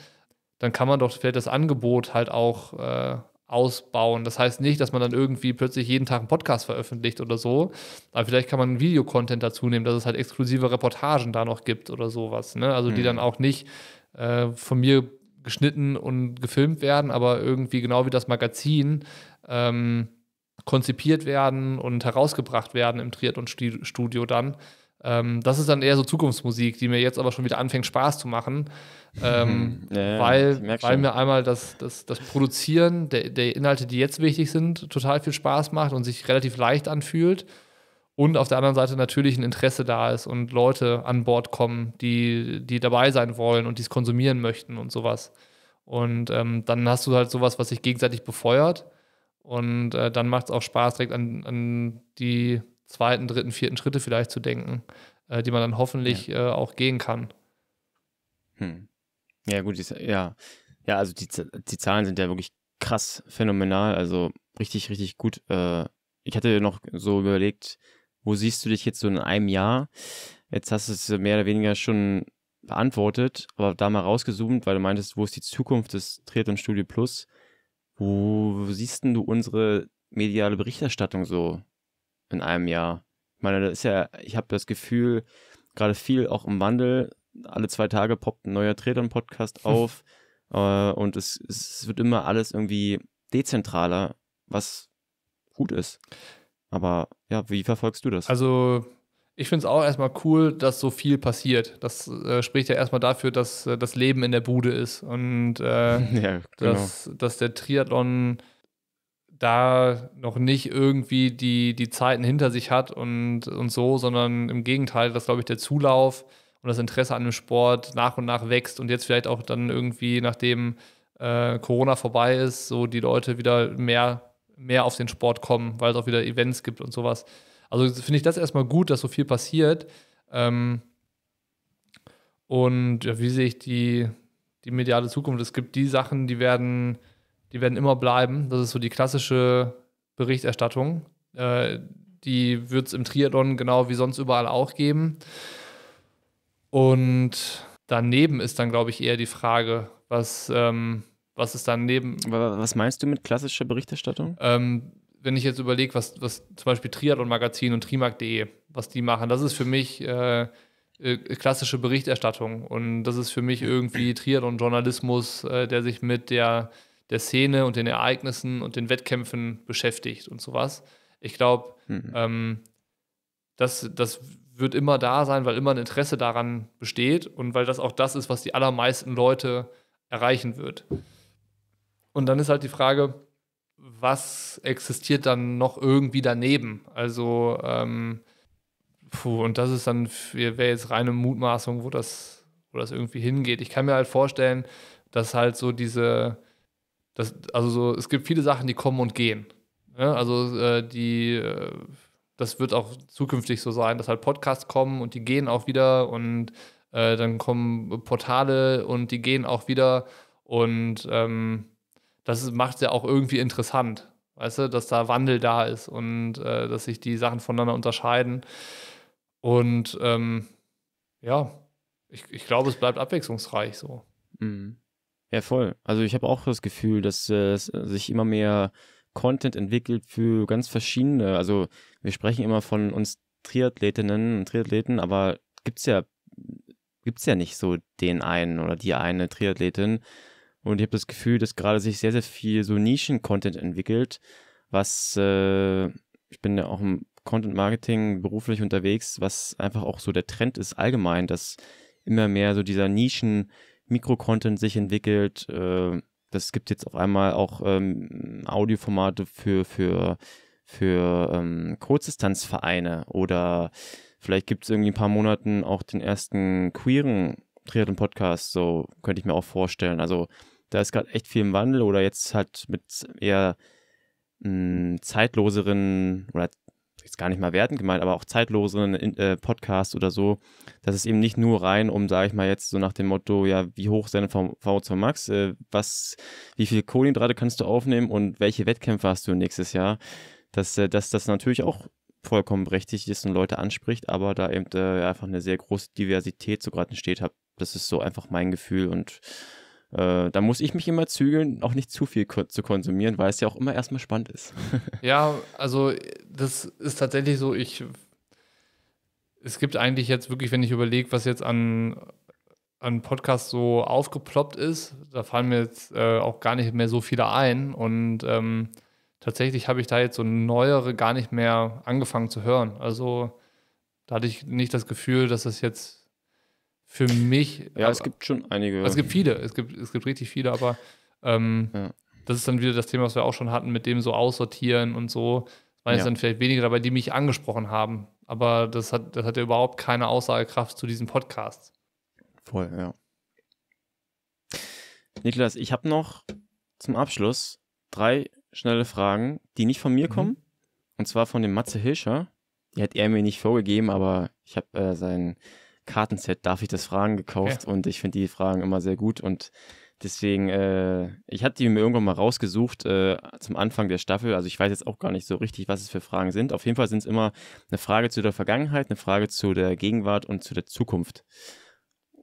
dann kann man doch vielleicht das Angebot halt auch äh, ausbauen. Das heißt nicht, dass man dann irgendwie plötzlich jeden Tag einen Podcast veröffentlicht oder so, aber vielleicht kann man Videocontent dazu nehmen, dass es halt exklusive Reportagen da noch gibt oder sowas. Ne? Also die mhm. dann auch nicht äh, von mir geschnitten und gefilmt werden, aber irgendwie genau wie das Magazin ähm, konzipiert werden und herausgebracht werden im Triathlon-Studio dann. Ähm, das ist dann eher so Zukunftsmusik, die mir jetzt aber schon wieder anfängt, Spaß zu machen. Ähm, *laughs* ja, weil, weil mir einmal das, das, das Produzieren der, der Inhalte, die jetzt wichtig sind, total viel Spaß macht und sich relativ leicht anfühlt und auf der anderen Seite natürlich ein Interesse da ist und Leute an Bord kommen, die, die dabei sein wollen und die es konsumieren möchten und sowas. Und ähm, dann hast du halt sowas, was sich gegenseitig befeuert. Und äh, dann macht es auch Spaß, direkt an, an die zweiten, dritten, vierten Schritte vielleicht zu denken, äh, die man dann hoffentlich ja. äh, auch gehen kann. Hm. Ja, gut, ja. Ja, also die, die Zahlen sind ja wirklich krass phänomenal, also richtig, richtig gut. Äh, ich hatte noch so überlegt, wo siehst du dich jetzt so in einem Jahr? Jetzt hast du es mehr oder weniger schon beantwortet, aber da mal rausgezoomt, weil du meintest, wo ist die Zukunft des Triathlon Studio Plus? Wo siehst denn du unsere mediale Berichterstattung so in einem Jahr? Ich meine, das ist ja, ich habe das Gefühl, gerade viel auch im Wandel. Alle zwei Tage poppt ein neuer Triathlon-Podcast hm. auf äh, und es, es wird immer alles irgendwie dezentraler, was gut ist. Aber ja, wie verfolgst du das? Also, ich finde es auch erstmal cool, dass so viel passiert. Das äh, spricht ja erstmal dafür, dass äh, das Leben in der Bude ist und äh, *laughs* ja, genau. dass, dass der Triathlon da noch nicht irgendwie die, die Zeiten hinter sich hat und, und so, sondern im Gegenteil, dass, glaube ich, der Zulauf und das Interesse an dem Sport nach und nach wächst und jetzt vielleicht auch dann irgendwie, nachdem äh, Corona vorbei ist, so die Leute wieder mehr mehr auf den Sport kommen, weil es auch wieder Events gibt und sowas. Also finde ich das erstmal gut, dass so viel passiert. Ähm und ja, wie sehe ich die, die mediale Zukunft? Es gibt die Sachen, die werden, die werden immer bleiben. Das ist so die klassische Berichterstattung. Äh, die wird es im Triathlon genau wie sonst überall auch geben. Und daneben ist dann, glaube ich, eher die Frage, was, ähm, was ist dann neben. Was meinst du mit klassischer Berichterstattung? Ähm, wenn ich jetzt überlege, was, was zum Beispiel Triathlon Magazin und Trimark.de, was die machen, das ist für mich äh, äh, klassische Berichterstattung. Und das ist für mich irgendwie Triathlon-Journalismus, äh, der sich mit der, der Szene und den Ereignissen und den Wettkämpfen beschäftigt und sowas. Ich glaube, mhm. ähm, das, das wird immer da sein, weil immer ein Interesse daran besteht und weil das auch das ist, was die allermeisten Leute erreichen wird. Und dann ist halt die Frage, was existiert dann noch irgendwie daneben? Also, ähm, puh, und das ist dann, wäre jetzt reine Mutmaßung, wo das, wo das irgendwie hingeht. Ich kann mir halt vorstellen, dass halt so diese, das, also so, es gibt viele Sachen, die kommen und gehen. Ja, ne? also äh, die, äh, das wird auch zukünftig so sein, dass halt Podcasts kommen und die gehen auch wieder und äh, dann kommen Portale und die gehen auch wieder und ähm, das macht es ja auch irgendwie interessant. Weißt du, dass da Wandel da ist und äh, dass sich die Sachen voneinander unterscheiden. Und ähm, ja, ich, ich glaube, es bleibt abwechslungsreich so. Mhm. Ja, voll. Also ich habe auch das Gefühl, dass äh, sich immer mehr Content entwickelt für ganz verschiedene. Also wir sprechen immer von uns Triathletinnen und Triathleten, aber gibt's ja gibt's ja nicht so den einen oder die eine Triathletin, und ich habe das Gefühl, dass gerade sich sehr, sehr viel so Nischen-Content entwickelt, was äh, ich bin ja auch im Content Marketing beruflich unterwegs, was einfach auch so der Trend ist allgemein, dass immer mehr so dieser Nischen mikro content sich entwickelt. Äh, das gibt jetzt auf einmal auch ähm, Audioformate für, für, für ähm, Kurzdistanzvereine oder vielleicht gibt es irgendwie ein paar Monaten auch den ersten queeren Triathlon-Podcast, so könnte ich mir auch vorstellen. Also da ist gerade echt viel im Wandel oder jetzt halt mit eher mh, hm, zeitloseren oder jetzt gar nicht mal wertend gemeint, aber auch zeitloseren äh, Podcasts oder so, dass es eben nicht nur rein um, sage ich mal jetzt so nach dem Motto, ja, wie hoch ist deine VO2 Max, äh, was, wie viel Kohlenhydrate kannst du aufnehmen und welche Wettkämpfe hast du nächstes Jahr, dass, äh, dass das natürlich auch vollkommen berechtigt ist und Leute anspricht, aber da eben äh, einfach eine sehr große Diversität so gerade entsteht, hab, das ist so einfach mein Gefühl und äh, da muss ich mich immer zügeln, auch nicht zu viel zu konsumieren, weil es ja auch immer erstmal spannend ist. *laughs* ja, also das ist tatsächlich so, ich. Es gibt eigentlich jetzt wirklich, wenn ich überlege, was jetzt an, an Podcasts so aufgeploppt ist, da fallen mir jetzt äh, auch gar nicht mehr so viele ein. Und ähm, tatsächlich habe ich da jetzt so neuere gar nicht mehr angefangen zu hören. Also da hatte ich nicht das Gefühl, dass das jetzt für mich. Ja, aber, es gibt schon einige. Also es gibt viele, es gibt, es gibt richtig viele, aber ähm, ja. das ist dann wieder das Thema, was wir auch schon hatten, mit dem so aussortieren und so. Es waren ja. dann vielleicht weniger dabei, die mich angesprochen haben. Aber das hat, das hat ja überhaupt keine Aussagekraft zu diesem Podcast. Voll, ja. Niklas, ich habe noch zum Abschluss drei schnelle Fragen, die nicht von mir mhm. kommen. Und zwar von dem Matze Hilscher. Die hat er mir nicht vorgegeben, aber ich habe äh, seinen Kartenset Darf ich das Fragen gekauft okay. und ich finde die Fragen immer sehr gut und deswegen, äh, ich hatte die mir irgendwann mal rausgesucht äh, zum Anfang der Staffel, also ich weiß jetzt auch gar nicht so richtig, was es für Fragen sind. Auf jeden Fall sind es immer eine Frage zu der Vergangenheit, eine Frage zu der Gegenwart und zu der Zukunft.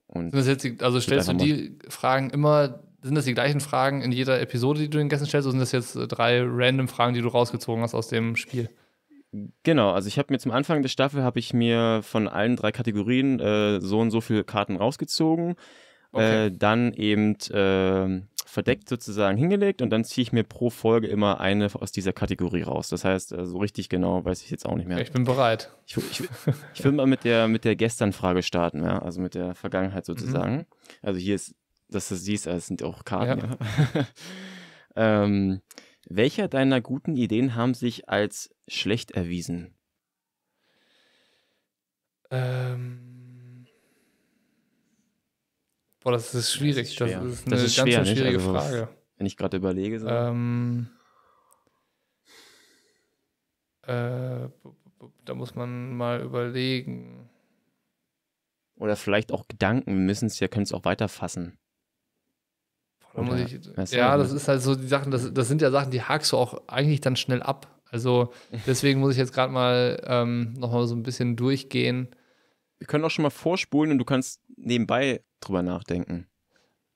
Und jetzt, also stellst du die Fragen immer, sind das die gleichen Fragen in jeder Episode, die du den Gästen stellst, oder sind das jetzt äh, drei random Fragen, die du rausgezogen hast aus dem Spiel? Genau, also ich habe mir zum Anfang der Staffel habe ich mir von allen drei Kategorien äh, so und so viele Karten rausgezogen, äh, okay. äh, dann eben äh, verdeckt sozusagen hingelegt und dann ziehe ich mir pro Folge immer eine aus dieser Kategorie raus. Das heißt, äh, so richtig genau weiß ich jetzt auch nicht mehr. Ich bin bereit. Ich, ich, ich will mal mit der mit der gestern Frage starten, ja? also mit der Vergangenheit mhm. sozusagen. Mhm. Also hier ist, dass du siehst, es sind auch Karten. Ja. ja. *laughs* ähm, welcher deiner guten Ideen haben sich als schlecht erwiesen? Ähm. Boah, das ist schwierig. Das ist, das ist eine das ist ganz schwer, schwierige also, Frage. Wenn ich gerade überlege. So. Ähm, äh, da muss man mal überlegen. Oder vielleicht auch Gedanken müssen es ja, können es auch weiterfassen. Ich, ja, das ist halt so die Sachen, das, das sind ja Sachen, die hakst du auch eigentlich dann schnell ab. Also *laughs* deswegen muss ich jetzt gerade mal ähm, nochmal so ein bisschen durchgehen. Wir können auch schon mal vorspulen und du kannst nebenbei drüber nachdenken.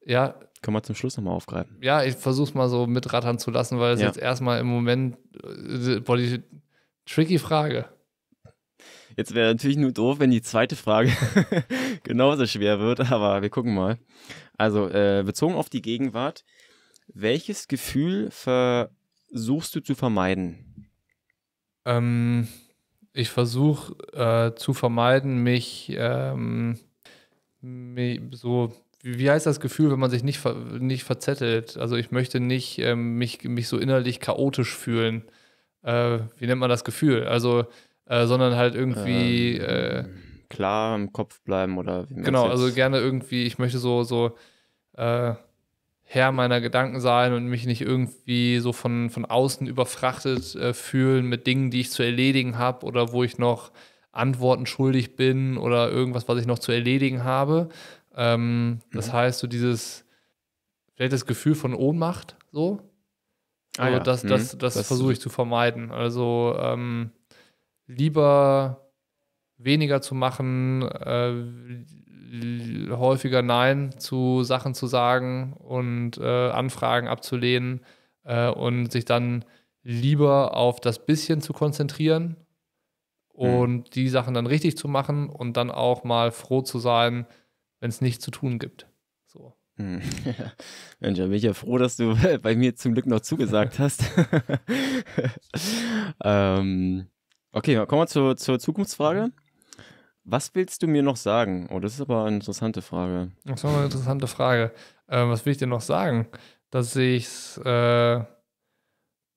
Ja. Können wir zum Schluss nochmal aufgreifen. Ja, ich versuch's mal so mitrattern zu lassen, weil es ja. jetzt erstmal im Moment, äh, boah, die tricky Frage. Jetzt wäre natürlich nur doof, wenn die zweite Frage *laughs* genauso schwer wird, aber wir gucken mal. Also äh, bezogen auf die Gegenwart, welches Gefühl versuchst du zu vermeiden? Ähm, ich versuche äh, zu vermeiden, mich, ähm, mich so wie heißt das Gefühl, wenn man sich nicht, ver nicht verzettelt? Also ich möchte nicht ähm, mich, mich so innerlich chaotisch fühlen. Äh, wie nennt man das Gefühl? Also, äh, sondern halt irgendwie ähm, äh, klar im Kopf bleiben oder wie Genau, also gerne irgendwie, ich möchte so, so äh, Herr meiner Gedanken sein und mich nicht irgendwie so von, von außen überfrachtet äh, fühlen mit Dingen, die ich zu erledigen habe oder wo ich noch Antworten schuldig bin oder irgendwas, was ich noch zu erledigen habe. Ähm, mhm. Das heißt, so dieses, vielleicht das Gefühl von Ohnmacht, so. Ah, also ja. das, das, mhm. das, das versuche ich zu vermeiden. Also ähm, lieber weniger zu machen, äh, äh, häufiger Nein zu Sachen zu sagen und äh, Anfragen abzulehnen äh, und sich dann lieber auf das bisschen zu konzentrieren mhm. und die Sachen dann richtig zu machen und dann auch mal froh zu sein, wenn es nichts zu tun gibt. So. Mhm. *laughs* Mensch, da bin ich ja froh, dass du *laughs* bei mir zum Glück noch zugesagt hast. *laughs* ähm, okay, kommen wir zur, zur Zukunftsfrage. Was willst du mir noch sagen? Oh, das ist aber eine interessante Frage. Das ist eine interessante Frage. Äh, was will ich dir noch sagen? Dass ich es äh,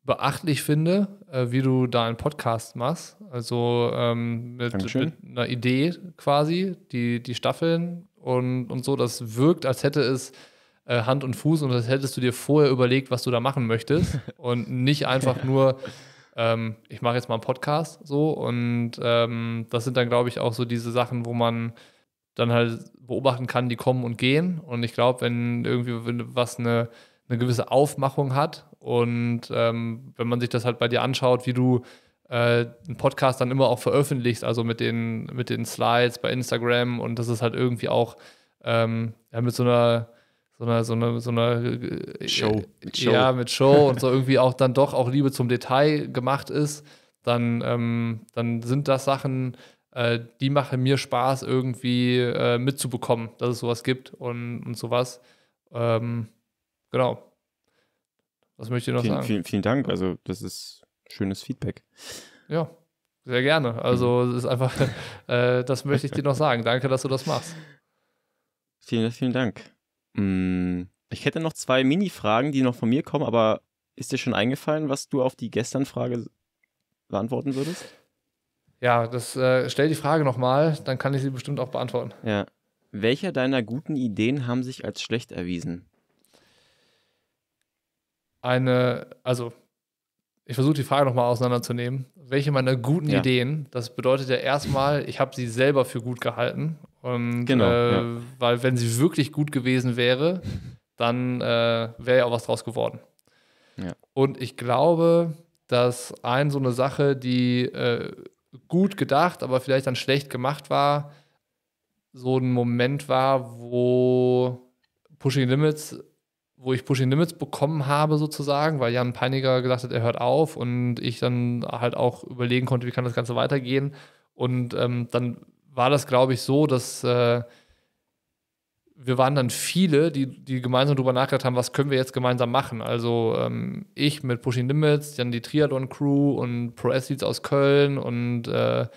beachtlich finde, äh, wie du da einen Podcast machst. Also ähm, mit, mit, einer Idee quasi, die, die Staffeln und, und so. Das wirkt, als hätte es äh, Hand und Fuß und als hättest du dir vorher überlegt, was du da machen möchtest. *laughs* und nicht einfach nur ähm, ich mache jetzt mal einen Podcast so und ähm, das sind dann, glaube ich, auch so diese Sachen, wo man dann halt beobachten kann, die kommen und gehen. Und ich glaube, wenn irgendwie was eine, eine gewisse Aufmachung hat und ähm, wenn man sich das halt bei dir anschaut, wie du äh, einen Podcast dann immer auch veröffentlichst, also mit den, mit den Slides bei Instagram und das ist halt irgendwie auch ähm, ja, mit so einer so einer, so einer, so einer äh, äh, Show. Äh, Show. Ja, mit Show und so irgendwie auch dann doch auch Liebe zum Detail gemacht ist, dann, ähm, dann sind das Sachen, äh, die machen mir Spaß, irgendwie äh, mitzubekommen, dass es sowas gibt und, und sowas. Ähm, genau. Was möchte ich noch vielen, sagen? Vielen, vielen Dank. Also, das ist schönes Feedback. Ja, sehr gerne. Also, mhm. es ist einfach, *laughs* äh, das möchte ich dir noch sagen. Danke, dass du das machst. Vielen, vielen Dank. Hm, ich hätte noch zwei Mini-Fragen, die noch von mir kommen, aber ist dir schon eingefallen, was du auf die gestern Frage beantworten würdest? Ja, das äh, stell die Frage nochmal, dann kann ich sie bestimmt auch beantworten. Ja. Welche deiner guten Ideen haben sich als schlecht erwiesen? Eine, also ich versuche die Frage nochmal auseinanderzunehmen. Welche meiner guten ja. Ideen, das bedeutet ja erstmal, ich habe sie selber für gut gehalten und genau, äh, ja. weil wenn sie wirklich gut gewesen wäre, dann äh, wäre ja auch was draus geworden. Ja. Und ich glaube, dass ein so eine Sache, die äh, gut gedacht, aber vielleicht dann schlecht gemacht war, so ein Moment war, wo Pushing Limits, wo ich Pushing Limits bekommen habe sozusagen, weil Jan Peiniger gesagt hat, er hört auf und ich dann halt auch überlegen konnte, wie kann das Ganze weitergehen. Und ähm, dann war das, glaube ich, so, dass äh, wir waren dann viele, die, die gemeinsam darüber nachgedacht haben, was können wir jetzt gemeinsam machen. Also ähm, ich mit Pushing Limits, dann die Triathlon-Crew und Pro Athletes aus Köln und äh,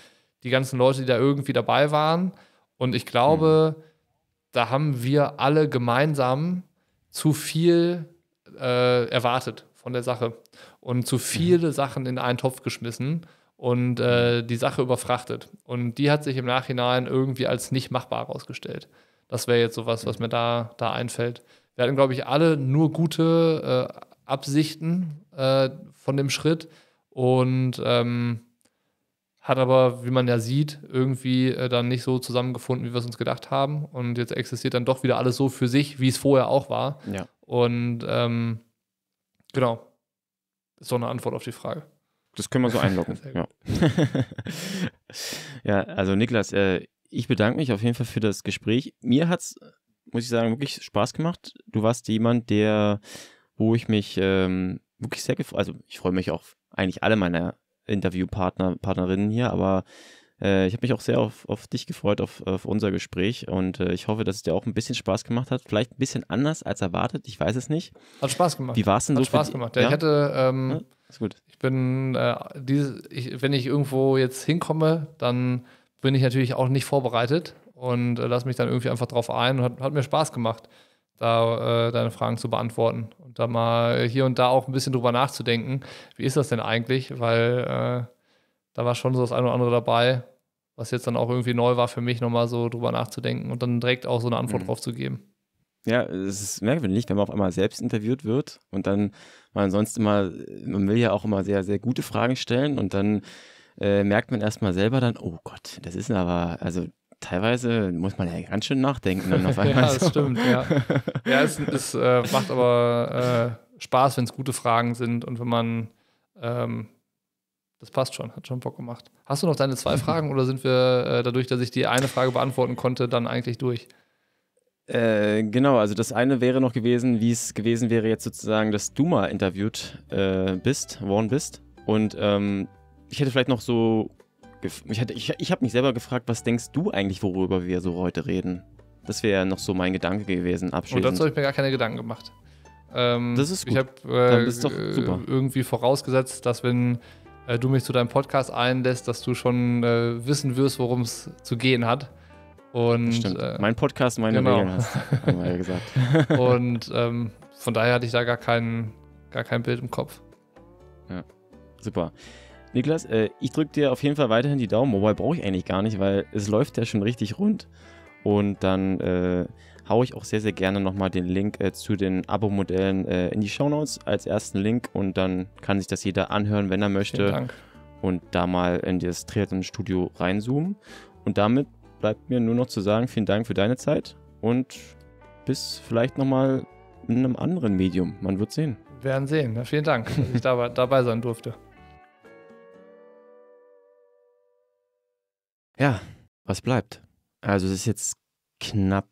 die ganzen Leute, die da irgendwie dabei waren. Und ich glaube, mhm. da haben wir alle gemeinsam zu viel äh, erwartet von der Sache und zu mhm. viele mhm. Sachen in einen Topf geschmissen und äh, die Sache überfrachtet. Und die hat sich im Nachhinein irgendwie als nicht machbar herausgestellt. Das wäre jetzt sowas, was mhm. mir da, da einfällt. Wir hatten, glaube ich, alle nur gute äh, Absichten äh, von dem Schritt und ähm, hat aber, wie man ja sieht, irgendwie äh, dann nicht so zusammengefunden, wie wir es uns gedacht haben. Und jetzt existiert dann doch wieder alles so für sich, wie es vorher auch war. Ja. Und ähm, genau, ist doch eine Antwort auf die Frage. Das können wir so *laughs* einloggen. ja. *laughs* ja, also Niklas, äh, ich bedanke mich auf jeden Fall für das Gespräch. Mir hat es, muss ich sagen, wirklich Spaß gemacht. Du warst jemand, der, wo ich mich ähm, wirklich sehr gefreut, also ich freue mich auch eigentlich alle meine Interviewpartner, Partnerinnen hier, aber äh, ich habe mich auch sehr auf, auf dich gefreut, auf, auf unser Gespräch und äh, ich hoffe, dass es dir auch ein bisschen Spaß gemacht hat. Vielleicht ein bisschen anders als erwartet, ich weiß es nicht. Hat Spaß gemacht. Wie war es denn hat so? Hat Spaß gemacht. Ja? Ich hatte ähm, ja? Ist gut. Ich bin, äh, diese, ich, wenn ich irgendwo jetzt hinkomme, dann bin ich natürlich auch nicht vorbereitet und äh, lasse mich dann irgendwie einfach drauf ein und hat, hat mir Spaß gemacht, da äh, deine Fragen zu beantworten und da mal hier und da auch ein bisschen drüber nachzudenken, wie ist das denn eigentlich, weil äh, da war schon so das eine oder andere dabei, was jetzt dann auch irgendwie neu war für mich, nochmal so drüber nachzudenken und dann direkt auch so eine Antwort mhm. drauf zu geben ja, es ist merkwürdig, wenn man auf einmal selbst interviewt wird und dann, man sonst immer, man will ja auch immer sehr, sehr gute Fragen stellen und dann äh, merkt man erstmal selber dann, oh Gott, das ist aber, also teilweise muss man ja ganz schön nachdenken. Dann auf *laughs* einmal ja, das so. stimmt, ja. *laughs* ja, es, es äh, macht aber äh, Spaß, wenn es gute Fragen sind und wenn man, ähm, das passt schon, hat schon Bock gemacht. Hast du noch deine zwei Fragen oder sind wir äh, dadurch, dass ich die eine Frage beantworten konnte, dann eigentlich durch? Äh, genau, also das eine wäre noch gewesen, wie es gewesen wäre jetzt sozusagen, dass du mal interviewt äh, bist, worden bist. Und ähm, ich hätte vielleicht noch so, ich, ich, ich habe mich selber gefragt, was denkst du eigentlich, worüber wir so heute reden? Das wäre ja noch so mein Gedanke gewesen, abschließend. Und dazu habe ich mir gar keine Gedanken gemacht. Ähm, das ist gut. Ich habe äh, äh irgendwie vorausgesetzt, dass wenn äh, du mich zu deinem Podcast einlässt, dass du schon wissen wirst, worum es zu gehen hat. Und, Äh, mein Podcast, meine genau. Regeln hast haben wir ja gesagt. *laughs* Und ähm, von daher hatte ich da gar kein, gar kein Bild im Kopf. Ja, super. Niklas, äh, ich drücke dir auf jeden Fall weiterhin die Daumen, Mobile brauche ich eigentlich gar nicht, weil es läuft ja schon richtig rund. Und dann äh, haue ich auch sehr, sehr gerne nochmal den Link äh, zu den Abo-Modellen äh, in die Shownotes als ersten Link und dann kann sich das jeder anhören, wenn er möchte. Vielen Dank. Und da mal in das Triathlon-Studio reinzoomen. Und damit bleibt mir nur noch zu sagen, vielen Dank für deine Zeit und bis vielleicht nochmal in einem anderen Medium. Man wird sehen. Wir Werden sehen. Ja, vielen Dank, dass ich dabei, dabei sein durfte. *laughs* Ja, was bleibt? Also es ist jetzt knapp,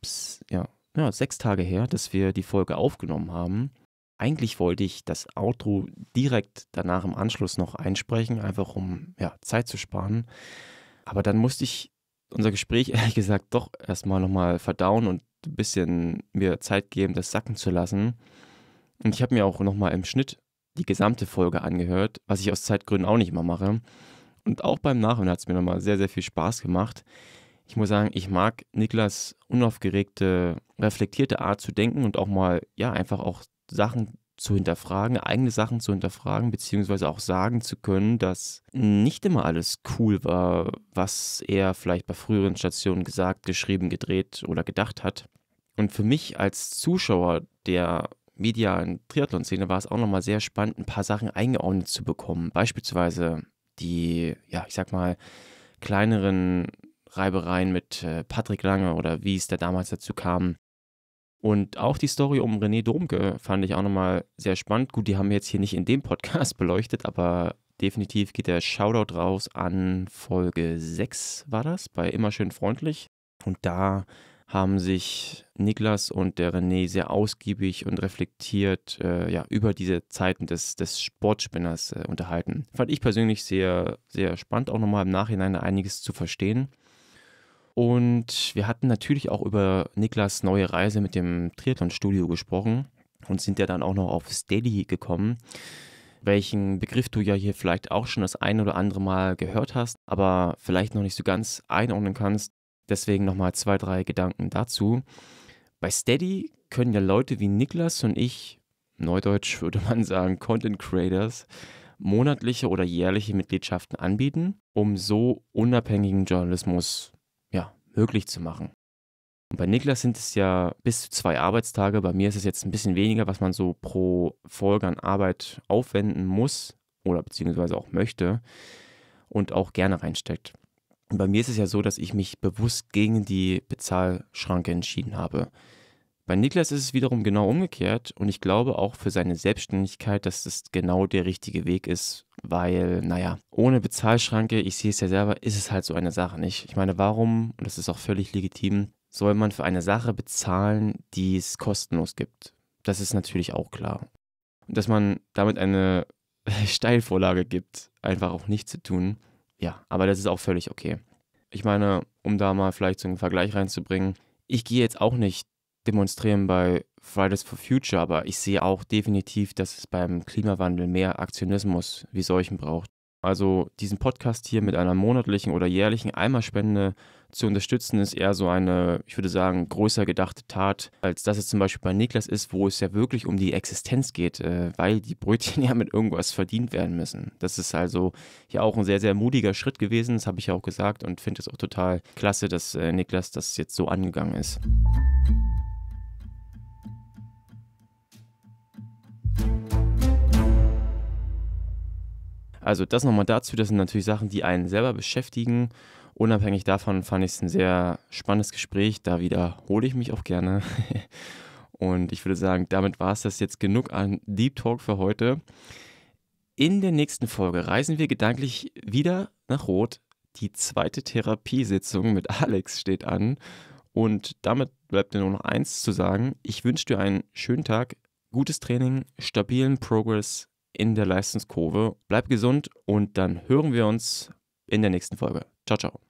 ja, ja, sechs Tage her, dass wir die Folge aufgenommen haben. Eigentlich wollte ich das Outro direkt danach im Anschluss noch einsprechen, einfach um ja, Zeit zu sparen. Aber dann musste ich unser Gespräch *laughs* ehrlich gesagt doch erstmal nochmal verdauen und ein bisschen mir Zeit geben, das sacken zu lassen. Und ich habe mir auch nochmal im Schnitt die gesamte Folge angehört, was ich aus Zeitgründen auch nicht immer mache. Und auch beim Nachhören hat es mir nochmal sehr, sehr viel Spaß gemacht. Ich muss sagen, ich mag Niklas unaufgeregte, reflektierte Art zu denken und auch mal, ja, einfach auch Sachen zu hinterfragen, eigene Sachen zu hinterfragen, beziehungsweise auch sagen zu können, dass nicht immer alles cool war, was er vielleicht bei früheren Stationen gesagt, geschrieben, gedreht oder gedacht hat. Und für mich als Zuschauer der medialen Triathlon-Szene war es auch nochmal sehr spannend, ein paar Sachen eingeordnet zu bekommen. Beispielsweise die, ja, ich sag mal, kleineren Reibereien mit äh, Patrick Lange oder wie es da damals dazu kam, und auch die Story um René Domke fand ich auch nochmal sehr spannend. Gut, die haben wir jetzt hier nicht in dem Podcast *laughs* beleuchtet, aber definitiv geht der Shoutout raus an Folge 6 war das, bei Immer schön freundlich. Und da haben sich Niklas und der René sehr ausgiebig und reflektiert äh, ja, über diese Zeiten des, des Sportspinners äh, unterhalten. Fand ich persönlich sehr, sehr spannend, auch nochmal im Nachhinein einiges zu verstehen. Und wir hatten natürlich auch über Niklas neue Reise mit dem Triathlon-Studio gesprochen und sind ja dann auch noch auf Steady gekommen, welchen Begriff du ja hier vielleicht auch schon das ein oder andere Mal gehört hast, aber vielleicht noch nicht so ganz einordnen kannst. Deswegen nochmal zwei, drei Gedanken dazu. Bei Steady können ja Leute wie Niklas und ich, neudeutsch würde man sagen *laughs* Content Creators, monatliche oder jährliche Mitgliedschaften anbieten, um so unabhängigen Journalismus möglich zu machen. Und bei Niklas sind es ja bis zu zwei Arbeitstage. Bei mir ist es jetzt ein bisschen weniger, was man so pro Folge an Arbeit aufwenden muss oder beziehungsweise auch möchte und auch gerne reinsteckt. Und bei mir ist es ja so, dass ich mich bewusst gegen die Bezahlschranke entschieden habe. Bei Niklas ist es wiederum genau umgekehrt und ich glaube auch für seine Selbstständigkeit, dass es genau der richtige Weg ist, weil, naja, ohne Bezahlschranke, ich sehe es ja selber, ist es halt so eine Sache nicht. Ich meine, warum, und das ist auch völlig legitim, soll man für eine Sache bezahlen, die es kostenlos gibt? Das ist natürlich auch klar. Und dass man damit eine *laughs* Steilvorlage gibt, einfach auch nicht zu tun, ja, aber das ist auch völlig okay. Ich meine, um da mal vielleicht so einen Vergleich reinzubringen, ich gehe jetzt auch nicht demonstrieren bei Fridays for Future, aber ich sehe auch definitiv, dass es beim Klimawandel mehr Aktionismus wie solchen braucht. Also diesen Podcast hier mit einer monatlichen oder jährlichen Eimerspende zu unterstützen, ist eher so eine, ich würde sagen, größer gedachte Tat, als dass es zum Beispiel bei Niklas ist, wo es ja wirklich um die Existenz geht, äh, weil die Brötchen *laughs* ja mit irgendwas verdient werden müssen. Das ist also ja auch ein sehr, sehr mutiger Schritt gewesen, das habe ich ja auch gesagt und finde es auch total klasse, dass äh, Niklas das jetzt so angegangen ist. Also das nochmal dazu, das sind natürlich Sachen, die einen selber beschäftigen. Unabhängig davon fand ich es ein sehr spannendes Gespräch. Da wiederhole ich mich auch gerne. *laughs* Und ich würde sagen, damit war es das jetzt genug an Deep Talk für heute. In der nächsten Folge reisen wir gedanklich wieder nach Rot. Die zweite Therapiesitzung mit *laughs* Alex steht an. Und damit bleibt mir nur noch eins zu sagen. Ich wünsche dir einen schönen Tag, gutes Training, stabilen Progress in der Leistungskurve. Bleib gesund und dann hören wir uns in der nächsten Folge. Ciao, ciao.